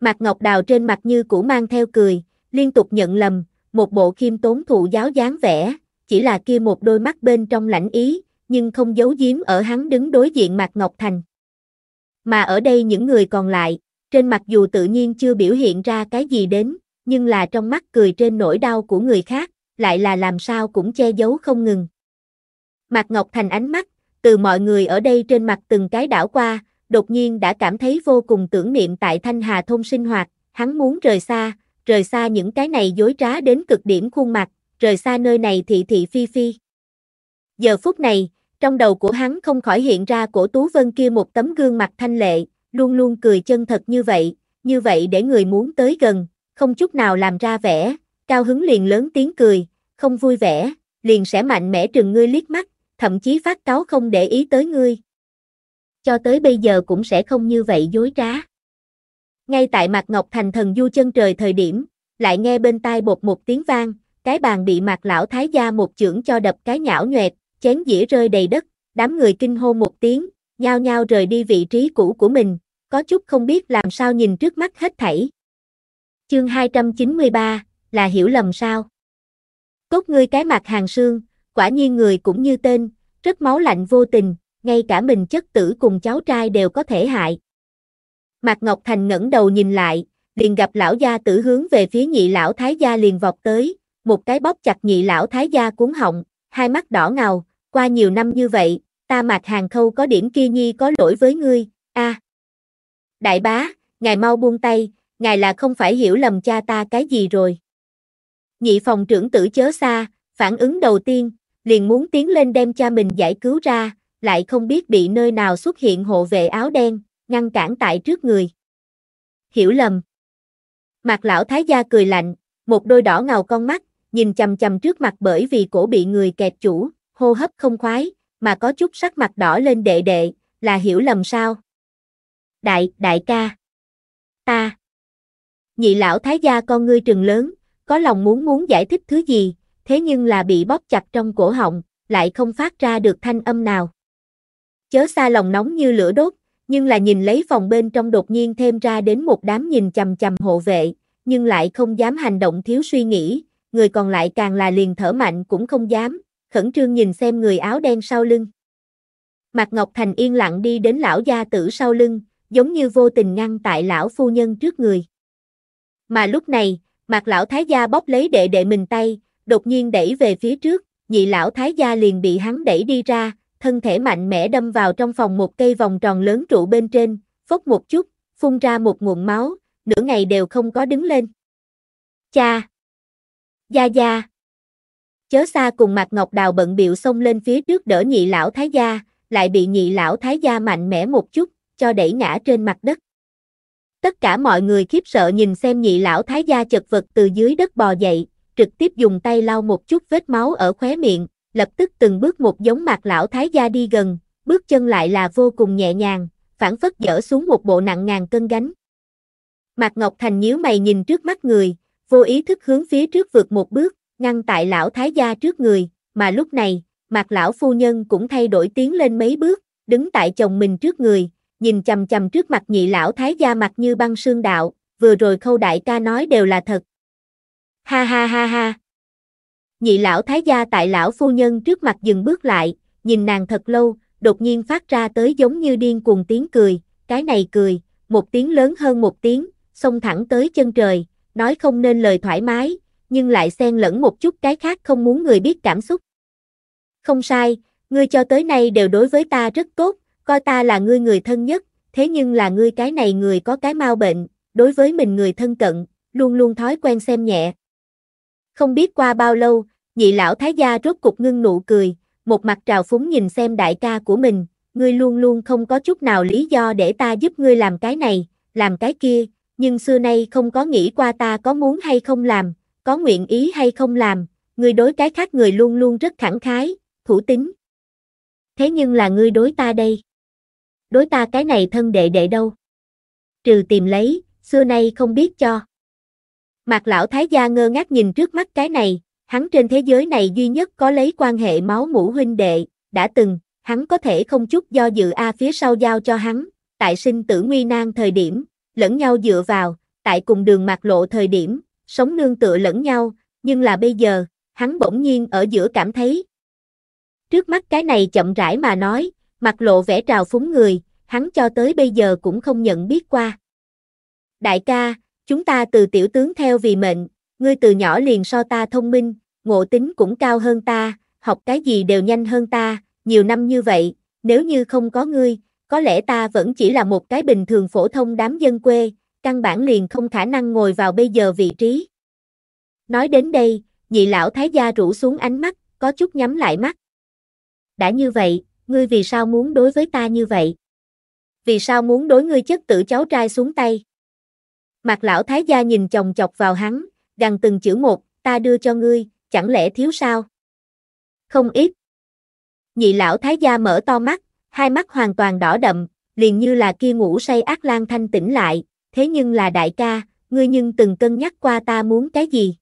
Mạc Ngọc Đào trên mặt như cũ mang theo cười, liên tục nhận lầm, một bộ khiêm tốn thụ giáo dáng vẻ, chỉ là kia một đôi mắt bên trong lãnh ý, nhưng không giấu giếm ở hắn đứng đối diện Mạc Ngọc Thành. Mà ở đây những người còn lại, trên mặt dù tự nhiên chưa biểu hiện ra cái gì đến, nhưng là trong mắt cười trên nỗi đau của người khác, lại là làm sao cũng che giấu không ngừng. Mạc Ngọc Thành ánh mắt, từ mọi người ở đây trên mặt từng cái đảo qua, đột nhiên đã cảm thấy vô cùng tưởng niệm tại Thanh Hà Thôn sinh hoạt, hắn muốn rời xa, rời xa những cái này dối trá đến cực điểm khuôn mặt, rời xa nơi này thị thị phi phi. Giờ phút này, trong đầu của hắn không khỏi hiện ra cổ Tú Vân kia một tấm gương mặt thanh lệ, luôn luôn cười chân thật như vậy, như vậy để người muốn tới gần, không chút nào làm ra vẻ, cao hứng liền lớn tiếng cười, không vui vẻ, liền sẽ mạnh mẽ trừng ngươi liếc mắt, thậm chí phát cáo không để ý tới ngươi. Cho tới bây giờ cũng sẽ không như vậy dối trá. Ngay tại mặt Ngọc Thành thần du chân trời thời điểm, lại nghe bên tai bột một tiếng vang, cái bàn bị mặt lão thái gia một chưởng cho đập cái nhão nhoẹt, chén dĩa rơi đầy đất, đám người kinh hô một tiếng, nhao nhao rời đi vị trí cũ của mình, có chút không biết làm sao nhìn trước mắt hết thảy. Chương 293, là hiểu lầm sao? Cốt ngươi cái mặt hàng xương, quả nhiên người cũng như tên, rất máu lạnh vô tình, ngay cả mình chất tử cùng cháu trai đều có thể hại. mặt Ngọc Thành ngẩng đầu nhìn lại, liền gặp lão gia tử hướng về phía nhị lão thái gia liền vọt tới, một cái bóp chặt nhị lão thái gia cuốn họng, hai mắt đỏ ngầu, qua nhiều năm như vậy, ta mạc hàng khâu có điểm kia nhi có lỗi với ngươi, a à. Đại bá, ngài mau buông tay, ngài là không phải hiểu lầm cha ta cái gì rồi. Nhị phòng trưởng tử chớ xa, phản ứng đầu tiên, liền muốn tiến lên đem cha mình giải cứu ra, lại không biết bị nơi nào xuất hiện hộ vệ áo đen, ngăn cản tại trước người. Hiểu lầm. Mạc lão thái gia cười lạnh, một đôi đỏ ngầu con mắt, nhìn chầm chầm trước mặt bởi vì cổ bị người kẹt chủ, hô hấp không khoái, mà có chút sắc mặt đỏ lên đệ đệ, là hiểu lầm sao? Đại, đại ca. Ta. Nhị lão thái gia con ngươi trừng lớn, có lòng muốn muốn giải thích thứ gì, thế nhưng là bị bóp chặt trong cổ họng, lại không phát ra được thanh âm nào. Chớ xa lòng nóng như lửa đốt, nhưng là nhìn lấy phòng bên trong đột nhiên thêm ra đến một đám nhìn chầm chầm hộ vệ, nhưng lại không dám hành động thiếu suy nghĩ, người còn lại càng là liền thở mạnh cũng không dám, khẩn trương nhìn xem người áo đen sau lưng. Mạc Ngọc Thành yên lặng đi đến lão gia tử sau lưng, giống như vô tình ngăn tại lão phu nhân trước người. Mà lúc này, Mạc lão thái gia bóp lấy đệ đệ mình tay, đột nhiên đẩy về phía trước, nhị lão thái gia liền bị hắn đẩy đi ra, thân thể mạnh mẽ đâm vào trong phòng một cây vòng tròn lớn trụ bên trên, phốc một chút, phun ra một nguồn máu, nửa ngày đều không có đứng lên. Cha! Gia Gia. Chớ xa cùng Mạc Ngọc Đào bận biệu xông lên phía trước đỡ nhị lão Thái Gia, lại bị nhị lão Thái Gia mạnh mẽ một chút, cho đẩy ngã trên mặt đất. Tất cả mọi người khiếp sợ nhìn xem nhị lão Thái Gia chật vật từ dưới đất bò dậy, trực tiếp dùng tay lau một chút vết máu ở khóe miệng, lập tức từng bước một giống Mạc lão Thái Gia đi gần, bước chân lại là vô cùng nhẹ nhàng, phản phất dỡ xuống một bộ nặng ngàn cân gánh. Mạc Ngọc Thành nhíu mày nhìn trước mắt người, vô ý thức hướng phía trước vượt một bước, ngăn tại lão thái gia trước người, mà lúc này, mặt lão phu nhân cũng thay đổi tiến lên mấy bước, đứng tại chồng mình trước người, nhìn chầm chầm trước mặt nhị lão thái gia mặt như băng sương đạo, vừa rồi khâu đại ca nói đều là thật. Ha ha ha ha. Nhị lão thái gia tại lão phu nhân trước mặt dừng bước lại, nhìn nàng thật lâu, đột nhiên phát ra tới giống như điên cuồng tiếng cười, cái này cười, một tiếng lớn hơn một tiếng, xông thẳng tới chân trời, nói không nên lời thoải mái, nhưng lại xen lẫn một chút cái khác không muốn người biết cảm xúc. Không sai, ngươi cho tới nay đều đối với ta rất tốt, coi ta là ngươi người thân nhất, thế nhưng là ngươi cái này người có cái mau bệnh, đối với mình người thân cận, luôn luôn thói quen xem nhẹ. Không biết qua bao lâu, nhị lão thái gia rốt cục ngưng nụ cười, một mặt trào phúng nhìn xem đại ca của mình, ngươi luôn luôn không có chút nào lý do để ta giúp ngươi làm cái này, làm cái kia, nhưng xưa nay không có nghĩ qua ta có muốn hay không làm, có nguyện ý hay không làm, ngươi đối cái khác người luôn luôn rất khẳng khái, thủ tính. Thế nhưng là ngươi đối ta đây. Đối ta cái này thân đệ đệ đâu? Trừ tìm lấy, xưa nay không biết cho. Mạc lão thái gia ngơ ngác nhìn trước mắt cái này, hắn trên thế giới này duy nhất có lấy quan hệ máu mũ huynh đệ, đã từng, hắn có thể không chút do dự A à phía sau giao cho hắn, tại sinh tử nguy nan thời điểm, lẫn nhau dựa vào, tại cùng đường mạc lộ thời điểm, sống nương tựa lẫn nhau, nhưng là bây giờ, hắn bỗng nhiên ở giữa cảm thấy. Trước mắt cái này chậm rãi mà nói, mặc lộ vẽ trào phúng người, hắn cho tới bây giờ cũng không nhận biết qua. Đại ca, chúng ta từ tiểu tướng theo vì mệnh, ngươi từ nhỏ liền so ta thông minh, ngộ tính cũng cao hơn ta, học cái gì đều nhanh hơn ta, nhiều năm như vậy, nếu như không có ngươi, có lẽ ta vẫn chỉ là một cái bình thường phổ thông đám dân quê, căn bản liền không khả năng ngồi vào bây giờ vị trí. Nói đến đây, nhị lão thái gia rũ xuống ánh mắt, có chút nhắm lại mắt. Đã như vậy, ngươi vì sao muốn đối với ta như vậy? Vì sao muốn đối ngươi chất tử cháu trai xuống tay? Mặt lão thái gia nhìn chồng chọc vào hắn, gần từng chữ một, ta đưa cho ngươi, chẳng lẽ thiếu sao? Không ít. Nhị lão thái gia mở to mắt, hai mắt hoàn toàn đỏ đậm, liền như là kia ngủ say ác lan thanh tỉnh lại, thế nhưng là đại ca, ngươi nhưng từng cân nhắc qua ta muốn cái gì.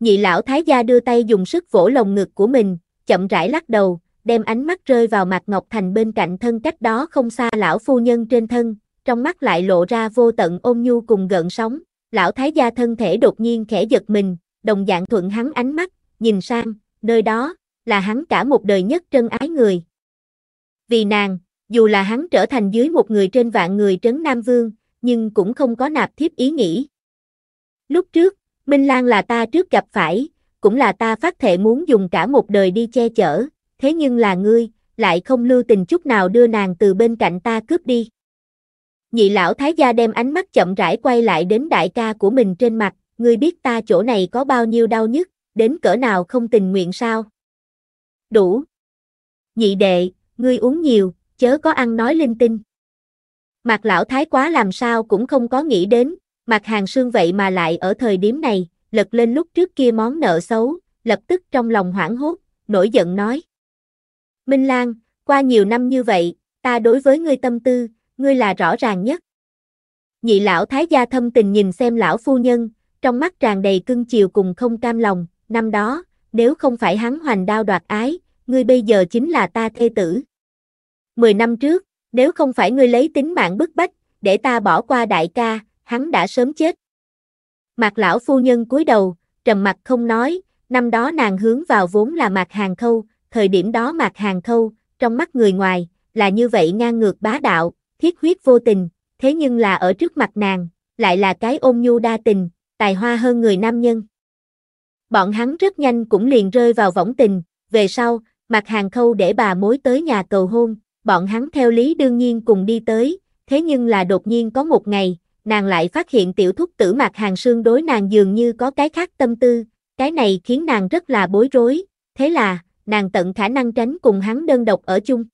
Nhị lão thái gia đưa tay dùng sức vỗ lồng ngực của mình, chậm rãi lắc đầu, đem ánh mắt rơi vào mặt Ngọc Thành bên cạnh thân cách đó không xa lão phu nhân trên thân, trong mắt lại lộ ra vô tận ôn nhu cùng gợn sóng, lão thái gia thân thể đột nhiên khẽ giật mình, đồng dạng thuận hắn ánh mắt, nhìn sang, nơi đó, là hắn cả một đời nhất trân ái người. Vì nàng, dù là hắn trở thành dưới một người trên vạn người trấn Nam Vương, nhưng cũng không có nạp thiếp ý nghĩ. Lúc trước, Minh Lan là ta trước gặp phải, cũng là ta phát thệ muốn dùng cả một đời đi che chở, thế nhưng là ngươi, lại không lưu tình chút nào đưa nàng từ bên cạnh ta cướp đi. Nhị lão thái gia đem ánh mắt chậm rãi quay lại đến đại ca của mình trên mặt, ngươi biết ta chỗ này có bao nhiêu đau nhức, đến cỡ nào không tình nguyện sao? Đủ. Nhị đệ, ngươi uống nhiều, chớ có ăn nói linh tinh. Mạc lão thái quá làm sao cũng không có nghĩ đến, Mạc Hàng Sương vậy mà lại ở thời điểm này, lật lên lúc trước kia món nợ xấu, lập tức trong lòng hoảng hốt, nổi giận nói. Minh Lan, qua nhiều năm như vậy, ta đối với ngươi tâm tư, ngươi là rõ ràng nhất. Nhị lão thái gia thâm tình nhìn xem lão phu nhân, trong mắt tràn đầy cưng chiều cùng không cam lòng, năm đó, nếu không phải hắn hoành đao đoạt ái, ngươi bây giờ chính là ta thê tử. 10 năm trước, nếu không phải ngươi lấy tính mạng bức bách, để ta bỏ qua đại ca, hắn đã sớm chết. Mạc lão phu nhân cúi đầu, trầm mặt không nói, năm đó nàng hướng vào vốn là Mạc Hàng Khâu, thời điểm đó Mạc Hàng Khâu, trong mắt người ngoài, là như vậy ngang ngược bá đạo, thiết huyết vô tình, thế nhưng là ở trước mặt nàng, lại là cái ôn nhu đa tình, tài hoa hơn người nam nhân. Bọn hắn rất nhanh cũng liền rơi vào võng tình, về sau, Mạc Hàng Khâu để bà mối tới nhà cầu hôn, bọn hắn theo lý đương nhiên cùng đi tới, thế nhưng là đột nhiên có một ngày, nàng lại phát hiện tiểu thúc tử mặt hàng xương đối nàng dường như có cái khác tâm tư, cái này khiến nàng rất là bối rối, thế là, nàng tận khả năng tránh cùng hắn đơn độc ở chung.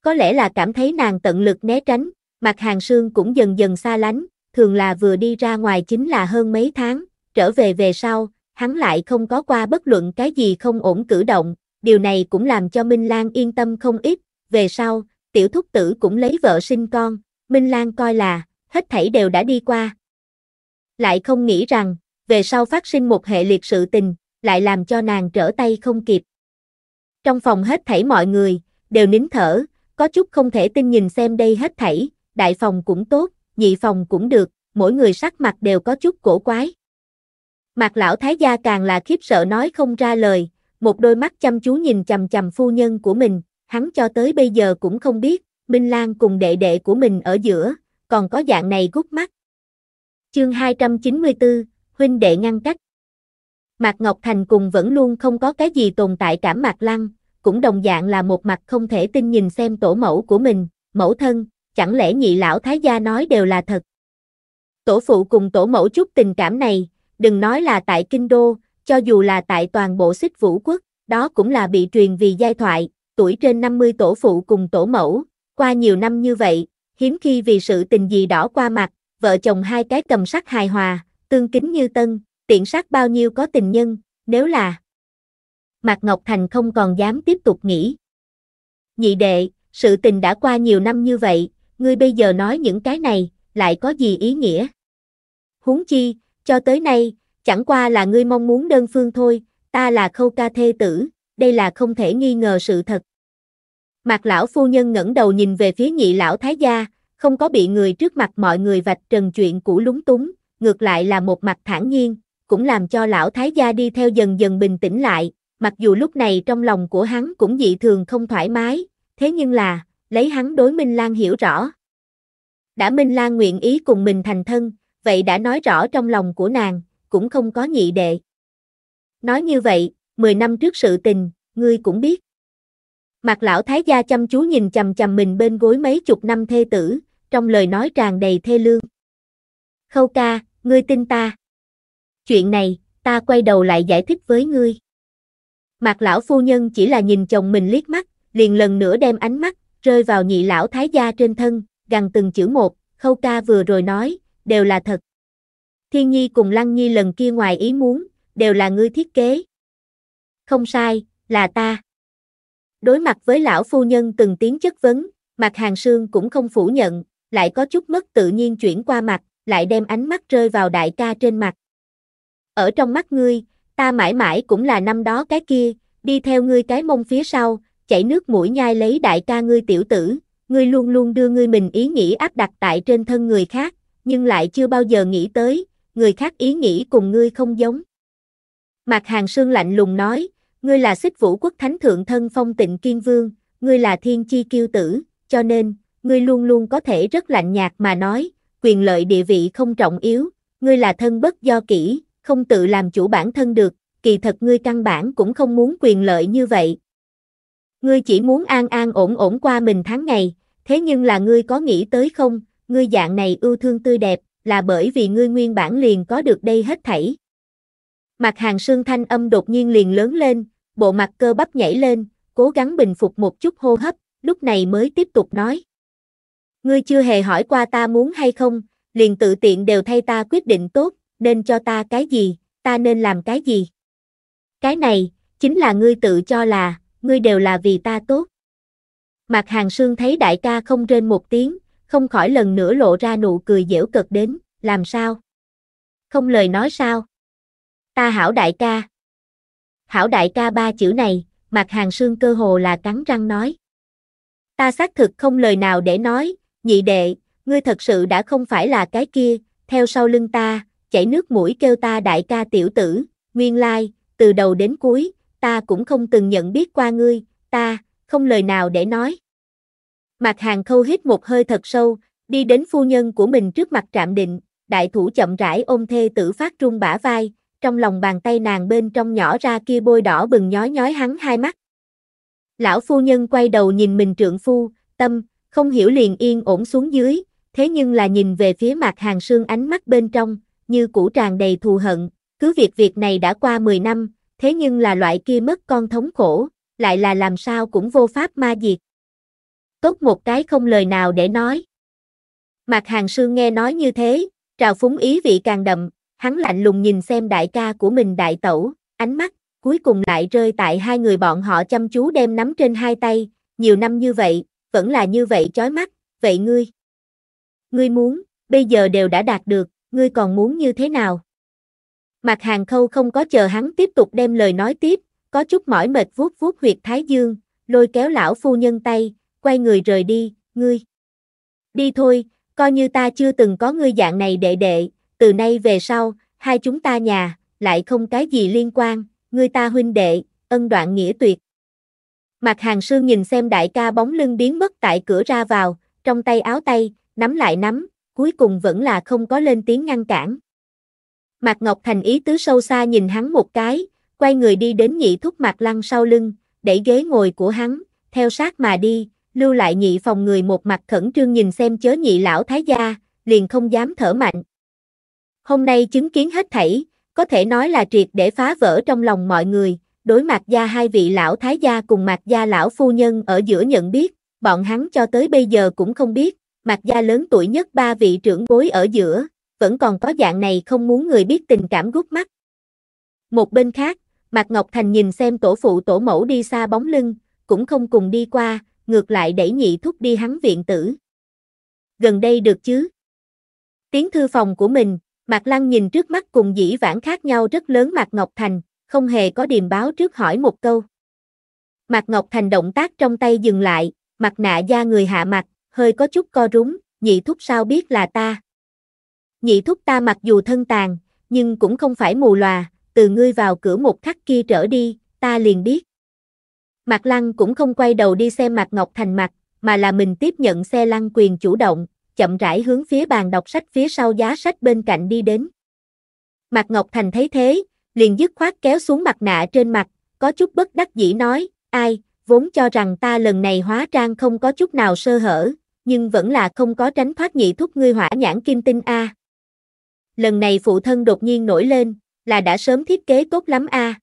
Có lẽ là cảm thấy nàng tận lực né tránh, mặt hàng xương cũng dần dần xa lánh, thường là vừa đi ra ngoài chính là hơn mấy tháng, trở về về sau, hắn lại không có qua bất luận cái gì không ổn cử động, điều này cũng làm cho Minh Lan yên tâm không ít, về sau, tiểu thúc tử cũng lấy vợ sinh con, Minh Lan coi là, hết thảy đều đã đi qua. Lại không nghĩ rằng, về sau phát sinh một hệ liệt sự tình, lại làm cho nàng trở tay không kịp. Trong phòng hết thảy mọi người, đều nín thở, có chút không thể tin nhìn xem đây hết thảy, đại phòng cũng tốt, nhị phòng cũng được, mỗi người sắc mặt đều có chút cổ quái. Mặt lão thái gia càng là khiếp sợ nói không ra lời, một đôi mắt chăm chú nhìn chầm chầm phu nhân của mình, hắn cho tới bây giờ cũng không biết, Minh Lan cùng đệ đệ của mình ở giữa, còn có dạng này gút mắt. Chương 294, huynh đệ ngăn cách. Mạc Ngọc Thành cùng vẫn luôn không có cái gì tồn tại cảm Mạc Lăng, cũng đồng dạng là một mặt không thể tin nhìn xem tổ mẫu của mình, mẫu thân, chẳng lẽ nhị lão thái gia nói đều là thật. Tổ phụ cùng tổ mẫu chút tình cảm này, đừng nói là tại Kinh Đô, cho dù là tại toàn bộ xích vũ quốc, đó cũng là bị truyền vì giai thoại, tuổi trên 50 tổ phụ cùng tổ mẫu, qua nhiều năm như vậy, hiếm khi vì sự tình gì đỏ qua mặt, vợ chồng hai cái cầm sắc hài hòa, tương kính như tân, tiện sắc bao nhiêu có tình nhân, nếu là... Mạc Ngọc Thành không còn dám tiếp tục nghĩ. Nhị đệ, sự tình đã qua nhiều năm như vậy, ngươi bây giờ nói những cái này, lại có gì ý nghĩa? Huống chi, cho tới nay, chẳng qua là ngươi mong muốn đơn phương thôi, ta là khâu ca thê tử, đây là không thể nghi ngờ sự thật. Mạc lão phu nhân ngẩng đầu nhìn về phía nhị lão thái gia, không có bị người trước mặt mọi người vạch trần chuyện cũ lúng túng, ngược lại là một mặt thản nhiên, cũng làm cho lão thái gia đi theo dần dần bình tĩnh lại, mặc dù lúc này trong lòng của hắn cũng dị thường không thoải mái, thế nhưng là, lấy hắn đối Minh Lan hiểu rõ. Đã Minh Lan nguyện ý cùng mình thành thân, vậy đã nói rõ trong lòng của nàng, cũng không có nhị đệ. Nói như vậy, 10 năm trước sự tình, ngươi cũng biết. Mặt lão thái gia chăm chú nhìn chầm chầm mình bên gối mấy chục năm thê tử, trong lời nói tràn đầy thê lương. Khâu ca, ngươi tin ta. Chuyện này, ta quay đầu lại giải thích với ngươi. Mặt lão phu nhân chỉ là nhìn chồng mình liếc mắt, liền lần nữa đem ánh mắt, rơi vào nhị lão thái gia trên thân, gần từng chữ một, khâu ca vừa rồi nói, đều là thật. Thiên Nhi cùng Lăng Nhi lần kia ngoài ý muốn, đều là ngươi thiết kế. Không sai, là ta. Đối mặt với lão phu nhân từng tiếng chất vấn, mặt hàng sương cũng không phủ nhận, lại có chút mất tự nhiên chuyển qua mặt, lại đem ánh mắt rơi vào đại ca trên mặt. Ở trong mắt ngươi, ta mãi mãi cũng là năm đó cái kia, đi theo ngươi cái mông phía sau, chảy nước mũi nhai lấy đại ca ngươi tiểu tử, ngươi luôn luôn đưa ngươi mình ý nghĩ áp đặt tại trên thân người khác, nhưng lại chưa bao giờ nghĩ tới, người khác ý nghĩ cùng ngươi không giống. Mạc Hàng Sương lạnh lùng nói, ngươi là xích vũ quốc thánh thượng thân phong tịnh kiên vương, ngươi là thiên chi kiêu tử, cho nên, ngươi luôn luôn có thể rất lạnh nhạt mà nói, quyền lợi địa vị không trọng yếu, ngươi là thân bất do kỹ, không tự làm chủ bản thân được, kỳ thật ngươi căn bản cũng không muốn quyền lợi như vậy. Ngươi chỉ muốn an an ổn ổn qua mình tháng ngày, thế nhưng là ngươi có nghĩ tới không, ngươi dạng này ưu thương tươi đẹp, là bởi vì ngươi nguyên bản liền có được đây hết thảy. Mặt hàng sương thanh âm đột nhiên liền lớn lên, bộ mặt cơ bắp nhảy lên, cố gắng bình phục một chút hô hấp, lúc này mới tiếp tục nói. Ngươi chưa hề hỏi qua ta muốn hay không, liền tự tiện đều thay ta quyết định tốt, nên cho ta cái gì, ta nên làm cái gì. Cái này, chính là ngươi tự cho là, ngươi đều là vì ta tốt. Mặt hàng sương thấy đại ca không rên một tiếng, không khỏi lần nữa lộ ra nụ cười dễu cực đến, làm sao? Không lời nói sao? Ta hảo đại ca. Hảo đại ca ba chữ này, mặt hàng xương cơ hồ là cắn răng nói. Ta xác thực không lời nào để nói, nhị đệ, ngươi thật sự đã không phải là cái kia, theo sau lưng ta, chảy nước mũi kêu ta đại ca tiểu tử, nguyên lai, từ đầu đến cuối, ta cũng không từng nhận biết qua ngươi, ta, không lời nào để nói. Mặt hàng khâu hít một hơi thật sâu, đi đến phu nhân của mình trước mặt trạm định, đại thủ chậm rãi ôm thê tử phát trung bả vai, trong lòng bàn tay nàng bên trong nhỏ ra kia bôi đỏ bừng nhói nhói hắn hai mắt. Lão phu nhân quay đầu nhìn mình trượng phu, tâm, không hiểu liền yên ổn xuống dưới, thế nhưng là nhìn về phía mặt hàng sương ánh mắt bên trong, như củ tràn đầy thù hận, cứ việc việc này đã qua 10 năm, thế nhưng là loại kia mất con thống khổ, lại là làm sao cũng vô pháp ma diệt. Tốt một cái không lời nào để nói. Mặt hàng sương nghe nói như thế, trào phúng ý vị càng đậm, hắn lạnh lùng nhìn xem đại ca của mình đại tẩu, ánh mắt, cuối cùng lại rơi tại hai người bọn họ chăm chú đem nắm trên hai tay, nhiều năm như vậy, vẫn là như vậy chói mắt, vậy ngươi, ngươi muốn, bây giờ đều đã đạt được, ngươi còn muốn như thế nào? Mặt hàng khâu không có chờ hắn tiếp tục đem lời nói tiếp, có chút mỏi mệt vuốt vuốt huyệt thái dương, lôi kéo lão phu nhân tay, quay người rời đi, ngươi. Đi thôi, coi như ta chưa từng có ngươi dạng này đệ đệ, từ nay về sau, hai chúng ta nhà, lại không cái gì liên quan, người ta huynh đệ, ân đoạn nghĩa tuyệt. Mặt hàng sư nhìn xem đại ca bóng lưng biến mất tại cửa ra vào, trong tay áo tay, nắm lại nắm, cuối cùng vẫn là không có lên tiếng ngăn cản. Mạc Ngọc Thành ý tứ sâu xa nhìn hắn một cái, quay người đi đến nhị thúc Mạc Lăng sau lưng, đẩy ghế ngồi của hắn, theo sát mà đi, lưu lại nhị phòng người một mặt khẩn trương nhìn xem chớ nhị lão thái gia, liền không dám thở mạnh. Hôm nay chứng kiến hết thảy, có thể nói là triệt để phá vỡ trong lòng mọi người, đối mặt gia hai vị lão thái gia cùng mặt gia lão phu nhân ở giữa nhận biết, bọn hắn cho tới bây giờ cũng không biết, mặt gia lớn tuổi nhất ba vị trưởng bối ở giữa, vẫn còn có dạng này không muốn người biết tình cảm gút mắt. Một bên khác, Mạc Ngọc Thành nhìn xem tổ phụ tổ mẫu đi xa bóng lưng, cũng không cùng đi qua, ngược lại đẩy nhị thúc đi hắn viện tử. Gần đây được chứ? Tiếng thư phòng của mình, Mạc Lăng nhìn trước mắt cùng dĩ vãng khác nhau rất lớn Mạc Ngọc Thành, không hề có điềm báo trước hỏi một câu. Mạc Ngọc Thành động tác trong tay dừng lại, mặt nạ da người hạ mặt, hơi có chút co rúm, nhị thúc sao biết là ta. Nhị thúc ta mặc dù thân tàn, nhưng cũng không phải mù lòa, từ ngươi vào cửa một khắc kia trở đi, ta liền biết. Mạc Lăng cũng không quay đầu đi xem Mạc Ngọc Thành mặt, mà là mình tiếp nhận xe Lăng quyền chủ động, chậm rãi hướng phía bàn đọc sách phía sau giá sách bên cạnh đi đến. Mạc Ngọc Thành thấy thế, liền dứt khoát kéo xuống mặt nạ trên mặt, có chút bất đắc dĩ nói, ai, vốn cho rằng ta lần này hóa trang không có chút nào sơ hở, nhưng vẫn là không có tránh thoát nhị thúc ngươi hỏa nhãn kim tinh a. Lần này phụ thân đột nhiên nổi lên, là đã sớm thiết kế tốt lắm a.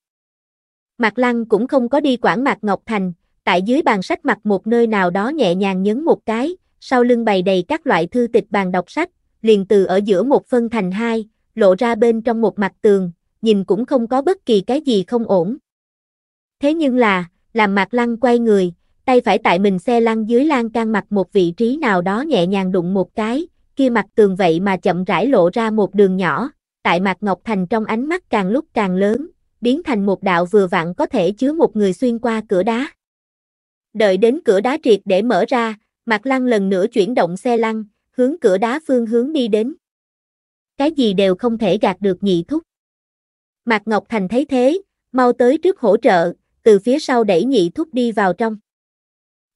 Mạc Lăng cũng không có đi quản Mạc Ngọc Thành, tại dưới bàn sách mặt một nơi nào đó nhẹ nhàng nhấn một cái, sau lưng bày đầy các loại thư tịch bàn đọc sách, liền từ ở giữa một phân thành hai, lộ ra bên trong một mặt tường, nhìn cũng không có bất kỳ cái gì không ổn. Thế nhưng là, làm mặt Lăng quay người, tay phải tại mình xe lăn dưới lan can mặt một vị trí nào đó nhẹ nhàng đụng một cái, kia mặt tường vậy mà chậm rãi lộ ra một đường nhỏ, tại mặt Ngọc Thành trong ánh mắt càng lúc càng lớn, biến thành một đạo vừa vặn có thể chứa một người xuyên qua cửa đá. Đợi đến cửa đá triệt để mở ra, Mạc Lăng lần nữa chuyển động xe lăn, hướng cửa đá phương hướng đi đến. Cái gì đều không thể gạt được nhị thúc. Mạc Ngọc Thành thấy thế, mau tới trước hỗ trợ, từ phía sau đẩy nhị thúc đi vào trong.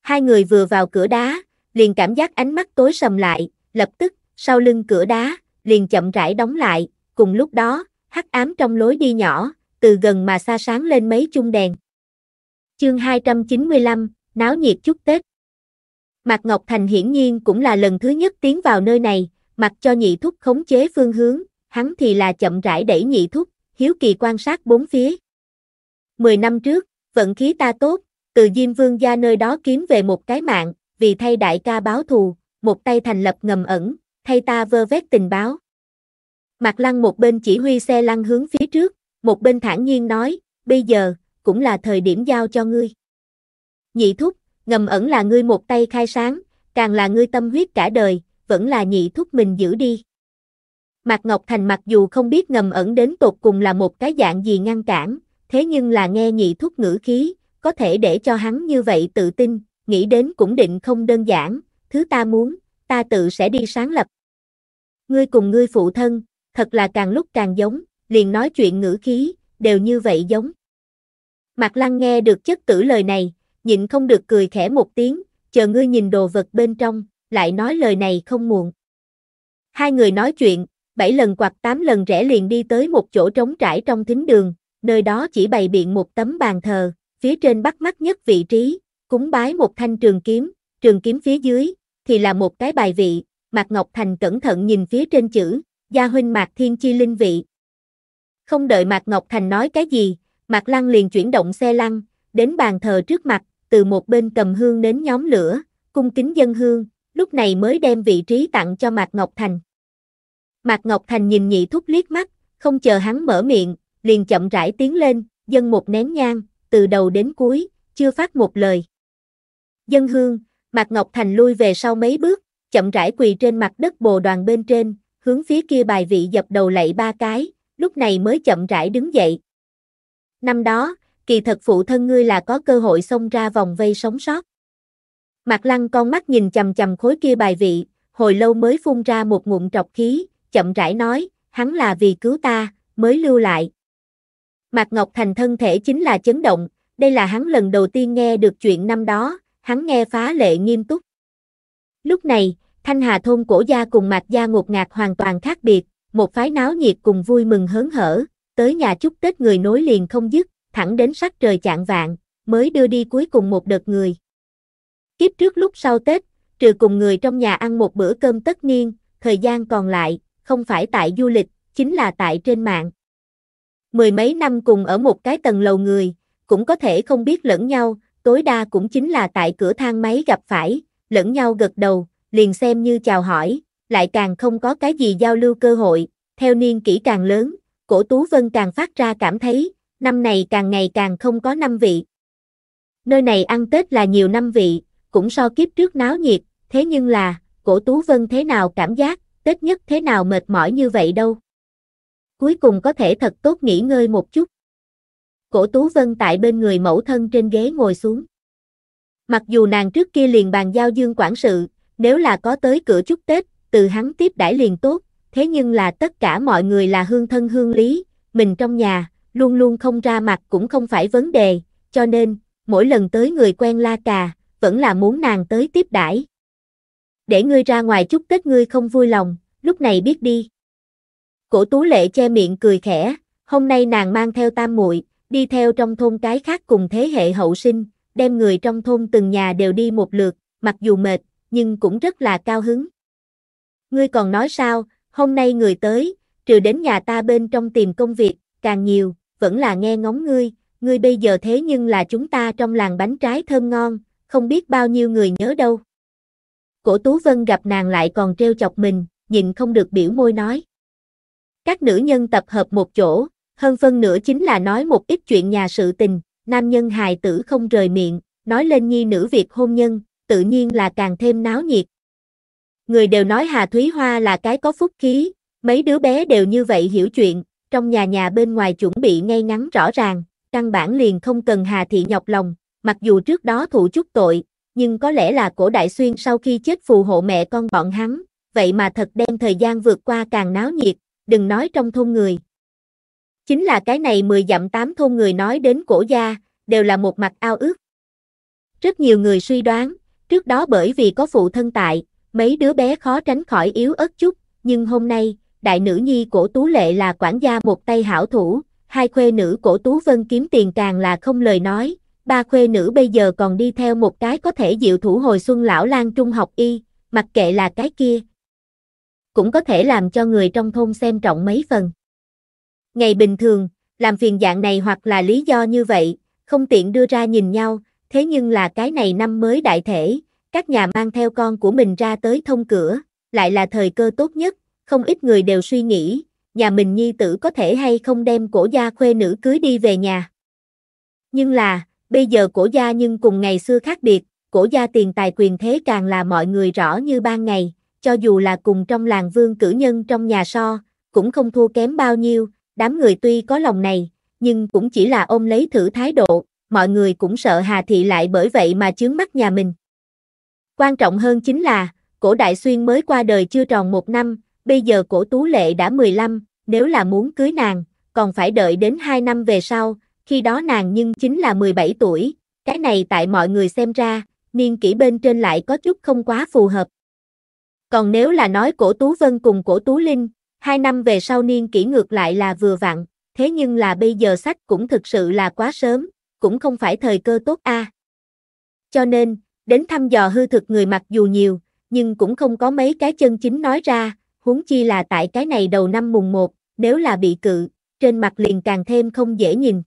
Hai người vừa vào cửa đá, liền cảm giác ánh mắt tối sầm lại, lập tức, sau lưng cửa đá, liền chậm rãi đóng lại, cùng lúc đó, hắc ám trong lối đi nhỏ, từ gần mà xa sáng lên mấy chung đèn. Chương 295, náo nhiệt chút Tết. Mạc Ngọc Thành hiển nhiên cũng là lần thứ nhất tiến vào nơi này, mặc cho nhị thúc khống chế phương hướng, hắn thì là chậm rãi đẩy nhị thúc, hiếu kỳ quan sát bốn phía. Mười năm trước, vận khí ta tốt, từ Diêm Vương gia nơi đó kiếm về một cái mạng, vì thay đại ca báo thù, một tay thành lập ngầm ẩn, thay ta vơ vét tình báo. Mạc Lăng một bên chỉ huy xe lăn hướng phía trước, một bên thản nhiên nói, bây giờ, cũng là thời điểm giao cho ngươi. Nhị thúc, ngầm ẩn là ngươi một tay khai sáng, càng là ngươi tâm huyết cả đời, vẫn là nhị thúc mình giữ đi. Mạc Ngọc Thành mặc dù không biết ngầm ẩn đến tột cùng là một cái dạng gì ngăn cản, thế nhưng là nghe nhị thúc ngữ khí, có thể để cho hắn như vậy tự tin, nghĩ đến cũng định không đơn giản, thứ ta muốn, ta tự sẽ đi sáng lập. Ngươi cùng ngươi phụ thân, thật là càng lúc càng giống, liền nói chuyện ngữ khí, đều như vậy giống. Mạc Lăng nghe được chất tử lời này, nhịn không được cười khẽ một tiếng, chờ ngươi nhìn đồ vật bên trong, lại nói lời này không muộn. Hai người nói chuyện, bảy lần quạt tám lần rẽ liền đi tới một chỗ trống trải trong thính đường, nơi đó chỉ bày biện một tấm bàn thờ, phía trên bắt mắt nhất vị trí, cúng bái một thanh trường kiếm, trường kiếm phía dưới, thì là một cái bài vị, Mạc Ngọc Thành cẩn thận nhìn phía trên chữ, gia huynh Mạc Thiên Chi Linh Vị. Không đợi Mạc Ngọc Thành nói cái gì, Mạc Lăng liền chuyển động xe lăn, đến bàn thờ trước mặt, từ một bên cầm hương đến nhóm lửa, cung kính dân hương, lúc này mới đem vị trí tặng cho Mạc Ngọc Thành. Mạc Ngọc Thành nhìn nhị thúc liếc mắt, không chờ hắn mở miệng, liền chậm rãi tiến lên, dân một nén nhang, từ đầu đến cuối, chưa phát một lời. Dân hương, Mạc Ngọc Thành lui về sau mấy bước, chậm rãi quỳ trên mặt đất bồ đoàn bên trên, hướng phía kia bài vị dập đầu lạy ba cái, lúc này mới chậm rãi đứng dậy. Năm đó, kỳ thật phụ thân ngươi là có cơ hội xông ra vòng vây sống sót. mặt Lăng con mắt nhìn chầm chầm khối kia bài vị, hồi lâu mới phun ra một ngụm trọc khí, chậm rãi nói, hắn là vì cứu ta, mới lưu lại. mặt Ngọc Thành thân thể chính là chấn động, đây là hắn lần đầu tiên nghe được chuyện năm đó, hắn nghe phá lệ nghiêm túc. Lúc này, Thanh Hà thôn cổ gia cùng mặt gia ngột ngạt hoàn toàn khác biệt, một phái náo nhiệt cùng vui mừng hớn hở, tới nhà chúc Tết người nối liền không dứt, thẳng đến sắc trời chạng vạn, mới đưa đi cuối cùng một đợt người. Kiếp trước lúc sau Tết, trừ cùng người trong nhà ăn một bữa cơm tất niên, thời gian còn lại, không phải tại du lịch, chính là tại trên mạng. Mười mấy năm cùng ở một cái tầng lầu người, cũng có thể không biết lẫn nhau, tối đa cũng chính là tại cửa thang máy gặp phải, lẫn nhau gật đầu, liền xem như chào hỏi, lại càng không có cái gì giao lưu cơ hội, theo niên kỷ càng lớn, cổ Tú Vân càng phát ra cảm thấy, năm này càng ngày càng không có năm vị. Nơi này ăn Tết là nhiều năm vị, cũng so kiếp trước náo nhiệt, thế nhưng là, cổ Tú Vân thế nào cảm giác, Tết nhất thế nào mệt mỏi như vậy đâu. Cuối cùng có thể thật tốt nghỉ ngơi một chút. Cổ Tú Vân tại bên người mẫu thân trên ghế ngồi xuống. Mặc dù nàng trước kia liền bàn giao dương quản sự, nếu là có tới cửa chúc Tết, từ hắn tiếp đãi liền tốt, thế nhưng là tất cả mọi người là hương thân hương lý, mình trong nhà, luôn luôn không ra mặt cũng không phải vấn đề, cho nên, mỗi lần tới người quen La Cà, vẫn là muốn nàng tới tiếp đãi. Để ngươi ra ngoài chút, kết ngươi không vui lòng, lúc này biết đi. Cổ Tú Lệ che miệng cười khẽ, hôm nay nàng mang theo tam muội, đi theo trong thôn cái khác cùng thế hệ hậu sinh, đem người trong thôn từng nhà đều đi một lượt, mặc dù mệt, nhưng cũng rất là cao hứng. Ngươi còn nói sao, hôm nay người tới, trừ đến nhà ta bên trong tìm công việc, càng nhiều, vẫn là nghe ngóng ngươi, ngươi bây giờ thế nhưng là chúng ta trong làng bánh trái thơm ngon, không biết bao nhiêu người nhớ đâu. Cổ Tú Vân gặp nàng lại còn treo chọc mình, nhìn không được biểu môi nói. Các nữ nhân tập hợp một chỗ, hơn phân nửa chính là nói một ít chuyện nhà sự tình, nam nhân hài tử không rời miệng, nói lên nhi nữ việc hôn nhân, tự nhiên là càng thêm náo nhiệt. Người đều nói Hà Thúy Hoa là cái có phúc khí, mấy đứa bé đều như vậy hiểu chuyện, trong nhà nhà bên ngoài chuẩn bị ngay ngắn rõ ràng, căn bản liền không cần Hà Thị nhọc lòng, mặc dù trước đó thụ chút tội, nhưng có lẽ là cổ đại xuyên sau khi chết phù hộ mẹ con bọn hắn, vậy mà thật đem thời gian vượt qua càng náo nhiệt, đừng nói trong thôn người. Chính là cái này 10 dặm 8 thôn người nói đến cổ gia, đều là một mặt ao ước. Rất nhiều người suy đoán, trước đó bởi vì có phụ thân tại, mấy đứa bé khó tránh khỏi yếu ớt chút, nhưng hôm nay, đại nữ nhi của Tú Lệ là quản gia một tay hảo thủ, hai khuê nữ của Tú Vân kiếm tiền càng là không lời nói, ba khuê nữ bây giờ còn đi theo một cái có thể dịu thủ hồi xuân lão lang trung học y, mặc kệ là cái kia. Cũng có thể làm cho người trong thôn xem trọng mấy phần. Ngày bình thường, làm phiền dạng này hoặc là lý do như vậy, không tiện đưa ra nhìn nhau, thế nhưng là cái này năm mới đại thể, các nhà mang theo con của mình ra tới thông cửa, lại là thời cơ tốt nhất, không ít người đều suy nghĩ, nhà mình nhi tử có thể hay không đem cổ gia khuê nữ cưới đi về nhà. Nhưng là, bây giờ cổ gia nhưng cùng ngày xưa khác biệt, cổ gia tiền tài quyền thế càng là mọi người rõ như ban ngày, cho dù là cùng trong làng vương cử nhân trong nhà so, cũng không thua kém bao nhiêu, đám người tuy có lòng này, nhưng cũng chỉ là ôm lấy thử thái độ, mọi người cũng sợ Hà Thị lại bởi vậy mà chướng mắt nhà mình. Quan trọng hơn chính là, cổ đại xuyên mới qua đời chưa tròn một năm, bây giờ cổ tú lệ đã 15, nếu là muốn cưới nàng, còn phải đợi đến 2 năm về sau, khi đó nàng nhưng chính là 17 tuổi, cái này tại mọi người xem ra, niên kỷ bên trên lại có chút không quá phù hợp. Còn nếu là nói cổ Tú Vân cùng cổ Tú Linh, hai năm về sau niên kỷ ngược lại là vừa vặn, thế nhưng là bây giờ sách cũng thực sự là quá sớm, cũng không phải thời cơ tốt a. À. Cho nên, đến thăm dò hư thực người mặc dù nhiều, nhưng cũng không có mấy cái chân chính nói ra, huống chi là tại cái này đầu năm mùng 1, nếu là bị cự, trên mặt liền càng thêm không dễ nhìn.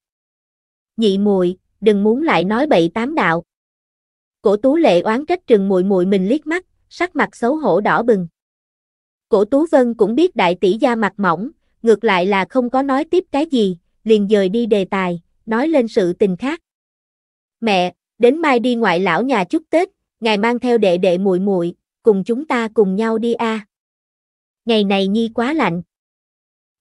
Nhị muội, đừng muốn lại nói bậy tám đạo. Cổ Tú Lệ oán trách Trừng muội muội mình liếc mắt, sắc mặt xấu hổ đỏ bừng. Cổ Tú Vân cũng biết đại tỷ gia mặt mỏng, ngược lại là không có nói tiếp cái gì, liền dời đi đề tài, nói lên sự tình khác. Mẹ, đến mai đi ngoại lão nhà chúc Tết, ngài mang theo đệ đệ muội muội, cùng chúng ta cùng nhau đi a. À ngày này nhi quá lạnh.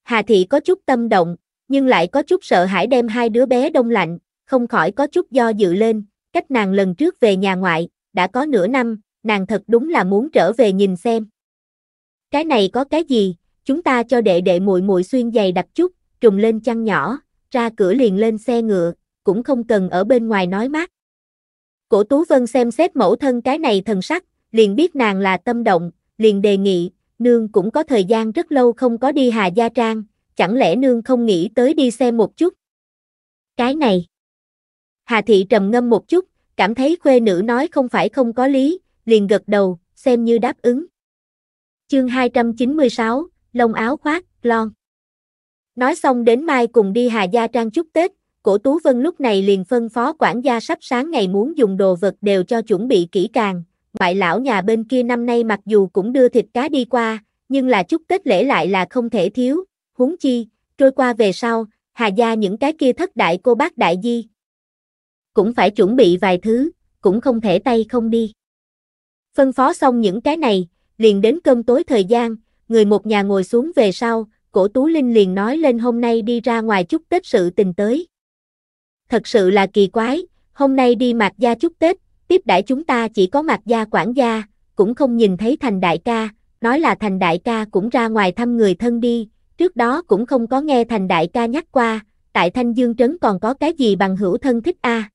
Hà thị có chút tâm động, nhưng lại có chút sợ hãi đem hai đứa bé đông lạnh, không khỏi có chút do dự lên, cách nàng lần trước về nhà ngoại, đã có nửa năm, nàng thật đúng là muốn trở về nhìn xem. Cái này có cái gì, chúng ta cho đệ đệ muội muội xuyên giày đặc chút, trùng lên chăn nhỏ, ra cửa liền lên xe ngựa, cũng không cần ở bên ngoài nói mát. Cổ Tú Vân xem xét mẫu thân cái này thần sắc, liền biết nàng là tâm động, liền đề nghị, nương cũng có thời gian rất lâu không có đi Hà Gia Trang, chẳng lẽ nương không nghĩ tới đi xem một chút? Cái này. Hà Thị trầm ngâm một chút, cảm thấy khuê nữ nói không phải không có lý, liền gật đầu, xem như đáp ứng. Chương 296, lông áo khoác, lon. Nói xong đến mai cùng đi Hà Gia Trang chúc Tết, cổ Tú Vân lúc này liền phân phó quản gia sắp sáng ngày muốn dùng đồ vật đều cho chuẩn bị kỹ càng, ngoại lão nhà bên kia năm nay mặc dù cũng đưa thịt cá đi qua, nhưng là chúc Tết lễ lại là không thể thiếu, huống chi, trôi qua về sau, hà gia những cái kia thất đại cô bác đại di. Cũng phải chuẩn bị vài thứ, cũng không thể tay không đi. Phân phó xong những cái này, liền đến cơm tối thời gian, người một nhà ngồi xuống về sau, cổ Tú Linh liền nói lên hôm nay đi ra ngoài chúc Tết sự tình tới. Thật sự là kỳ quái, hôm nay đi mặt gia chúc Tết, tiếp đãi chúng ta chỉ có mặt gia quản gia, cũng không nhìn thấy thành đại ca, nói là thành đại ca cũng ra ngoài thăm người thân đi, trước đó cũng không có nghe thành đại ca nhắc qua, tại Thanh Dương Trấn còn có cái gì bằng hữu thân thích a?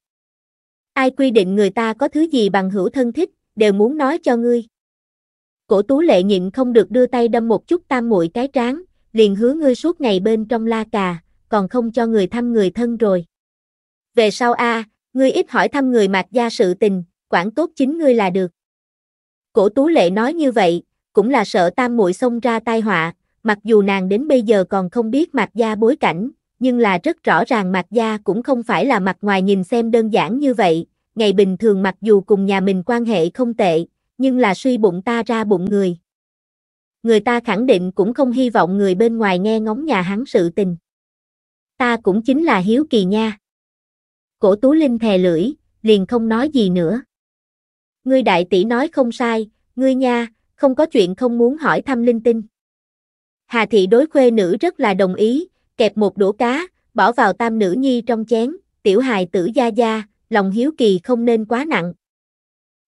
Ai quy định người ta có thứ gì bằng hữu thân thích, đều muốn nói cho ngươi. Cổ Tú Lệ nhịn không được đưa tay đâm một chút tam muội cái tráng liền hứa ngươi suốt ngày bên trong la cà, còn không cho người thăm người thân rồi. Về sau a, ngươi ít hỏi thăm người mạc gia sự tình, quản tốt chính ngươi là được. Cổ Tú Lệ nói như vậy, cũng là sợ tam muội xông ra tai họa, mặc dù nàng đến bây giờ còn không biết mạc gia bối cảnh, nhưng là rất rõ ràng mạc gia cũng không phải là mặt ngoài nhìn xem đơn giản như vậy, ngày bình thường mặc dù cùng nhà mình quan hệ không tệ, nhưng là suy bụng ta ra bụng người. Người ta khẳng định cũng không hy vọng người bên ngoài nghe ngóng nhà hắn sự tình. Ta cũng chính là hiếu kỳ nha. Cổ Tú Linh thè lưỡi, liền không nói gì nữa. Ngươi đại tỷ nói không sai, ngươi nha, không có chuyện không muốn hỏi thăm linh tinh. Hà thị đối khuê nữ rất là đồng ý, kẹp một đũa cá, bỏ vào tam nữ nhi trong chén, tiểu hài tử gia gia, lòng hiếu kỳ không nên quá nặng.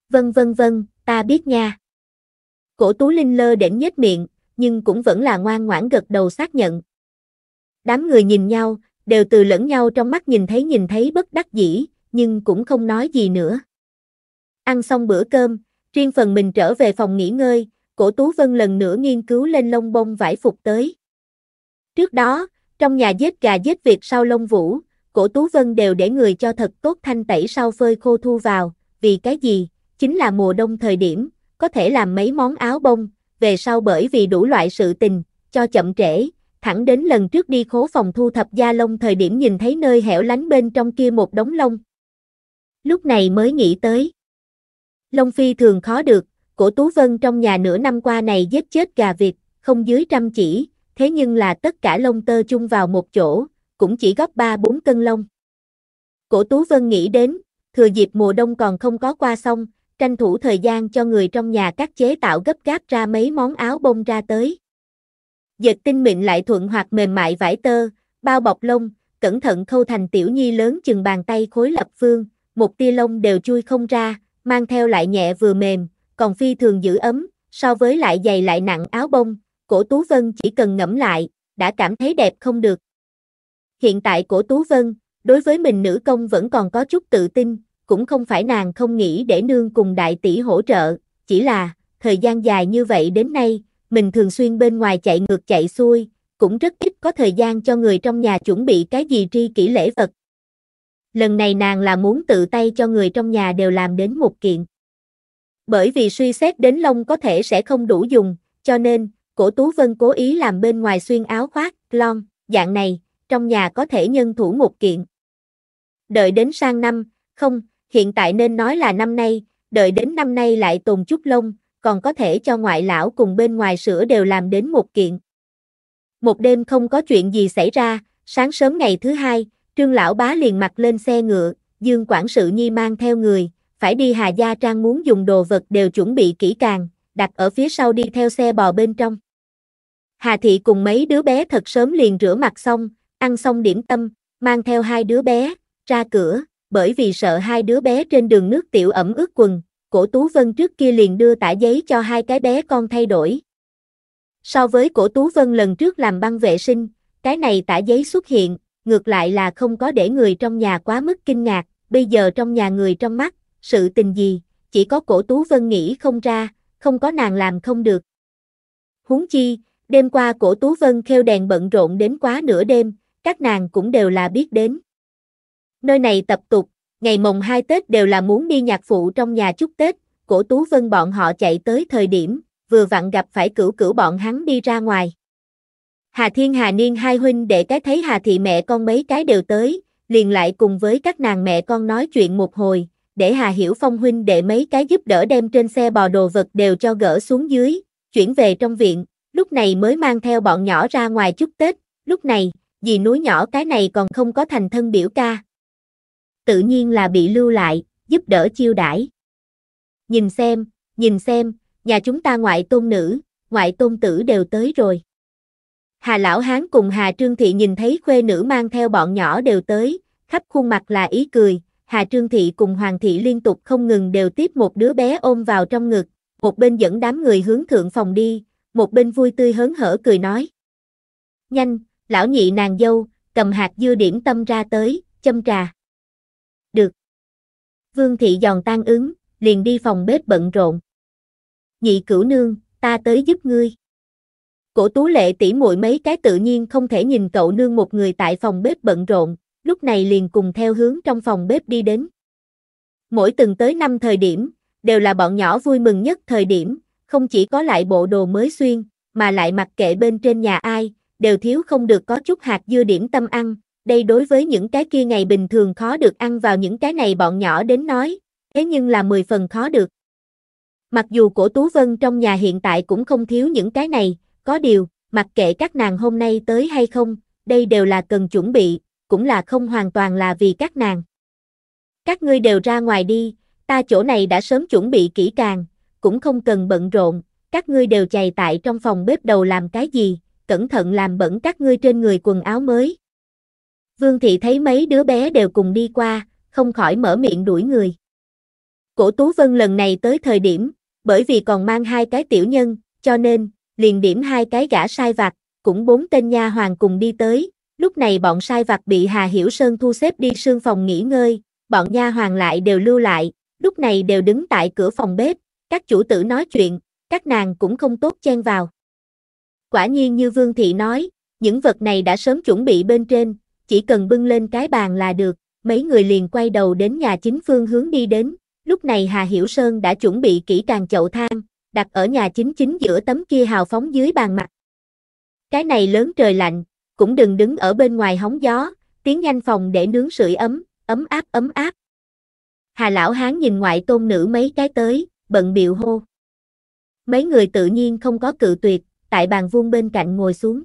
Vân vân vân, ta biết nha. Cổ tú linh lơ đỉnh nhếch miệng, nhưng cũng vẫn là ngoan ngoãn gật đầu xác nhận. Đám người nhìn nhau, đều từ lẫn nhau trong mắt nhìn thấy nhìn thấy bất đắc dĩ, nhưng cũng không nói gì nữa. Ăn xong bữa cơm, riêng phần mình trở về phòng nghỉ ngơi, cổ Tú Vân lần nữa nghiên cứu lên lông bông vải phục tới. Trước đó, trong nhà dết gà dết việc sau lông vũ, cổ Tú Vân đều để người cho thật tốt thanh tẩy sau phơi khô thu vào, vì cái gì, chính là mùa đông thời điểm, có thể làm mấy món áo bông, về sau bởi vì đủ loại sự tình, cho chậm trễ, thẳng đến lần trước đi khố phòng thu thập da lông thời điểm nhìn thấy nơi hẻo lánh bên trong kia một đống lông. Lúc này mới nghĩ tới. Lông phi thường khó được, cổ Tú Vân trong nhà nửa năm qua này giết chết gà vịt, không dưới trăm chỉ, thế nhưng là tất cả lông tơ chung vào một chỗ, cũng chỉ góp 3-4 cân lông. Cổ Tú Vân nghĩ đến, thừa dịp mùa đông còn không có qua xong, tranh thủ thời gian cho người trong nhà các chế tạo gấp gáp ra mấy món áo bông ra tới dệt tinh mịn lại thuận hoặc mềm mại vải tơ, bao bọc lông, cẩn thận khâu thành tiểu nhi lớn chừng bàn tay khối lập phương, một tia lông đều chui không ra, mang theo lại nhẹ vừa mềm, còn phi thường giữ ấm, so với lại dày lại nặng áo bông, cổ Tú Vân chỉ cần ngẫm lại, đã cảm thấy đẹp không được. Hiện tại cổ Tú Vân, đối với mình nữ công vẫn còn có chút tự tin, cũng không phải nàng không nghĩ để nương cùng đại tỷ hỗ trợ, chỉ là, thời gian dài như vậy đến nay, mình thường xuyên bên ngoài chạy ngược chạy xuôi, cũng rất ít có thời gian cho người trong nhà chuẩn bị cái gì tri kỷ lễ vật. Lần này nàng là muốn tự tay cho người trong nhà đều làm đến một kiện. Bởi vì suy xét đến lông có thể sẽ không đủ dùng, cho nên, cổ Tú Vân cố ý làm bên ngoài xuyên áo khoác, lon, dạng này, trong nhà có thể nhân thủ một kiện. Đợi đến sang năm, không, hiện tại nên nói là năm nay, đợi đến năm nay lại tồn chút lông, còn có thể cho ngoại lão cùng bên ngoài sữa đều làm đến một kiện. Một đêm không có chuyện gì xảy ra, sáng sớm ngày thứ hai, trương lão bá liền mặc lên xe ngựa, dương quản sự nhi mang theo người, phải đi Hà Gia Trang muốn dùng đồ vật đều chuẩn bị kỹ càng, đặt ở phía sau đi theo xe bò bên trong. Hà Thị cùng mấy đứa bé thật sớm liền rửa mặt xong, ăn xong điểm tâm, mang theo hai đứa bé, ra cửa, bởi vì sợ hai đứa bé trên đường nước tiểu ẩm ướt quần, cổ Tú Vân trước kia liền đưa tả giấy cho hai cái bé con thay đổi. So với cổ Tú Vân lần trước làm băng vệ sinh, cái này tả giấy xuất hiện, ngược lại là không có để người trong nhà quá mức kinh ngạc, bây giờ trong nhà người trong mắt, sự tình gì, chỉ có cổ Tú Vân nghĩ không ra, không có nàng làm không được. Huống chi, đêm qua cổ Tú Vân khêu đèn bận rộn đến quá nửa đêm, các nàng cũng đều là biết đến. Nơi này tập tục, ngày mồng 2 Tết đều là muốn đi nhạc phụ trong nhà chúc Tết, cổ Tú Vân bọn họ chạy tới thời điểm, vừa vặn gặp phải cửu cửu bọn hắn đi ra ngoài. Hà Thiên Hà Niên hai huynh để cái thấy Hà Thị mẹ con mấy cái đều tới, liền lại cùng với các nàng mẹ con nói chuyện một hồi, để Hà Hiểu Phong huynh để mấy cái giúp đỡ đem trên xe bò đồ vật đều cho gỡ xuống dưới, chuyển về trong viện, lúc này mới mang theo bọn nhỏ ra ngoài chúc Tết, lúc này, vì núi nhỏ cái này còn không có thành thân biểu ca, tự nhiên là bị lưu lại, giúp đỡ chiêu đãi. Nhìn xem, nhìn xem, nhà chúng ta ngoại tôn nữ, ngoại tôn tử đều tới rồi. Hà Lão Hán cùng Hà Trương Thị nhìn thấy khuê nữ mang theo bọn nhỏ đều tới, khắp khuôn mặt là ý cười, Hà Trương Thị cùng Hoàng Thị liên tục không ngừng đều tiếp một đứa bé ôm vào trong ngực, một bên dẫn đám người hướng thượng phòng đi, một bên vui tươi hớn hở cười nói. Nhanh, lão nhị nàng dâu, cầm hạt dưa điểm tâm ra tới, châm trà. Vương thị giòn tan ứng, liền đi phòng bếp bận rộn. Nhị cửu nương, ta tới giúp ngươi. Cổ tú lệ tỉ muội mấy cái tự nhiên không thể nhìn cậu nương một người tại phòng bếp bận rộn, lúc này liền cùng theo hướng trong phòng bếp đi đến. Mỗi từng tới năm thời điểm, đều là bọn nhỏ vui mừng nhất thời điểm, không chỉ có lại bộ đồ mới xuyên, mà lại mặc kệ bên trên nhà ai, đều thiếu không được có chút hạt dưa điểm tâm ăn, đây đối với những cái kia ngày bình thường khó được ăn vào những cái này bọn nhỏ đến nói, thế nhưng là 10 phần khó được. Mặc dù cổ Tú Vân trong nhà hiện tại cũng không thiếu những cái này, có điều, mặc kệ các nàng hôm nay tới hay không, đây đều là cần chuẩn bị, cũng là không hoàn toàn là vì các nàng. Các ngươi đều ra ngoài đi, ta chỗ này đã sớm chuẩn bị kỹ càng, cũng không cần bận rộn, các ngươi đều chày tại trong phòng bếp đầu làm cái gì, cẩn thận làm bẩn các ngươi trên người quần áo mới. Vương Thị thấy mấy đứa bé đều cùng đi qua, không khỏi mở miệng đuổi người. Cổ Tú Vân lần này tới thời điểm, bởi vì còn mang hai cái tiểu nhân, cho nên, liền điểm hai cái gã sai vặt, cũng bốn tên nha hoàng cùng đi tới, lúc này bọn sai vặt bị Hà Hiểu Sơn thu xếp đi sương phòng nghỉ ngơi, bọn nha hoàng lại đều lưu lại, lúc này đều đứng tại cửa phòng bếp, các chủ tử nói chuyện, các nàng cũng không tốt chen vào. Quả nhiên như Vương Thị nói, những vật này đã sớm chuẩn bị bên trên, chỉ cần bưng lên cái bàn là được, mấy người liền quay đầu đến nhà chính phương hướng đi đến, lúc này Hà Hiểu Sơn đã chuẩn bị kỹ càng chậu thang, đặt ở nhà chính chính giữa tấm kia hào phóng dưới bàn mặt. Cái này lớn trời lạnh, cũng đừng đứng ở bên ngoài hóng gió, tiến nhanh phòng để nướng sưởi ấm, ấm áp ấm áp. Hà lão hán nhìn ngoại tôn nữ mấy cái tới, bận biệu hô. Mấy người tự nhiên không có cự tuyệt, tại bàn vuông bên cạnh ngồi xuống.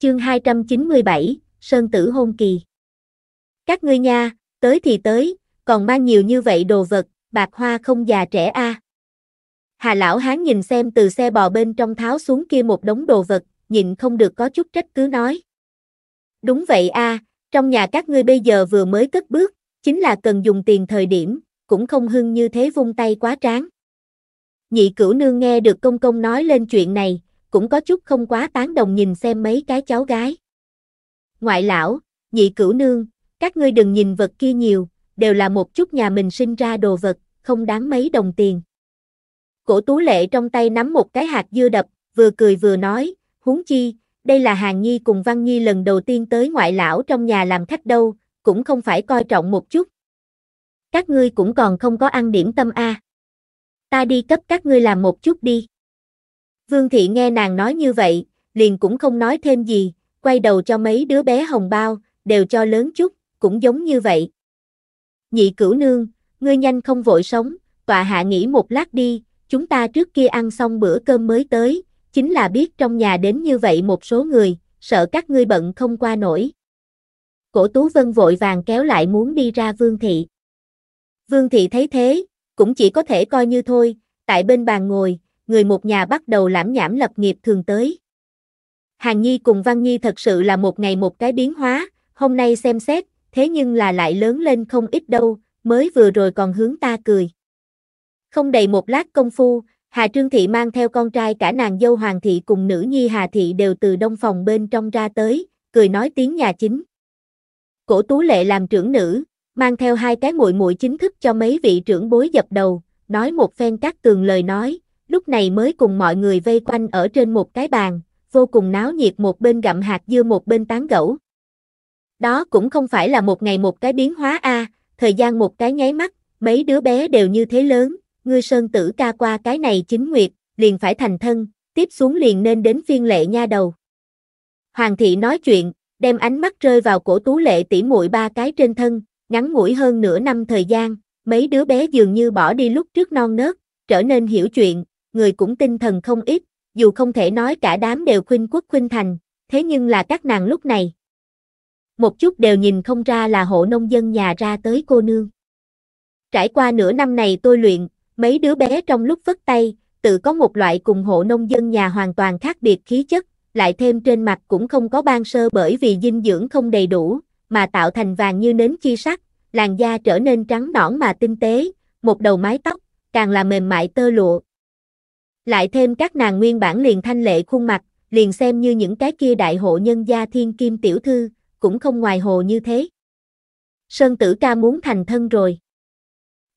Chương 297, Sơn Tử Hôn Kỳ. Các ngươi nha, tới thì tới, còn mang nhiều như vậy đồ vật, bạc hoa không già trẻ a. Hà lão hán nhìn xem từ xe bò bên trong tháo xuống kia một đống đồ vật, nhịn không được có chút trách cứ nói. Đúng vậy a, trong nhà các ngươi bây giờ vừa mới cất bước, chính là cần dùng tiền thời điểm, cũng không hưng như thế vung tay quá tráng. Nhị cửu nương nghe được công công nói lên chuyện này, cũng có chút không quá tán đồng nhìn xem mấy cái cháu gái ngoại lão, nhị cửu nương, các ngươi đừng nhìn vật kia nhiều, đều là một chút nhà mình sinh ra đồ vật, không đáng mấy đồng tiền. Cổ tú lệ trong tay nắm một cái hạt dưa đập, vừa cười vừa nói, huống chi, đây là Hàng Nhi cùng Văn Nhi lần đầu tiên tới ngoại lão trong nhà làm khách đâu, cũng không phải coi trọng một chút. Các ngươi cũng còn không có ăn điểm tâm a. Ta đi cấp các ngươi làm một chút đi. Vương thị nghe nàng nói như vậy, liền cũng không nói thêm gì, quay đầu cho mấy đứa bé hồng bao, đều cho lớn chút, cũng giống như vậy. Nhị cửu nương, ngươi nhanh không vội sống, tọa hạ nghỉ một lát đi, chúng ta trước kia ăn xong bữa cơm mới tới, chính là biết trong nhà đến như vậy một số người, sợ các ngươi bận không qua nổi. Cổ Tú Vân vội vàng kéo lại muốn đi ra Vương Thị. Vương Thị thấy thế, cũng chỉ có thể coi như thôi, tại bên bàn ngồi, người một nhà bắt đầu lãm nhảm lập nghiệp thường tới. Hàng Nhi cùng Văn Nhi thật sự là một ngày một cái biến hóa, hôm nay xem xét, thế nhưng là lại lớn lên không ít đâu, mới vừa rồi còn hướng ta cười. Không đầy một lát công phu, Hà Trương Thị mang theo con trai cả nàng dâu Hoàng Thị cùng nữ nhi Hà Thị đều từ đông phòng bên trong ra tới, cười nói tiếng nhà chính. Cổ Tú Lệ làm trưởng nữ, mang theo hai cái muội muội chính thức cho mấy vị trưởng bối dập đầu, nói một phen các tường lời nói, lúc này mới cùng mọi người vây quanh ở trên một cái bàn, vô cùng náo nhiệt một bên gặm hạt dưa một bên tán gẫu. Đó cũng không phải là một ngày một cái biến hóa a, thời gian một cái nháy mắt, mấy đứa bé đều như thế lớn, ngươi sơn tử ca qua cái này chính nguyệt, liền phải thành thân, tiếp xuống liền nên đến phiên lệ nha đầu. Hoàng thị nói chuyện, đem ánh mắt rơi vào cổ tú lệ tỉ muội ba cái trên thân, ngắn ngủi hơn nửa năm thời gian, mấy đứa bé dường như bỏ đi lúc trước non nớt, trở nên hiểu chuyện, người cũng tinh thần không ít, dù không thể nói cả đám đều khuynh quốc khuynh thành, thế nhưng là các nàng lúc này. Một chút đều nhìn không ra là hộ nông dân nhà ra tới cô nương. Trải qua nửa năm này tôi luyện, mấy đứa bé trong lúc vất tay, tự có một loại cùng hộ nông dân nhà hoàn toàn khác biệt khí chất, lại thêm trên mặt cũng không có ban sơ bởi vì dinh dưỡng không đầy đủ, mà tạo thành vàng như nến chi sắc, làn da trở nên trắng nõn mà tinh tế, một đầu mái tóc, càng là mềm mại tơ lụa, lại thêm các nàng nguyên bản liền thanh lệ khuôn mặt, liền xem như những cái kia đại hộ nhân gia thiên kim tiểu thư, cũng không ngoài hồ như thế. Sơn tử ca muốn thành thân rồi.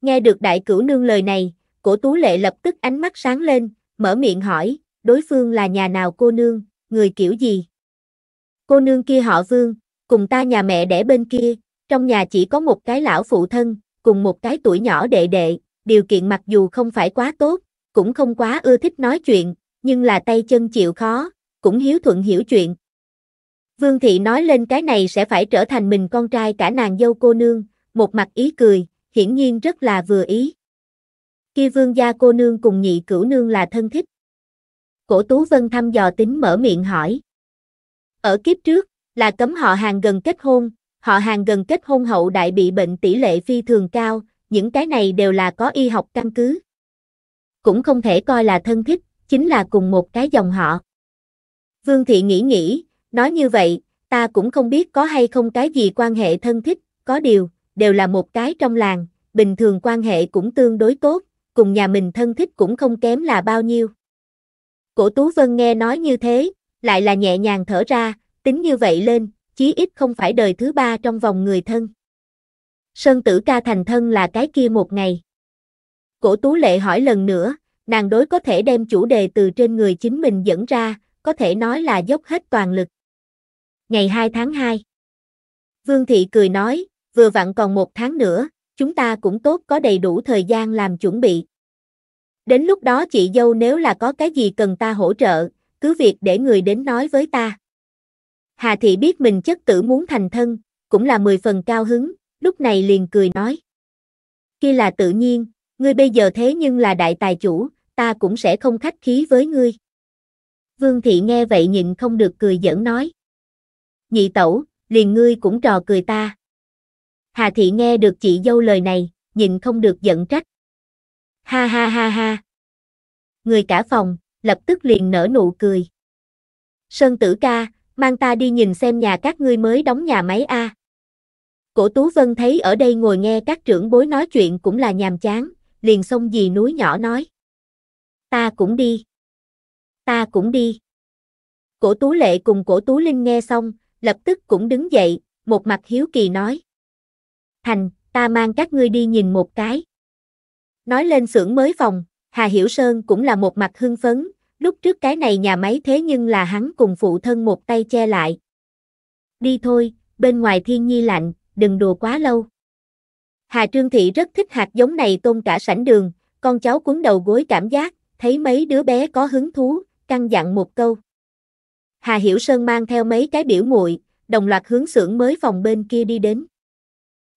Nghe được đại cửu nương lời này, cổ tú lệ lập tức ánh mắt sáng lên, mở miệng hỏi, đối phương là nhà nào cô nương, người kiểu gì? Cô nương kia họ vương, cùng ta nhà mẹ đẻ bên kia, trong nhà chỉ có một cái lão phụ thân, cùng một cái tuổi nhỏ đệ đệ, điều kiện mặc dù không phải quá tốt, cũng không quá ưa thích nói chuyện, nhưng là tay chân chịu khó, cũng hiếu thuận hiểu chuyện. Vương thị nói lên cái này sẽ phải trở thành mình con trai cả nàng dâu cô nương, một mặt ý cười, hiển nhiên rất là vừa ý. Kia vương gia cô nương cùng nhị cửu nương là thân thích. Cổ Tú Vân thăm dò tính mở miệng hỏi. Ở kiếp trước, là cấm họ hàng gần kết hôn, họ hàng gần kết hôn hậu đại bị bệnh tỷ lệ phi thường cao, những cái này đều là có y học căn cứ cũng không thể coi là thân thích, chính là cùng một cái dòng họ. Vương Thị nghĩ nghĩ, nói như vậy, ta cũng không biết có hay không cái gì quan hệ thân thích, có điều, đều là một cái trong làng, bình thường quan hệ cũng tương đối tốt, cùng nhà mình thân thích cũng không kém là bao nhiêu. Cổ Tú Vân nghe nói như thế, lại là nhẹ nhàng thở ra, tính như vậy lên, chí ít không phải đời thứ ba trong vòng người thân. Sơn tử ca thành thân là cái kia một ngày. Cổ Tú Lệ hỏi lần nữa, nàng đối có thể đem chủ đề từ trên người chính mình dẫn ra, có thể nói là dốc hết toàn lực. Ngày 2 tháng 2 Vương Thị cười nói, vừa vặn còn một tháng nữa, chúng ta cũng tốt có đầy đủ thời gian làm chuẩn bị. Đến lúc đó chị dâu nếu là có cái gì cần ta hỗ trợ, cứ việc để người đến nói với ta. Hà Thị biết mình chất tử muốn thành thân, cũng là mười phần cao hứng, lúc này liền cười nói. khi là tự nhiên, ngươi bây giờ thế nhưng là đại tài chủ, ta cũng sẽ không khách khí với ngươi. Vương thị nghe vậy nhìn không được cười giỡn nói. Nhị tẩu, liền ngươi cũng trò cười ta. Hà thị nghe được chị dâu lời này, nhìn không được giận trách. Ha ha ha ha. Người cả phòng, lập tức liền nở nụ cười. Sơn tử ca, mang ta đi nhìn xem nhà các ngươi mới đóng nhà máy A. Cổ Tú Vân thấy ở đây ngồi nghe các trưởng bối nói chuyện cũng là nhàm chán, liền xông dì núi nhỏ nói. Ta cũng đi. Ta cũng đi. Cổ Tú Lệ cùng cổ Tú Linh nghe xong, lập tức cũng đứng dậy, một mặt hiếu kỳ nói. Thành, ta mang các ngươi đi nhìn một cái. Nói lên xưởng mới phòng, Hà Hiểu Sơn cũng là một mặt hưng phấn, lúc trước cái này nhà máy thế nhưng là hắn cùng phụ thân một tay che lại. Đi thôi, bên ngoài thiên nhi lạnh, đừng đùa quá lâu. Hà Trương Thị rất thích hạt giống này tôm cả sảnh đường, con cháu cuốn đầu gối cảm giác, thấy mấy đứa bé có hứng thú, căng dặn một câu. Hà Hiểu Sơn mang theo mấy cái biểu muội, đồng loạt hướng xưởng mới phòng bên kia đi đến.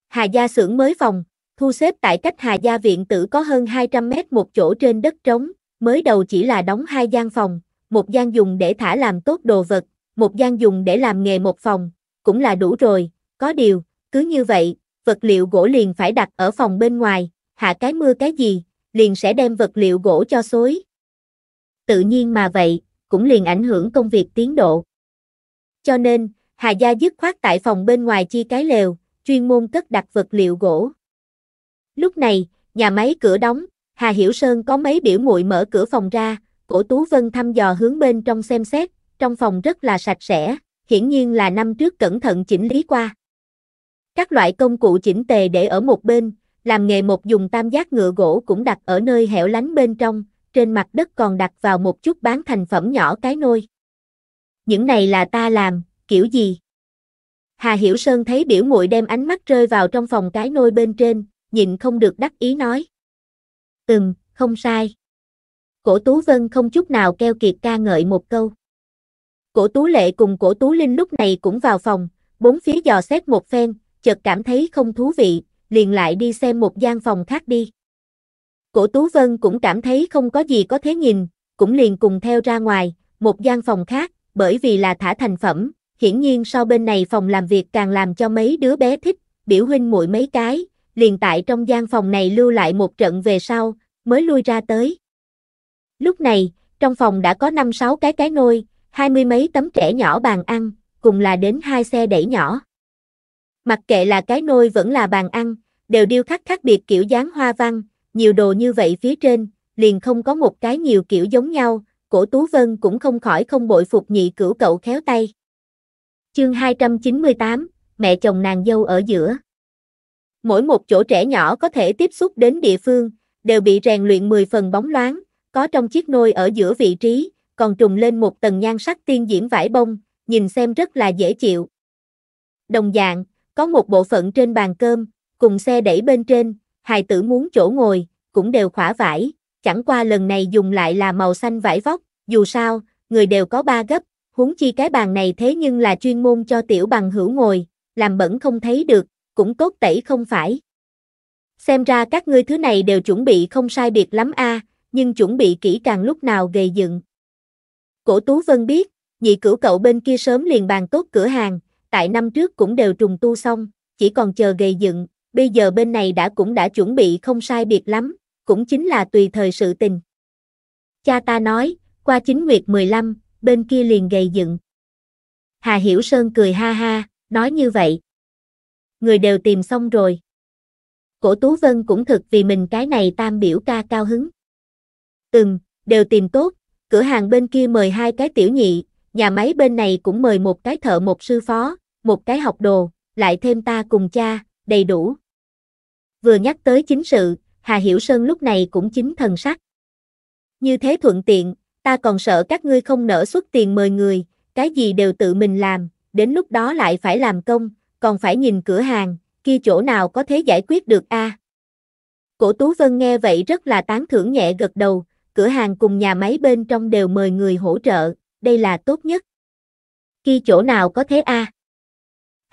Hà gia xưởng mới phòng, thu xếp tại cách Hà gia viện tử có hơn 200 mét một chỗ trên đất trống, mới đầu chỉ là đóng hai gian phòng, một gian dùng để thả làm tốt đồ vật, một gian dùng để làm nghề một phòng, cũng là đủ rồi, có điều, cứ như vậy, vật liệu gỗ liền phải đặt ở phòng bên ngoài, hạ cái mưa cái gì, liền sẽ đem vật liệu gỗ cho xối. Tự nhiên mà vậy, cũng liền ảnh hưởng công việc tiến độ. Cho nên, Hà Gia dứt khoát tại phòng bên ngoài chi cái lều, chuyên môn cất đặt vật liệu gỗ. Lúc này, nhà máy cửa đóng, Hà Hiểu Sơn có mấy biểu muội mở cửa phòng ra, cổ Tú Vân thăm dò hướng bên trong xem xét, trong phòng rất là sạch sẽ, hiển nhiên là năm trước cẩn thận chỉnh lý qua. Các loại công cụ chỉnh tề để ở một bên, làm nghề một dùng tam giác ngựa gỗ cũng đặt ở nơi hẻo lánh bên trong, trên mặt đất còn đặt vào một chút bán thành phẩm nhỏ cái nôi. Những này là ta làm, kiểu gì? Hà Hiểu Sơn thấy biểu muội đem ánh mắt rơi vào trong phòng cái nôi bên trên, nhìn không được đắc ý nói. Ừm, không sai. Cổ Tú Vân không chút nào keo kiệt ca ngợi một câu. Cổ Tú Lệ cùng cổ Tú Linh lúc này cũng vào phòng, bốn phía dò xét một phen, chợt cảm thấy không thú vị, liền lại đi xem một gian phòng khác đi. Cổ Tú Vân cũng cảm thấy không có gì có thế nhìn, cũng liền cùng theo ra ngoài, một gian phòng khác, bởi vì là thả thành phẩm, hiển nhiên sau bên này phòng làm việc càng làm cho mấy đứa bé thích, biểu huynh muội mấy cái, liền tại trong gian phòng này lưu lại một trận về sau, mới lui ra tới. Lúc này, trong phòng đã có 5-6 cái cái nôi, hai mươi mấy tấm trẻ nhỏ bàn ăn, cùng là đến hai xe đẩy nhỏ. Mặc kệ là cái nôi vẫn là bàn ăn, đều điêu khắc khác biệt kiểu dáng hoa văn, nhiều đồ như vậy phía trên, liền không có một cái nhiều kiểu giống nhau, cổ Tú Vân cũng không khỏi không bội phục nhị cửu cậu khéo tay. Chương 298, mẹ chồng nàng dâu ở giữa. Mỗi một chỗ trẻ nhỏ có thể tiếp xúc đến địa phương, đều bị rèn luyện 10 phần bóng loáng, có trong chiếc nôi ở giữa vị trí, còn trùng lên một tầng nhan sắc tiên diễm vải bông, nhìn xem rất là dễ chịu. Đồng dạng, có một bộ phận trên bàn cơm, cùng xe đẩy bên trên, hài tử muốn chỗ ngồi, cũng đều khỏa vải, chẳng qua lần này dùng lại là màu xanh vải vóc, dù sao, người đều có ba gấp, huống chi cái bàn này thế nhưng là chuyên môn cho tiểu bằng hữu ngồi, làm bẩn không thấy được, cũng tốt tẩy không phải. Xem ra các ngươi thứ này đều chuẩn bị không sai biệt lắm a, nhưng chuẩn bị kỹ càng lúc nào gầy dựng. Cổ Tú Vân biết, nhị cửu cậu bên kia sớm liền bàn tốt cửa hàng, tại năm trước cũng đều trùng tu xong, chỉ còn chờ gầy dựng, bây giờ bên này đã cũng đã chuẩn bị không sai biệt lắm, cũng chính là tùy thời sự tình. Cha ta nói, qua chính nguyệt 15, bên kia liền gầy dựng. Hà Hiểu Sơn cười ha ha, nói như vậy. Người đều tìm xong rồi. Cổ Tú Vân cũng thực vì mình cái này tam biểu ca cao hứng. Ừm, đều tìm tốt, cửa hàng bên kia mời hai cái tiểu nhị, nhà máy bên này cũng mời một cái thợ một sư phó, một cái học đồ, lại thêm ta cùng cha, đầy đủ. Vừa nhắc tới chính sự, Hà Hiểu Sơn lúc này cũng chính thần sắc. Như thế thuận tiện, ta còn sợ các ngươi không nỡ xuất tiền mời người, cái gì đều tự mình làm, đến lúc đó lại phải làm công, còn phải nhìn cửa hàng, kia chỗ nào có thế giải quyết được a? Cổ Tú Vân nghe vậy rất là tán thưởng nhẹ gật đầu, cửa hàng cùng nhà máy bên trong đều mời người hỗ trợ, đây là tốt nhất. Kia chỗ nào có thế a? À?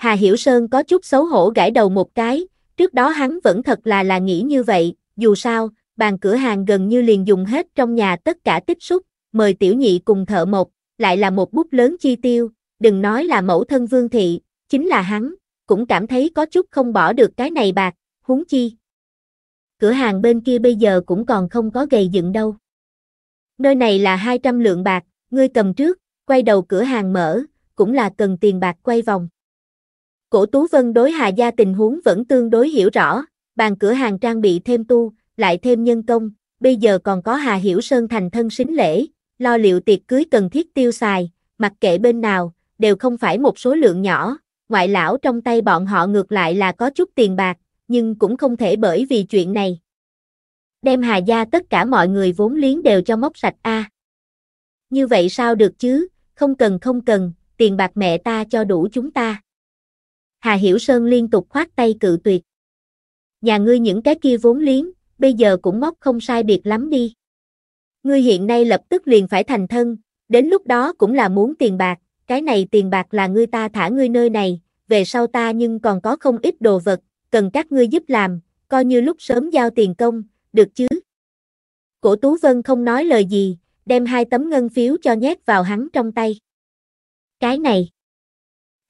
Hà Hiểu Sơn có chút xấu hổ gãi đầu một cái, trước đó hắn vẫn thật là là nghĩ như vậy, dù sao, bàn cửa hàng gần như liền dùng hết trong nhà tất cả tiếp xúc, mời tiểu nhị cùng thợ một, lại là một bút lớn chi tiêu, đừng nói là mẫu thân vương thị, chính là hắn, cũng cảm thấy có chút không bỏ được cái này bạc, huống chi. Cửa hàng bên kia bây giờ cũng còn không có gầy dựng đâu. Nơi này là 200 lượng bạc, ngươi cầm trước, quay đầu cửa hàng mở, cũng là cần tiền bạc quay vòng. Cổ Tú Vân đối Hà Gia tình huống vẫn tương đối hiểu rõ, bàn cửa hàng trang bị thêm tu, lại thêm nhân công, bây giờ còn có Hà Hiểu Sơn thành thân xính lễ, lo liệu tiệc cưới cần thiết tiêu xài, mặc kệ bên nào, đều không phải một số lượng nhỏ, ngoại lão trong tay bọn họ ngược lại là có chút tiền bạc, nhưng cũng không thể bởi vì chuyện này. Đem Hà Gia tất cả mọi người vốn liếng đều cho móc sạch a. Như vậy sao được chứ, không cần không cần, tiền bạc mẹ ta cho đủ chúng ta. Hà Hiểu Sơn liên tục khoát tay cự tuyệt. Nhà ngươi những cái kia vốn liếng, bây giờ cũng móc không sai biệt lắm đi. Ngươi hiện nay lập tức liền phải thành thân, đến lúc đó cũng là muốn tiền bạc, cái này tiền bạc là ngươi ta thả ngươi nơi này, về sau ta nhưng còn có không ít đồ vật, cần các ngươi giúp làm, coi như lúc sớm giao tiền công, được chứ? Cổ Tú Vân không nói lời gì, đem hai tấm ngân phiếu cho nhét vào hắn trong tay. Cái này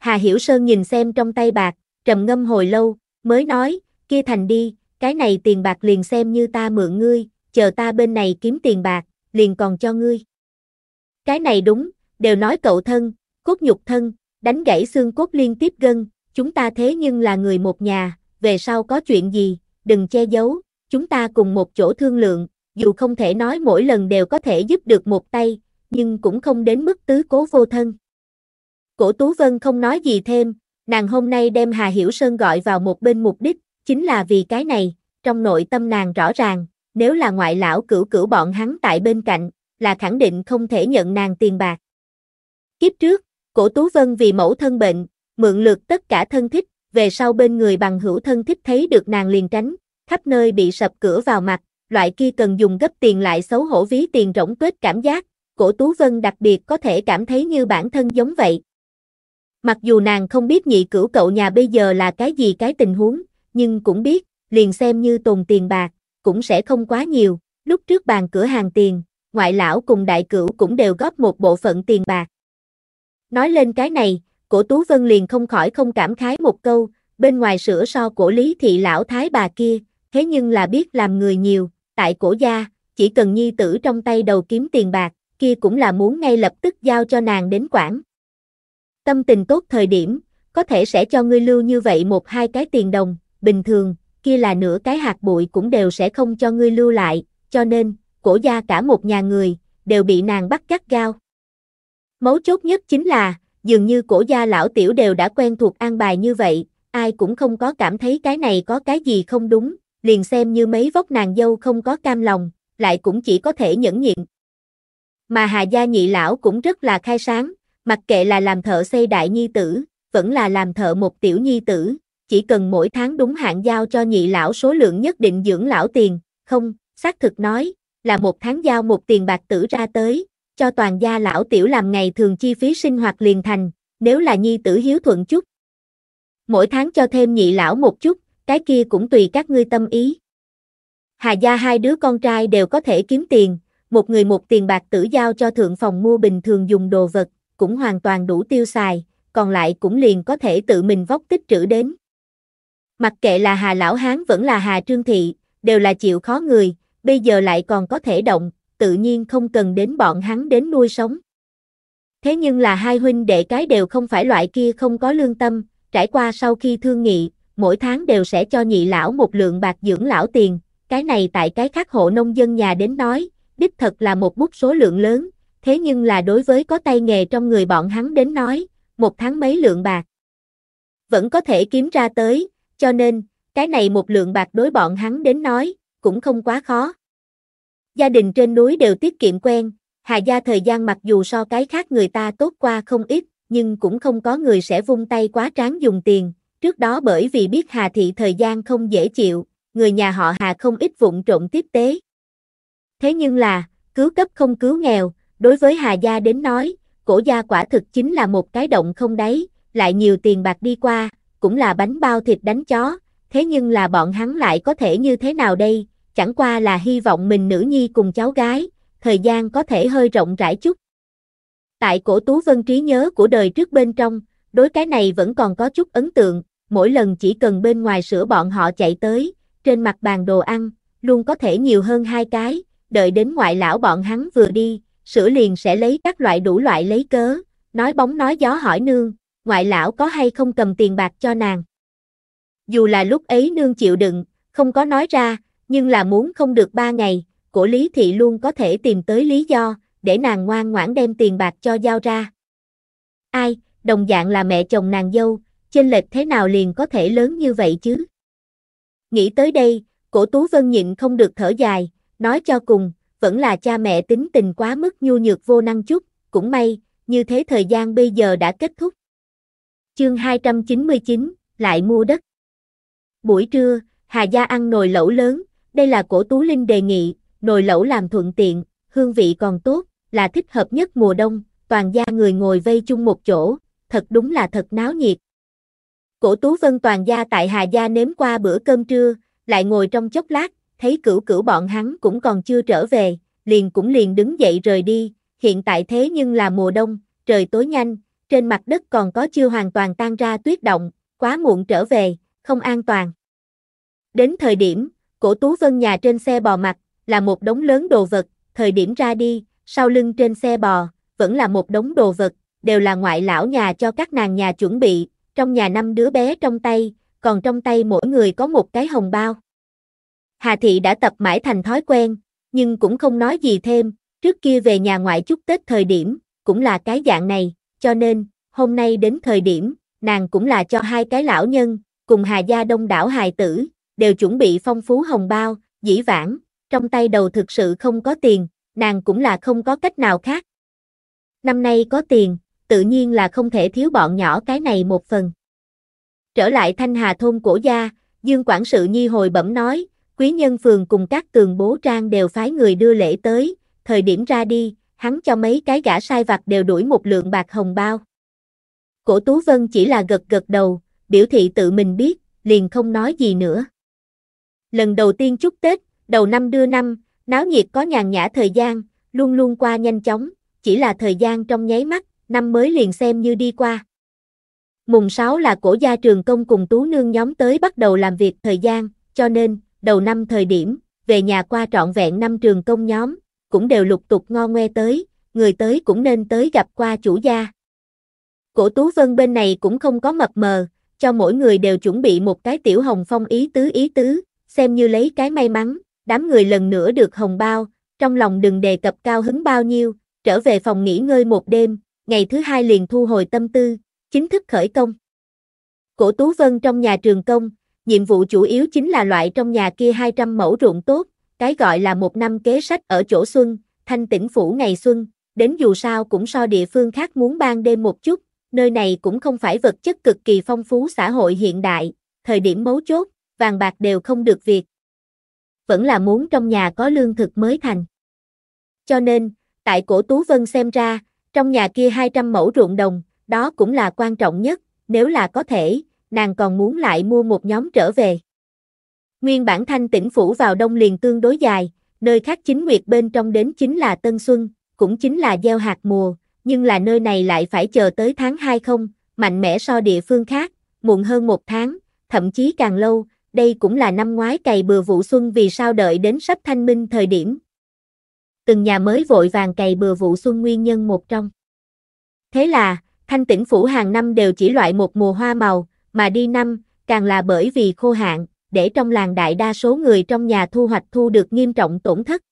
Hà Hiểu Sơn nhìn xem trong tay bạc, trầm ngâm hồi lâu, mới nói, kia thành đi, cái này tiền bạc liền xem như ta mượn ngươi, chờ ta bên này kiếm tiền bạc, liền còn cho ngươi. Cái này đúng, đều nói cậu thân, cốt nhục thân, đánh gãy xương cốt liên tiếp gân, chúng ta thế nhưng là người một nhà, về sau có chuyện gì, đừng che giấu, chúng ta cùng một chỗ thương lượng, dù không thể nói mỗi lần đều có thể giúp được một tay, nhưng cũng không đến mức tứ cố vô thân. Cổ Tú Vân không nói gì thêm, nàng hôm nay đem Hà Hiểu Sơn gọi vào một bên mục đích, chính là vì cái này, trong nội tâm nàng rõ ràng, nếu là ngoại lão cửu cửu bọn hắn tại bên cạnh, là khẳng định không thể nhận nàng tiền bạc. Kiếp trước, cổ Tú Vân vì mẫu thân bệnh, mượn lượt tất cả thân thích, về sau bên người bằng hữu thân thích thấy được nàng liền tránh, khắp nơi bị sập cửa vào mặt, loại kia cần dùng gấp tiền lại xấu hổ ví tiền rỗng tuếch cảm giác, cổ Tú Vân đặc biệt có thể cảm thấy như bản thân giống vậy, Mặc dù nàng không biết nhị cửu cậu nhà bây giờ là cái gì cái tình huống, nhưng cũng biết, liền xem như tồn tiền bạc, cũng sẽ không quá nhiều. Lúc trước bàn cửa hàng tiền, ngoại lão cùng đại cửu cũng đều góp một bộ phận tiền bạc. Nói lên cái này, cổ Tú Vân liền không khỏi không cảm khái một câu, bên ngoài sửa so cổ lý thị lão thái bà kia, thế nhưng là biết làm người nhiều, tại cổ gia, chỉ cần nhi tử trong tay đầu kiếm tiền bạc, kia cũng là muốn ngay lập tức giao cho nàng đến quản. Tâm tình tốt thời điểm, có thể sẽ cho ngươi lưu như vậy một hai cái tiền đồng, bình thường, kia là nửa cái hạt bụi cũng đều sẽ không cho ngươi lưu lại, cho nên, cổ gia cả một nhà người, đều bị nàng bắt cắt gao. Mấu chốt nhất chính là, dường như cổ gia lão tiểu đều đã quen thuộc an bài như vậy, ai cũng không có cảm thấy cái này có cái gì không đúng, liền xem như mấy vóc nàng dâu không có cam lòng, lại cũng chỉ có thể nhẫn nhịn. Mà Hà gia nhị lão cũng rất là khai sáng, Mặc kệ là làm thợ xây đại nhi tử, vẫn là làm thợ một tiểu nhi tử, chỉ cần mỗi tháng đúng hạn giao cho nhị lão số lượng nhất định dưỡng lão tiền, không, xác thực nói, là một tháng giao một tiền bạc tử ra tới, cho toàn gia lão tiểu làm ngày thường chi phí sinh hoạt liền thành, nếu là nhi tử hiếu thuận chút. Mỗi tháng cho thêm nhị lão một chút, cái kia cũng tùy các ngươi tâm ý. Hà gia hai đứa con trai đều có thể kiếm tiền, một người một tiền bạc tử giao cho thượng phòng mua bình thường dùng đồ vật, cũng hoàn toàn đủ tiêu xài, còn lại cũng liền có thể tự mình vóc tích trữ đến. Mặc kệ là Hà Lão Hán vẫn là Hà Trương Thị, đều là chịu khó người, bây giờ lại còn có thể động, tự nhiên không cần đến bọn hắn đến nuôi sống. Thế nhưng là hai huynh đệ cái đều không phải loại kia không có lương tâm, trải qua sau khi thương nghị, mỗi tháng đều sẽ cho nhị lão một lượng bạc dưỡng lão tiền, cái này tại cái khác hộ nông dân nhà đến nói, đích thật là một bút số lượng lớn, thế nhưng là đối với có tay nghề trong người bọn hắn đến nói, một tháng mấy lượng bạc, vẫn có thể kiếm ra tới, cho nên, cái này một lượng bạc đối bọn hắn đến nói, cũng không quá khó. Gia đình trên núi đều tiết kiệm quen, Hà Gia thời gian mặc dù so cái khác người ta tốt qua không ít, nhưng cũng không có người sẽ vung tay quá tráng dùng tiền, trước đó bởi vì biết Hà Thị thời gian không dễ chịu, người nhà họ Hà không ít vụng trộn tiếp tế. Thế nhưng là, cứu cấp không cứu nghèo, Đối với Hà Gia đến nói, cổ gia quả thực chính là một cái động không đáy, lại nhiều tiền bạc đi qua, cũng là bánh bao thịt đánh chó, thế nhưng là bọn hắn lại có thể như thế nào đây, chẳng qua là hy vọng mình nữ nhi cùng cháu gái, thời gian có thể hơi rộng rãi chút. Tại cổ Tú Vân trí nhớ của đời trước bên trong, đối cái này vẫn còn có chút ấn tượng, mỗi lần chỉ cần bên ngoài sữa bọn họ chạy tới, trên mặt bàn đồ ăn, luôn có thể nhiều hơn hai cái, đợi đến ngoại lão bọn hắn vừa đi, sữa liền sẽ lấy các loại đủ loại lấy cớ, nói bóng nói gió hỏi nương, ngoại lão có hay không cầm tiền bạc cho nàng. Dù là lúc ấy nương chịu đựng, không có nói ra, nhưng là muốn không được ba ngày, cổ Lý Thị luôn có thể tìm tới lý do, để nàng ngoan ngoãn đem tiền bạc cho giao ra. Ai, đồng dạng là mẹ chồng nàng dâu, chênh lệch thế nào liền có thể lớn như vậy chứ? Nghĩ tới đây, cổ Tú Vân nhịn không được thở dài, nói cho cùng, vẫn là cha mẹ tính tình quá mức nhu nhược vô năng chút, cũng may, như thế thời gian bây giờ đã kết thúc. Chương 299, lại mua đất. Buổi trưa, Hà Gia ăn nồi lẩu lớn, đây là cổ Tú Linh đề nghị, nồi lẩu làm thuận tiện, hương vị còn tốt, là thích hợp nhất mùa đông, toàn gia người ngồi vây chung một chỗ, thật đúng là thật náo nhiệt. Cổ Tú Vân toàn gia tại Hà Gia nếm qua bữa cơm trưa, lại ngồi trong chốc lát, thấy cửu cửu bọn hắn cũng còn chưa trở về, liền cũng liền đứng dậy rời đi, hiện tại thế nhưng là mùa đông, trời tối nhanh, trên mặt đất còn có chưa hoàn toàn tan ra tuyết động, quá muộn trở về, không an toàn. Đến thời điểm, cổ Tú Vân nhà trên xe bò mặt, là một đống lớn đồ vật, thời điểm ra đi, sau lưng trên xe bò, vẫn là một đống đồ vật, đều là ngoại lão nhà cho các nàng nhà chuẩn bị, trong nhà năm đứa bé trong tay, còn trong tay mỗi người có một cái hồng bao. Hà Thị đã tập mãi thành thói quen, nhưng cũng không nói gì thêm, trước kia về nhà ngoại chúc Tết thời điểm, cũng là cái dạng này, cho nên, hôm nay đến thời điểm, nàng cũng là cho hai cái lão nhân, cùng Hà gia đông đảo hài tử, đều chuẩn bị phong phú hồng bao, dĩ vãng, trong tay đầu thực sự không có tiền, nàng cũng là không có cách nào khác. Năm nay có tiền, tự nhiên là không thể thiếu bọn nhỏ cái này một phần. Trở lại Thanh Hà thôn cổ gia, Dương Quản sự Nhi hồi bẩm nói, quý nhân phường cùng các tường bố trang đều phái người đưa lễ tới, thời điểm ra đi, hắn cho mấy cái gã sai vặt đều đuổi một lượng bạc hồng bao. Cổ Tú Vân chỉ là gật gật đầu, biểu thị tự mình biết, liền không nói gì nữa. Lần đầu tiên chúc Tết, đầu năm đưa năm, náo nhiệt có nhàn nhã thời gian, luôn luôn qua nhanh chóng, chỉ là thời gian trong nháy mắt, năm mới liền xem như đi qua. Mùng 6 là cổ gia trường công cùng tú nương nhóm tới bắt đầu làm việc thời gian, cho nên, đầu năm thời điểm, về nhà qua trọn vẹn năm trường công nhóm, cũng đều lục tục ngon ngoe tới, người tới cũng nên tới gặp qua chủ gia. Cổ Tú Vân bên này cũng không có mập mờ, cho mỗi người đều chuẩn bị một cái tiểu hồng phong ý tứ ý tứ, xem như lấy cái may mắn, đám người lần nữa được hồng bao, trong lòng đừng đề cập cao hứng bao nhiêu, trở về phòng nghỉ ngơi một đêm, ngày thứ hai liền thu hồi tâm tư, chính thức khởi công. Cổ Tú Vân trong nhà trường công, nhiệm vụ chủ yếu chính là loại trong nhà kia 200 mẫu ruộng tốt, cái gọi là một năm kế sách ở chỗ xuân, thanh tỉnh phủ ngày xuân, đến dù sao cũng so địa phương khác muốn ban đêm một chút, nơi này cũng không phải vật chất cực kỳ phong phú xã hội hiện đại, thời điểm mấu chốt, vàng bạc đều không được việc. Vẫn là muốn trong nhà có lương thực mới thành. Cho nên, tại cổ Tú Vân xem ra, trong nhà kia 200 mẫu ruộng đồng, đó cũng là quan trọng nhất, nếu là có thể, nàng còn muốn lại mua một nhóm trở về. Nguyên bản thanh tỉnh phủ vào đông liền tương đối dài, nơi khác chính nguyệt bên trong đến chính là Tân Xuân, cũng chính là gieo hạt mùa, nhưng là nơi này lại phải chờ tới tháng 2 không, mạnh mẽ so địa phương khác, muộn hơn một tháng, thậm chí càng lâu, đây cũng là năm ngoái cày bừa vụ xuân vì sao đợi đến sắp thanh minh thời điểm. Từng nhà mới vội vàng cày bừa vụ xuân nguyên nhân một trong. Thế là, thanh tỉnh phủ hàng năm đều chỉ loại một mùa hoa màu, mà đi năm, càng là bởi vì khô hạn, để trong làng đại đa số người trong nhà thu hoạch thu được nghiêm trọng tổn thất.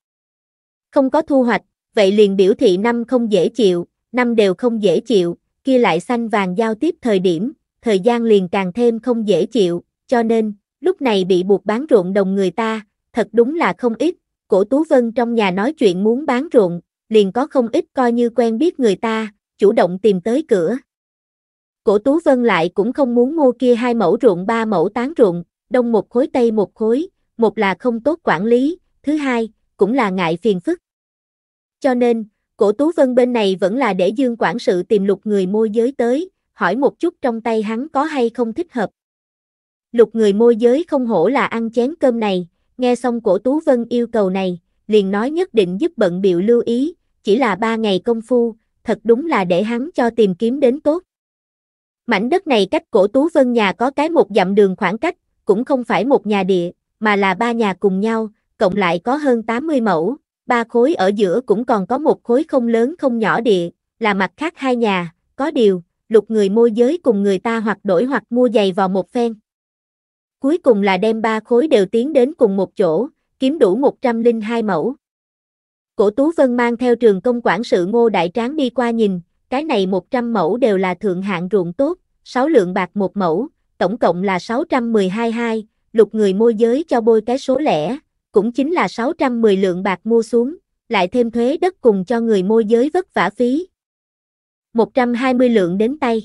Không có thu hoạch, vậy liền biểu thị năm không dễ chịu, năm đều không dễ chịu, kia lại xanh vàng giao tiếp thời điểm, thời gian liền càng thêm không dễ chịu, cho nên, lúc này bị buộc bán ruộng đồng người ta, thật đúng là không ít, cổ Tú Vân trong nhà nói chuyện muốn bán ruộng, liền có không ít coi như quen biết người ta, chủ động tìm tới cửa. Cổ Tú Vân lại cũng không muốn mua kia hai mẫu ruộng ba mẫu tán ruộng, đông một khối tây một khối, một là không tốt quản lý, thứ hai, cũng là ngại phiền phức. Cho nên, cổ Tú Vân bên này vẫn là để Dương quản sự tìm lục người môi giới tới, hỏi một chút trong tay hắn có hay không thích hợp. Lục người môi giới không hổ là ăn chén cơm này, nghe xong cổ Tú Vân yêu cầu này, liền nói nhất định giúp bận biệu lưu ý, chỉ là ba ngày công phu, thật đúng là để hắn cho tìm kiếm đến tốt. Mảnh đất này cách cổ Tú Vân nhà có cái một dặm đường khoảng cách, cũng không phải một nhà địa, mà là ba nhà cùng nhau, cộng lại có hơn 80 mẫu, ba khối ở giữa cũng còn có một khối không lớn không nhỏ địa, là mặt khác hai nhà, có điều, lục người môi giới cùng người ta hoặc đổi hoặc mua giày vào một phen. Cuối cùng là đem ba khối đều tiến đến cùng một chỗ, kiếm đủ 102 mẫu. Cổ Tú Vân mang theo trường công quản sự Ngô Đại Tráng đi qua nhìn, cái này 100 mẫu đều là thượng hạng ruộng tốt, 6 lượng bạc một mẫu, tổng cộng là 612 hai, lục người môi giới cho bôi cái số lẻ, cũng chính là 610 lượng bạc mua xuống, lại thêm thuế đất cùng cho người môi giới vất vả phí. 120 lượng đến tay.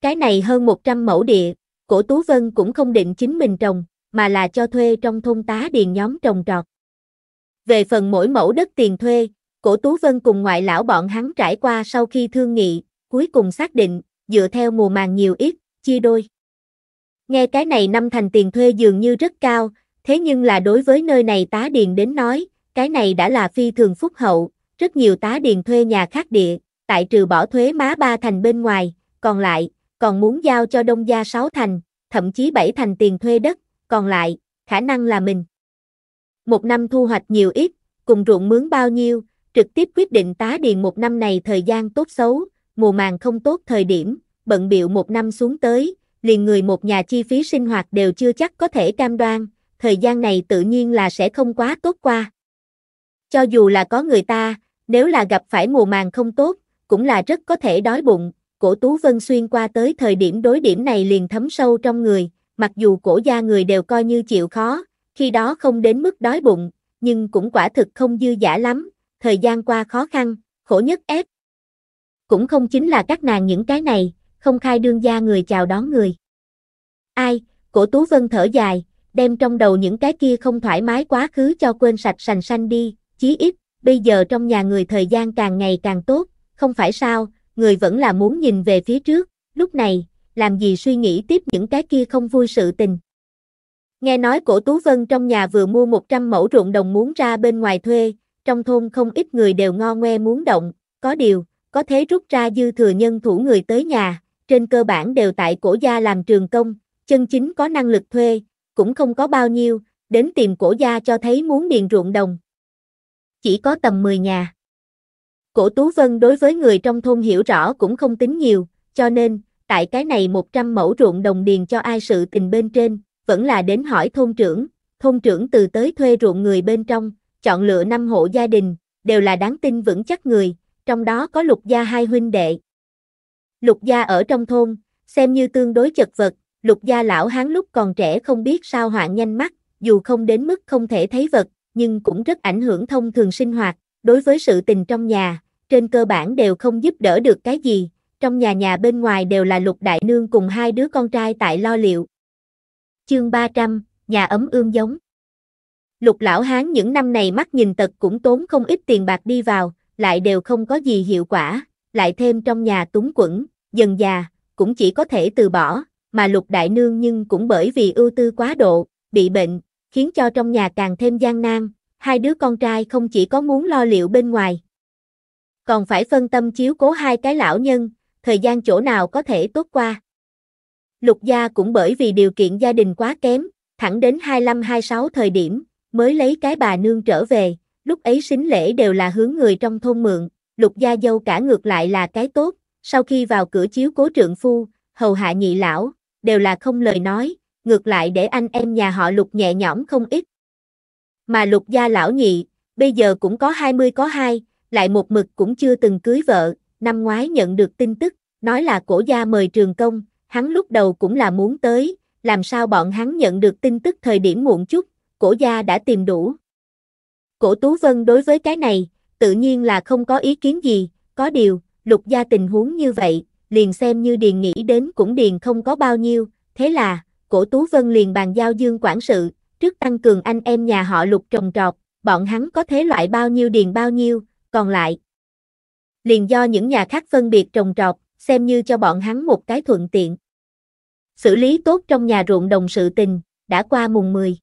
Cái này hơn 100 mẫu địa, cổ Tú Vân cũng không định chính mình trồng, mà là cho thuê trong thôn tá điền nhóm trồng trọt. Về phần mỗi mẫu đất tiền thuê, Cổ Tú Vân cùng ngoại lão bọn hắn trải qua sau khi thương nghị, cuối cùng xác định, dựa theo mùa màng nhiều ít, chia đôi. Nghe cái này năm thành tiền thuê dường như rất cao, thế nhưng là đối với nơi này tá điền đến nói, cái này đã là phi thường phúc hậu, rất nhiều tá điền thuê nhà khác địa, tại trừ bỏ thuế má ba thành bên ngoài, còn lại, còn muốn giao cho đông gia sáu thành, thậm chí bảy thành tiền thuê đất, còn lại, khả năng là mình. Một năm thu hoạch nhiều ít, cùng ruộng mướn bao nhiêu, trực tiếp quyết định tá điền một năm này thời gian tốt xấu, mùa màng không tốt thời điểm, bận biệu một năm xuống tới, liền người một nhà chi phí sinh hoạt đều chưa chắc có thể cam đoan, thời gian này tự nhiên là sẽ không quá tốt qua. Cho dù là có người ta, nếu là gặp phải mùa màng không tốt, cũng là rất có thể đói bụng, cổ Tú Vân xuyên qua tới thời điểm đối điểm này liền thấm sâu trong người, mặc dù cổ gia người đều coi như chịu khó, khi đó không đến mức đói bụng, nhưng cũng quả thực không dư giả lắm, thời gian qua khó khăn, khổ nhất ép. Cũng không chính là các nàng những cái này, không khai đương gia người chào đón người. Ai, cổ Tú Vân thở dài, đem trong đầu những cái kia không thoải mái quá khứ cho quên sạch sành sanh đi, chí ít, bây giờ trong nhà người thời gian càng ngày càng tốt, không phải sao, người vẫn là muốn nhìn về phía trước, lúc này, làm gì suy nghĩ tiếp những cái kia không vui sự tình. Nghe nói cổ Tú Vân trong nhà vừa mua 100 mẫu ruộng đồng muốn ra bên ngoài thuê, trong thôn không ít người đều ngo ngoe muốn động, có điều, có thế rút ra dư thừa nhân thủ người tới nhà, trên cơ bản đều tại cổ gia làm trường công, chân chính có năng lực thuê, cũng không có bao nhiêu, đến tìm cổ gia cho thấy muốn điền ruộng đồng. Chỉ có tầm 10 nhà. Cổ Tú Vân đối với người trong thôn hiểu rõ cũng không tính nhiều, cho nên, tại cái này 100 mẫu ruộng đồng điền cho ai sự tình bên trên, vẫn là đến hỏi thôn trưởng, thôn trưởng từ tới thuê ruộng người bên trong, chọn lựa năm hộ gia đình, đều là đáng tin vững chắc người, trong đó có lục gia hai huynh đệ. Lục gia ở trong thôn, xem như tương đối chật vật, lục gia lão hán lúc còn trẻ không biết sao hoạn nhanh mắt, dù không đến mức không thể thấy vật, nhưng cũng rất ảnh hưởng thông thường sinh hoạt, đối với sự tình trong nhà, trên cơ bản đều không giúp đỡ được cái gì, trong nhà nhà bên ngoài đều là lục đại nương cùng hai đứa con trai tại lo liệu. Chương 300, nhà ấm ương giống Lục lão hán những năm này mắt nhìn tật cũng tốn không ít tiền bạc đi vào, lại đều không có gì hiệu quả, lại thêm trong nhà túng quẩn, dần già, cũng chỉ có thể từ bỏ, mà lục đại nương nhưng cũng bởi vì ưu tư quá độ, bị bệnh, khiến cho trong nhà càng thêm gian nan, hai đứa con trai không chỉ có muốn lo liệu bên ngoài, còn phải phân tâm chiếu cố hai cái lão nhân, thời gian chỗ nào có thể tốt qua. Lục gia cũng bởi vì điều kiện gia đình quá kém, thẳng đến 25-26 thời điểm, mới lấy cái bà nương trở về, lúc ấy xính lễ đều là hướng người trong thôn mượn, lục gia dâu cả ngược lại là cái tốt, sau khi vào cửa chiếu cố trượng phu, hầu hạ nhị lão, đều là không lời nói, ngược lại để anh em nhà họ lục nhẹ nhõm không ít. Mà lục gia lão nhị, bây giờ cũng có 20 có hai, lại một mực cũng chưa từng cưới vợ, năm ngoái nhận được tin tức, nói là cổ gia mời trường công, hắn lúc đầu cũng là muốn tới, làm sao bọn hắn nhận được tin tức thời điểm muộn chút, cổ gia đã tìm đủ. Cổ Tú Vân đối với cái này, tự nhiên là không có ý kiến gì, có điều, lục gia tình huống như vậy, liền xem như điền nghĩ đến cũng điền không có bao nhiêu, thế là, cổ Tú Vân liền bàn giao dương quản sự, trước tăng cường anh em nhà họ lục trồng trọt, bọn hắn có thế loại bao nhiêu điền bao nhiêu, còn lại. Liền do những nhà khác phân biệt trồng trọt, xem như cho bọn hắn một cái thuận tiện. Xử lý tốt trong nhà ruộng đồng sự tình, đã qua mùng 10.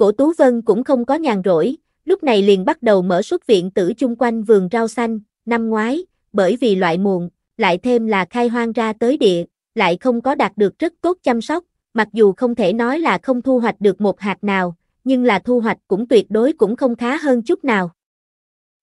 Cổ Tú Vân cũng không có nhàn rỗi, lúc này liền bắt đầu mở xuất viện tử chung quanh vườn rau xanh, năm ngoái, bởi vì loại muộn, lại thêm là khai hoang ra tới địa, lại không có đạt được rất tốt chăm sóc, mặc dù không thể nói là không thu hoạch được một hạt nào, nhưng là thu hoạch cũng tuyệt đối cũng không khá hơn chút nào.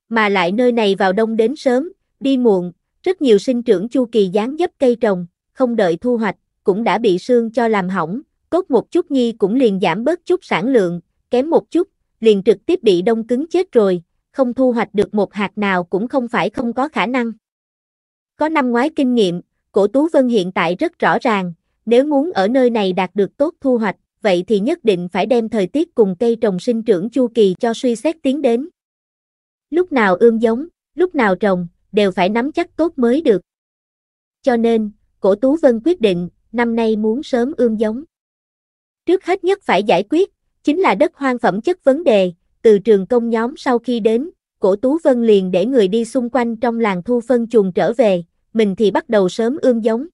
Mà lại nơi này vào đông đến sớm, đi muộn, rất nhiều sinh trưởng chu kỳ gián dấp cây trồng, không đợi thu hoạch, cũng đã bị sương cho làm hỏng, cốt một chút nhi cũng liền giảm bớt chút sản lượng, kém một chút, liền trực tiếp bị đông cứng chết rồi, không thu hoạch được một hạt nào cũng không phải không có khả năng. Có năm ngoái kinh nghiệm, cổ Tú Vân hiện tại rất rõ ràng, nếu muốn ở nơi này đạt được tốt thu hoạch, vậy thì nhất định phải đem thời tiết cùng cây trồng sinh trưởng chu kỳ cho suy xét tiến đến. Lúc nào ươm giống, lúc nào trồng, đều phải nắm chắc tốt mới được. Cho nên, cổ Tú Vân quyết định, năm nay muốn sớm ươm giống. Trước hết nhất phải giải quyết, chính là đất hoang phẩm chất vấn đề, từ trường công nhóm sau khi đến, cổ Tú Vân liền để người đi xung quanh trong làng thu phân chuồng trở về, mình thì bắt đầu sớm ươm giống.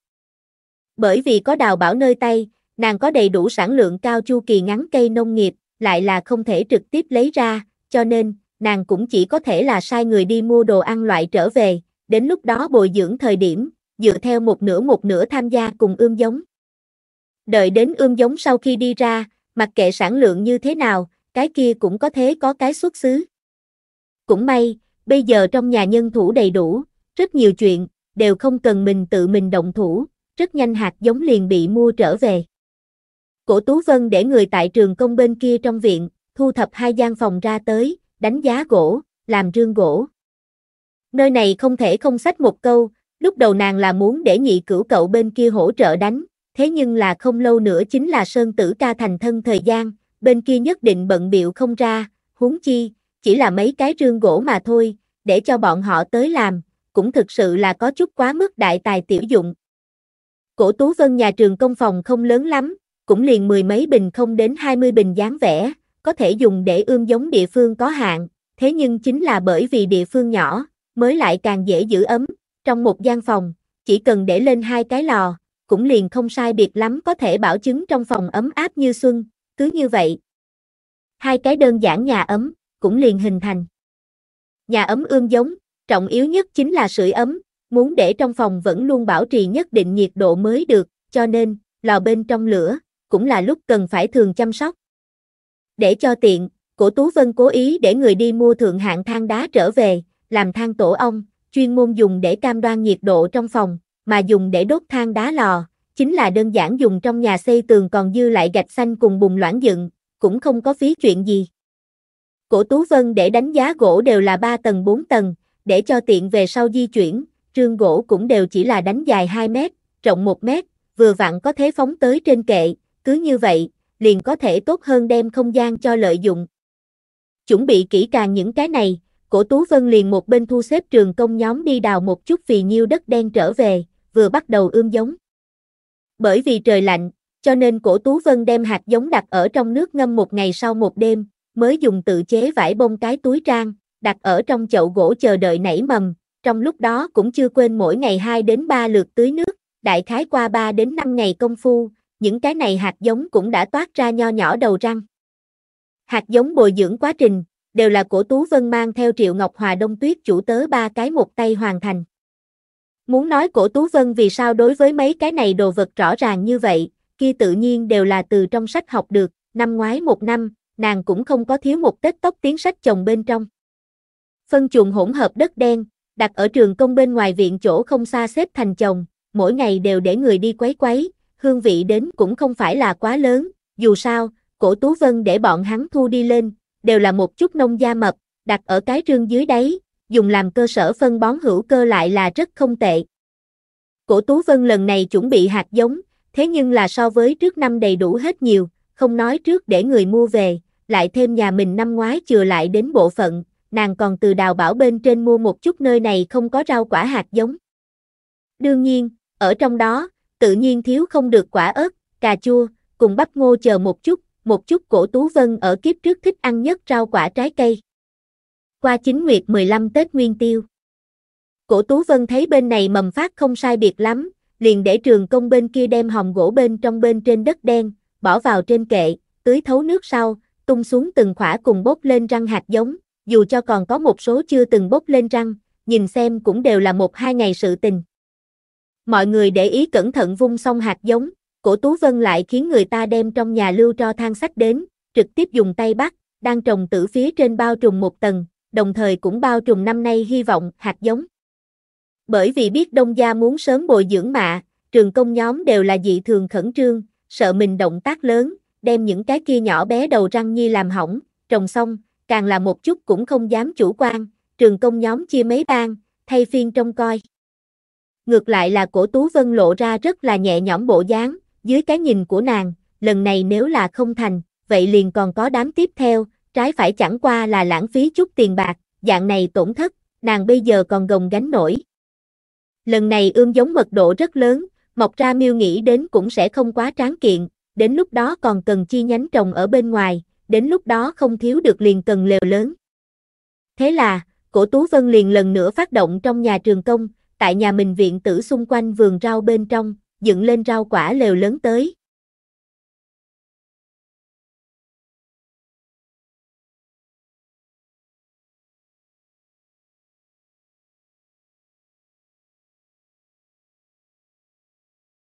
Bởi vì có đào bảo nơi tay, nàng có đầy đủ sản lượng cao chu kỳ ngắn cây nông nghiệp, lại là không thể trực tiếp lấy ra, cho nên, nàng cũng chỉ có thể là sai người đi mua đồ ăn loại trở về, đến lúc đó bồi dưỡng thời điểm, dựa theo một nửa một nửa tham gia cùng ươm giống. Đợi đến ươm giống sau khi đi ra, mặc kệ sản lượng như thế nào, cái kia cũng có thế có cái xuất xứ. Cũng may, bây giờ trong nhà nhân thủ đầy đủ, rất nhiều chuyện, đều không cần mình tự mình động thủ, rất nhanh hạt giống liền bị mua trở về. Cổ Tú Vân để người tại trường công bên kia trong viện, thu thập hai gian phòng ra tới, đánh giá gỗ, làm rương gỗ. Nơi này không thể không sách một câu, lúc đầu nàng là muốn để nhị cửu cậu bên kia hỗ trợ đánh, thế nhưng là không lâu nữa chính là Sơn Tử ca thành thân thời gian, bên kia nhất định bận biệu không ra, huống chi, chỉ là mấy cái rương gỗ mà thôi, để cho bọn họ tới làm, cũng thực sự là có chút quá mức đại tài tiểu dụng. Cổ Tú Vân nhà trường công phòng không lớn lắm, cũng liền mười mấy bình không đến hai mươi bình dáng vẻ, có thể dùng để ươm giống địa phương có hạn, thế nhưng chính là bởi vì địa phương nhỏ, mới lại càng dễ giữ ấm, trong một gian phòng, chỉ cần để lên hai cái lò, cũng liền không sai biệt lắm có thể bảo chứng trong phòng ấm áp như xuân, cứ như vậy. Hai cái đơn giản nhà ấm, cũng liền hình thành. Nhà ấm ương giống, trọng yếu nhất chính là sưởi ấm, muốn để trong phòng vẫn luôn bảo trì nhất định nhiệt độ mới được, cho nên, lò bên trong lửa, cũng là lúc cần phải thường chăm sóc. Để cho tiện, cổ Tú Vân cố ý để người đi mua thượng hạng than đá trở về, làm than tổ ong, chuyên môn dùng để cam đoan nhiệt độ trong phòng, mà dùng để đốt than đá lò, chính là đơn giản dùng trong nhà xây tường còn dư lại gạch xanh cùng bùn loãng dựng, cũng không có phí chuyện gì. Cổ Tú Vân để đánh giá gỗ đều là 3 tầng 4 tầng, để cho tiện về sau di chuyển, trương gỗ cũng đều chỉ là đánh dài 2 mét, rộng 1 mét, vừa vặn có thể phóng tới trên kệ, cứ như vậy, liền có thể tốt hơn đem không gian cho lợi dụng. Chuẩn bị kỹ càng những cái này, cổ Tú Vân liền một bên thu xếp trường công nhóm đi đào một chút vì nhiêu đất đen trở về, vừa bắt đầu ươm giống. Bởi vì trời lạnh, cho nên cổ Tú Vân đem hạt giống đặt ở trong nước ngâm một ngày sau một đêm, mới dùng tự chế vải bông cái túi trang, đặt ở trong chậu gỗ chờ đợi nảy mầm, trong lúc đó cũng chưa quên mỗi ngày 2 đến 3 lượt tưới nước, đại khái qua 3 đến 5 ngày công phu, những cái này hạt giống cũng đã toát ra nho nhỏ đầu răng. Hạt giống bồi dưỡng quá trình, đều là cổ Tú Vân mang theo Triệu Ngọc Hòa Đông Tuyết chủ tớ ba cái một tay hoàn thành. Muốn nói cổ Tú Vân vì sao đối với mấy cái này đồ vật rõ ràng như vậy, kia tự nhiên đều là từ trong sách học được, năm ngoái một năm, nàng cũng không có thiếu một tết tóc tiếng sách chồng bên trong. Phân chuồng hỗn hợp đất đen, đặt ở trường công bên ngoài viện chỗ không xa xếp thành chồng, mỗi ngày đều để người đi quấy quấy, hương vị đến cũng không phải là quá lớn, dù sao, cổ Tú Vân để bọn hắn thu đi lên, đều là một chút nông gia mập, đặt ở cái rương dưới đáy, dùng làm cơ sở phân bón hữu cơ lại là rất không tệ. Cổ Tú Vân lần này chuẩn bị hạt giống, thế nhưng là so với trước năm đầy đủ hết nhiều, không nói trước để người mua về, lại thêm nhà mình năm ngoái chừa lại đến bộ phận, nàng còn từ đào bảo bên trên mua một chút nơi này không có rau quả hạt giống. Đương nhiên, ở trong đó, tự nhiên thiếu không được quả ớt, cà chua, cùng bắp ngô chờ một chút, một chút cổ Tú Vân ở kiếp trước thích ăn nhất rau quả trái cây qua chính nguyệt 15 Tết Nguyên Tiêu. Cổ Tú Vân thấy bên này mầm phát không sai biệt lắm, liền để trường công bên kia đem hồng gỗ bên trong bên trên đất đen, bỏ vào trên kệ, tưới thấu nước sau, tung xuống từng khỏa cùng bốc lên răng hạt giống, dù cho còn có một số chưa từng bốc lên răng, nhìn xem cũng đều là một hai ngày sự tình. Mọi người để ý cẩn thận vung xong hạt giống, cổ Tú Vân lại khiến người ta đem trong nhà lưu cho than sách đến, trực tiếp dùng tay bắt, đang trồng tử phía trên bao trùm một tầng, đồng thời cũng bao trùm năm nay hy vọng hạt giống. Bởi vì biết Đông Gia muốn sớm bồi dưỡng mạ, trường công nhóm đều là dị thường khẩn trương, sợ mình động tác lớn, đem những cái kia nhỏ bé đầu răng nhi làm hỏng, trồng xong, càng là một chút cũng không dám chủ quan, trường công nhóm chia mấy bang, thay phiên trông coi. Ngược lại là cổ Tú Vân lộ ra rất là nhẹ nhõm bộ dáng, dưới cái nhìn của nàng, lần này nếu là không thành, vậy liền còn có đám tiếp theo, trái phải chẳng qua là lãng phí chút tiền bạc, dạng này tổn thất, nàng bây giờ còn gồng gánh nổi. Lần này ươm giống mật độ rất lớn, mọc ra miêu nghĩ đến cũng sẽ không quá tráng kiện, đến lúc đó còn cần chi nhánh trồng ở bên ngoài, đến lúc đó không thiếu được liền cần lều lớn. Thế là, cổ Tú Vân liền lần nữa phát động trong nhà trường công, tại nhà mình viện tử xung quanh vườn rau bên trong, dựng lên rau quả lều lớn tới.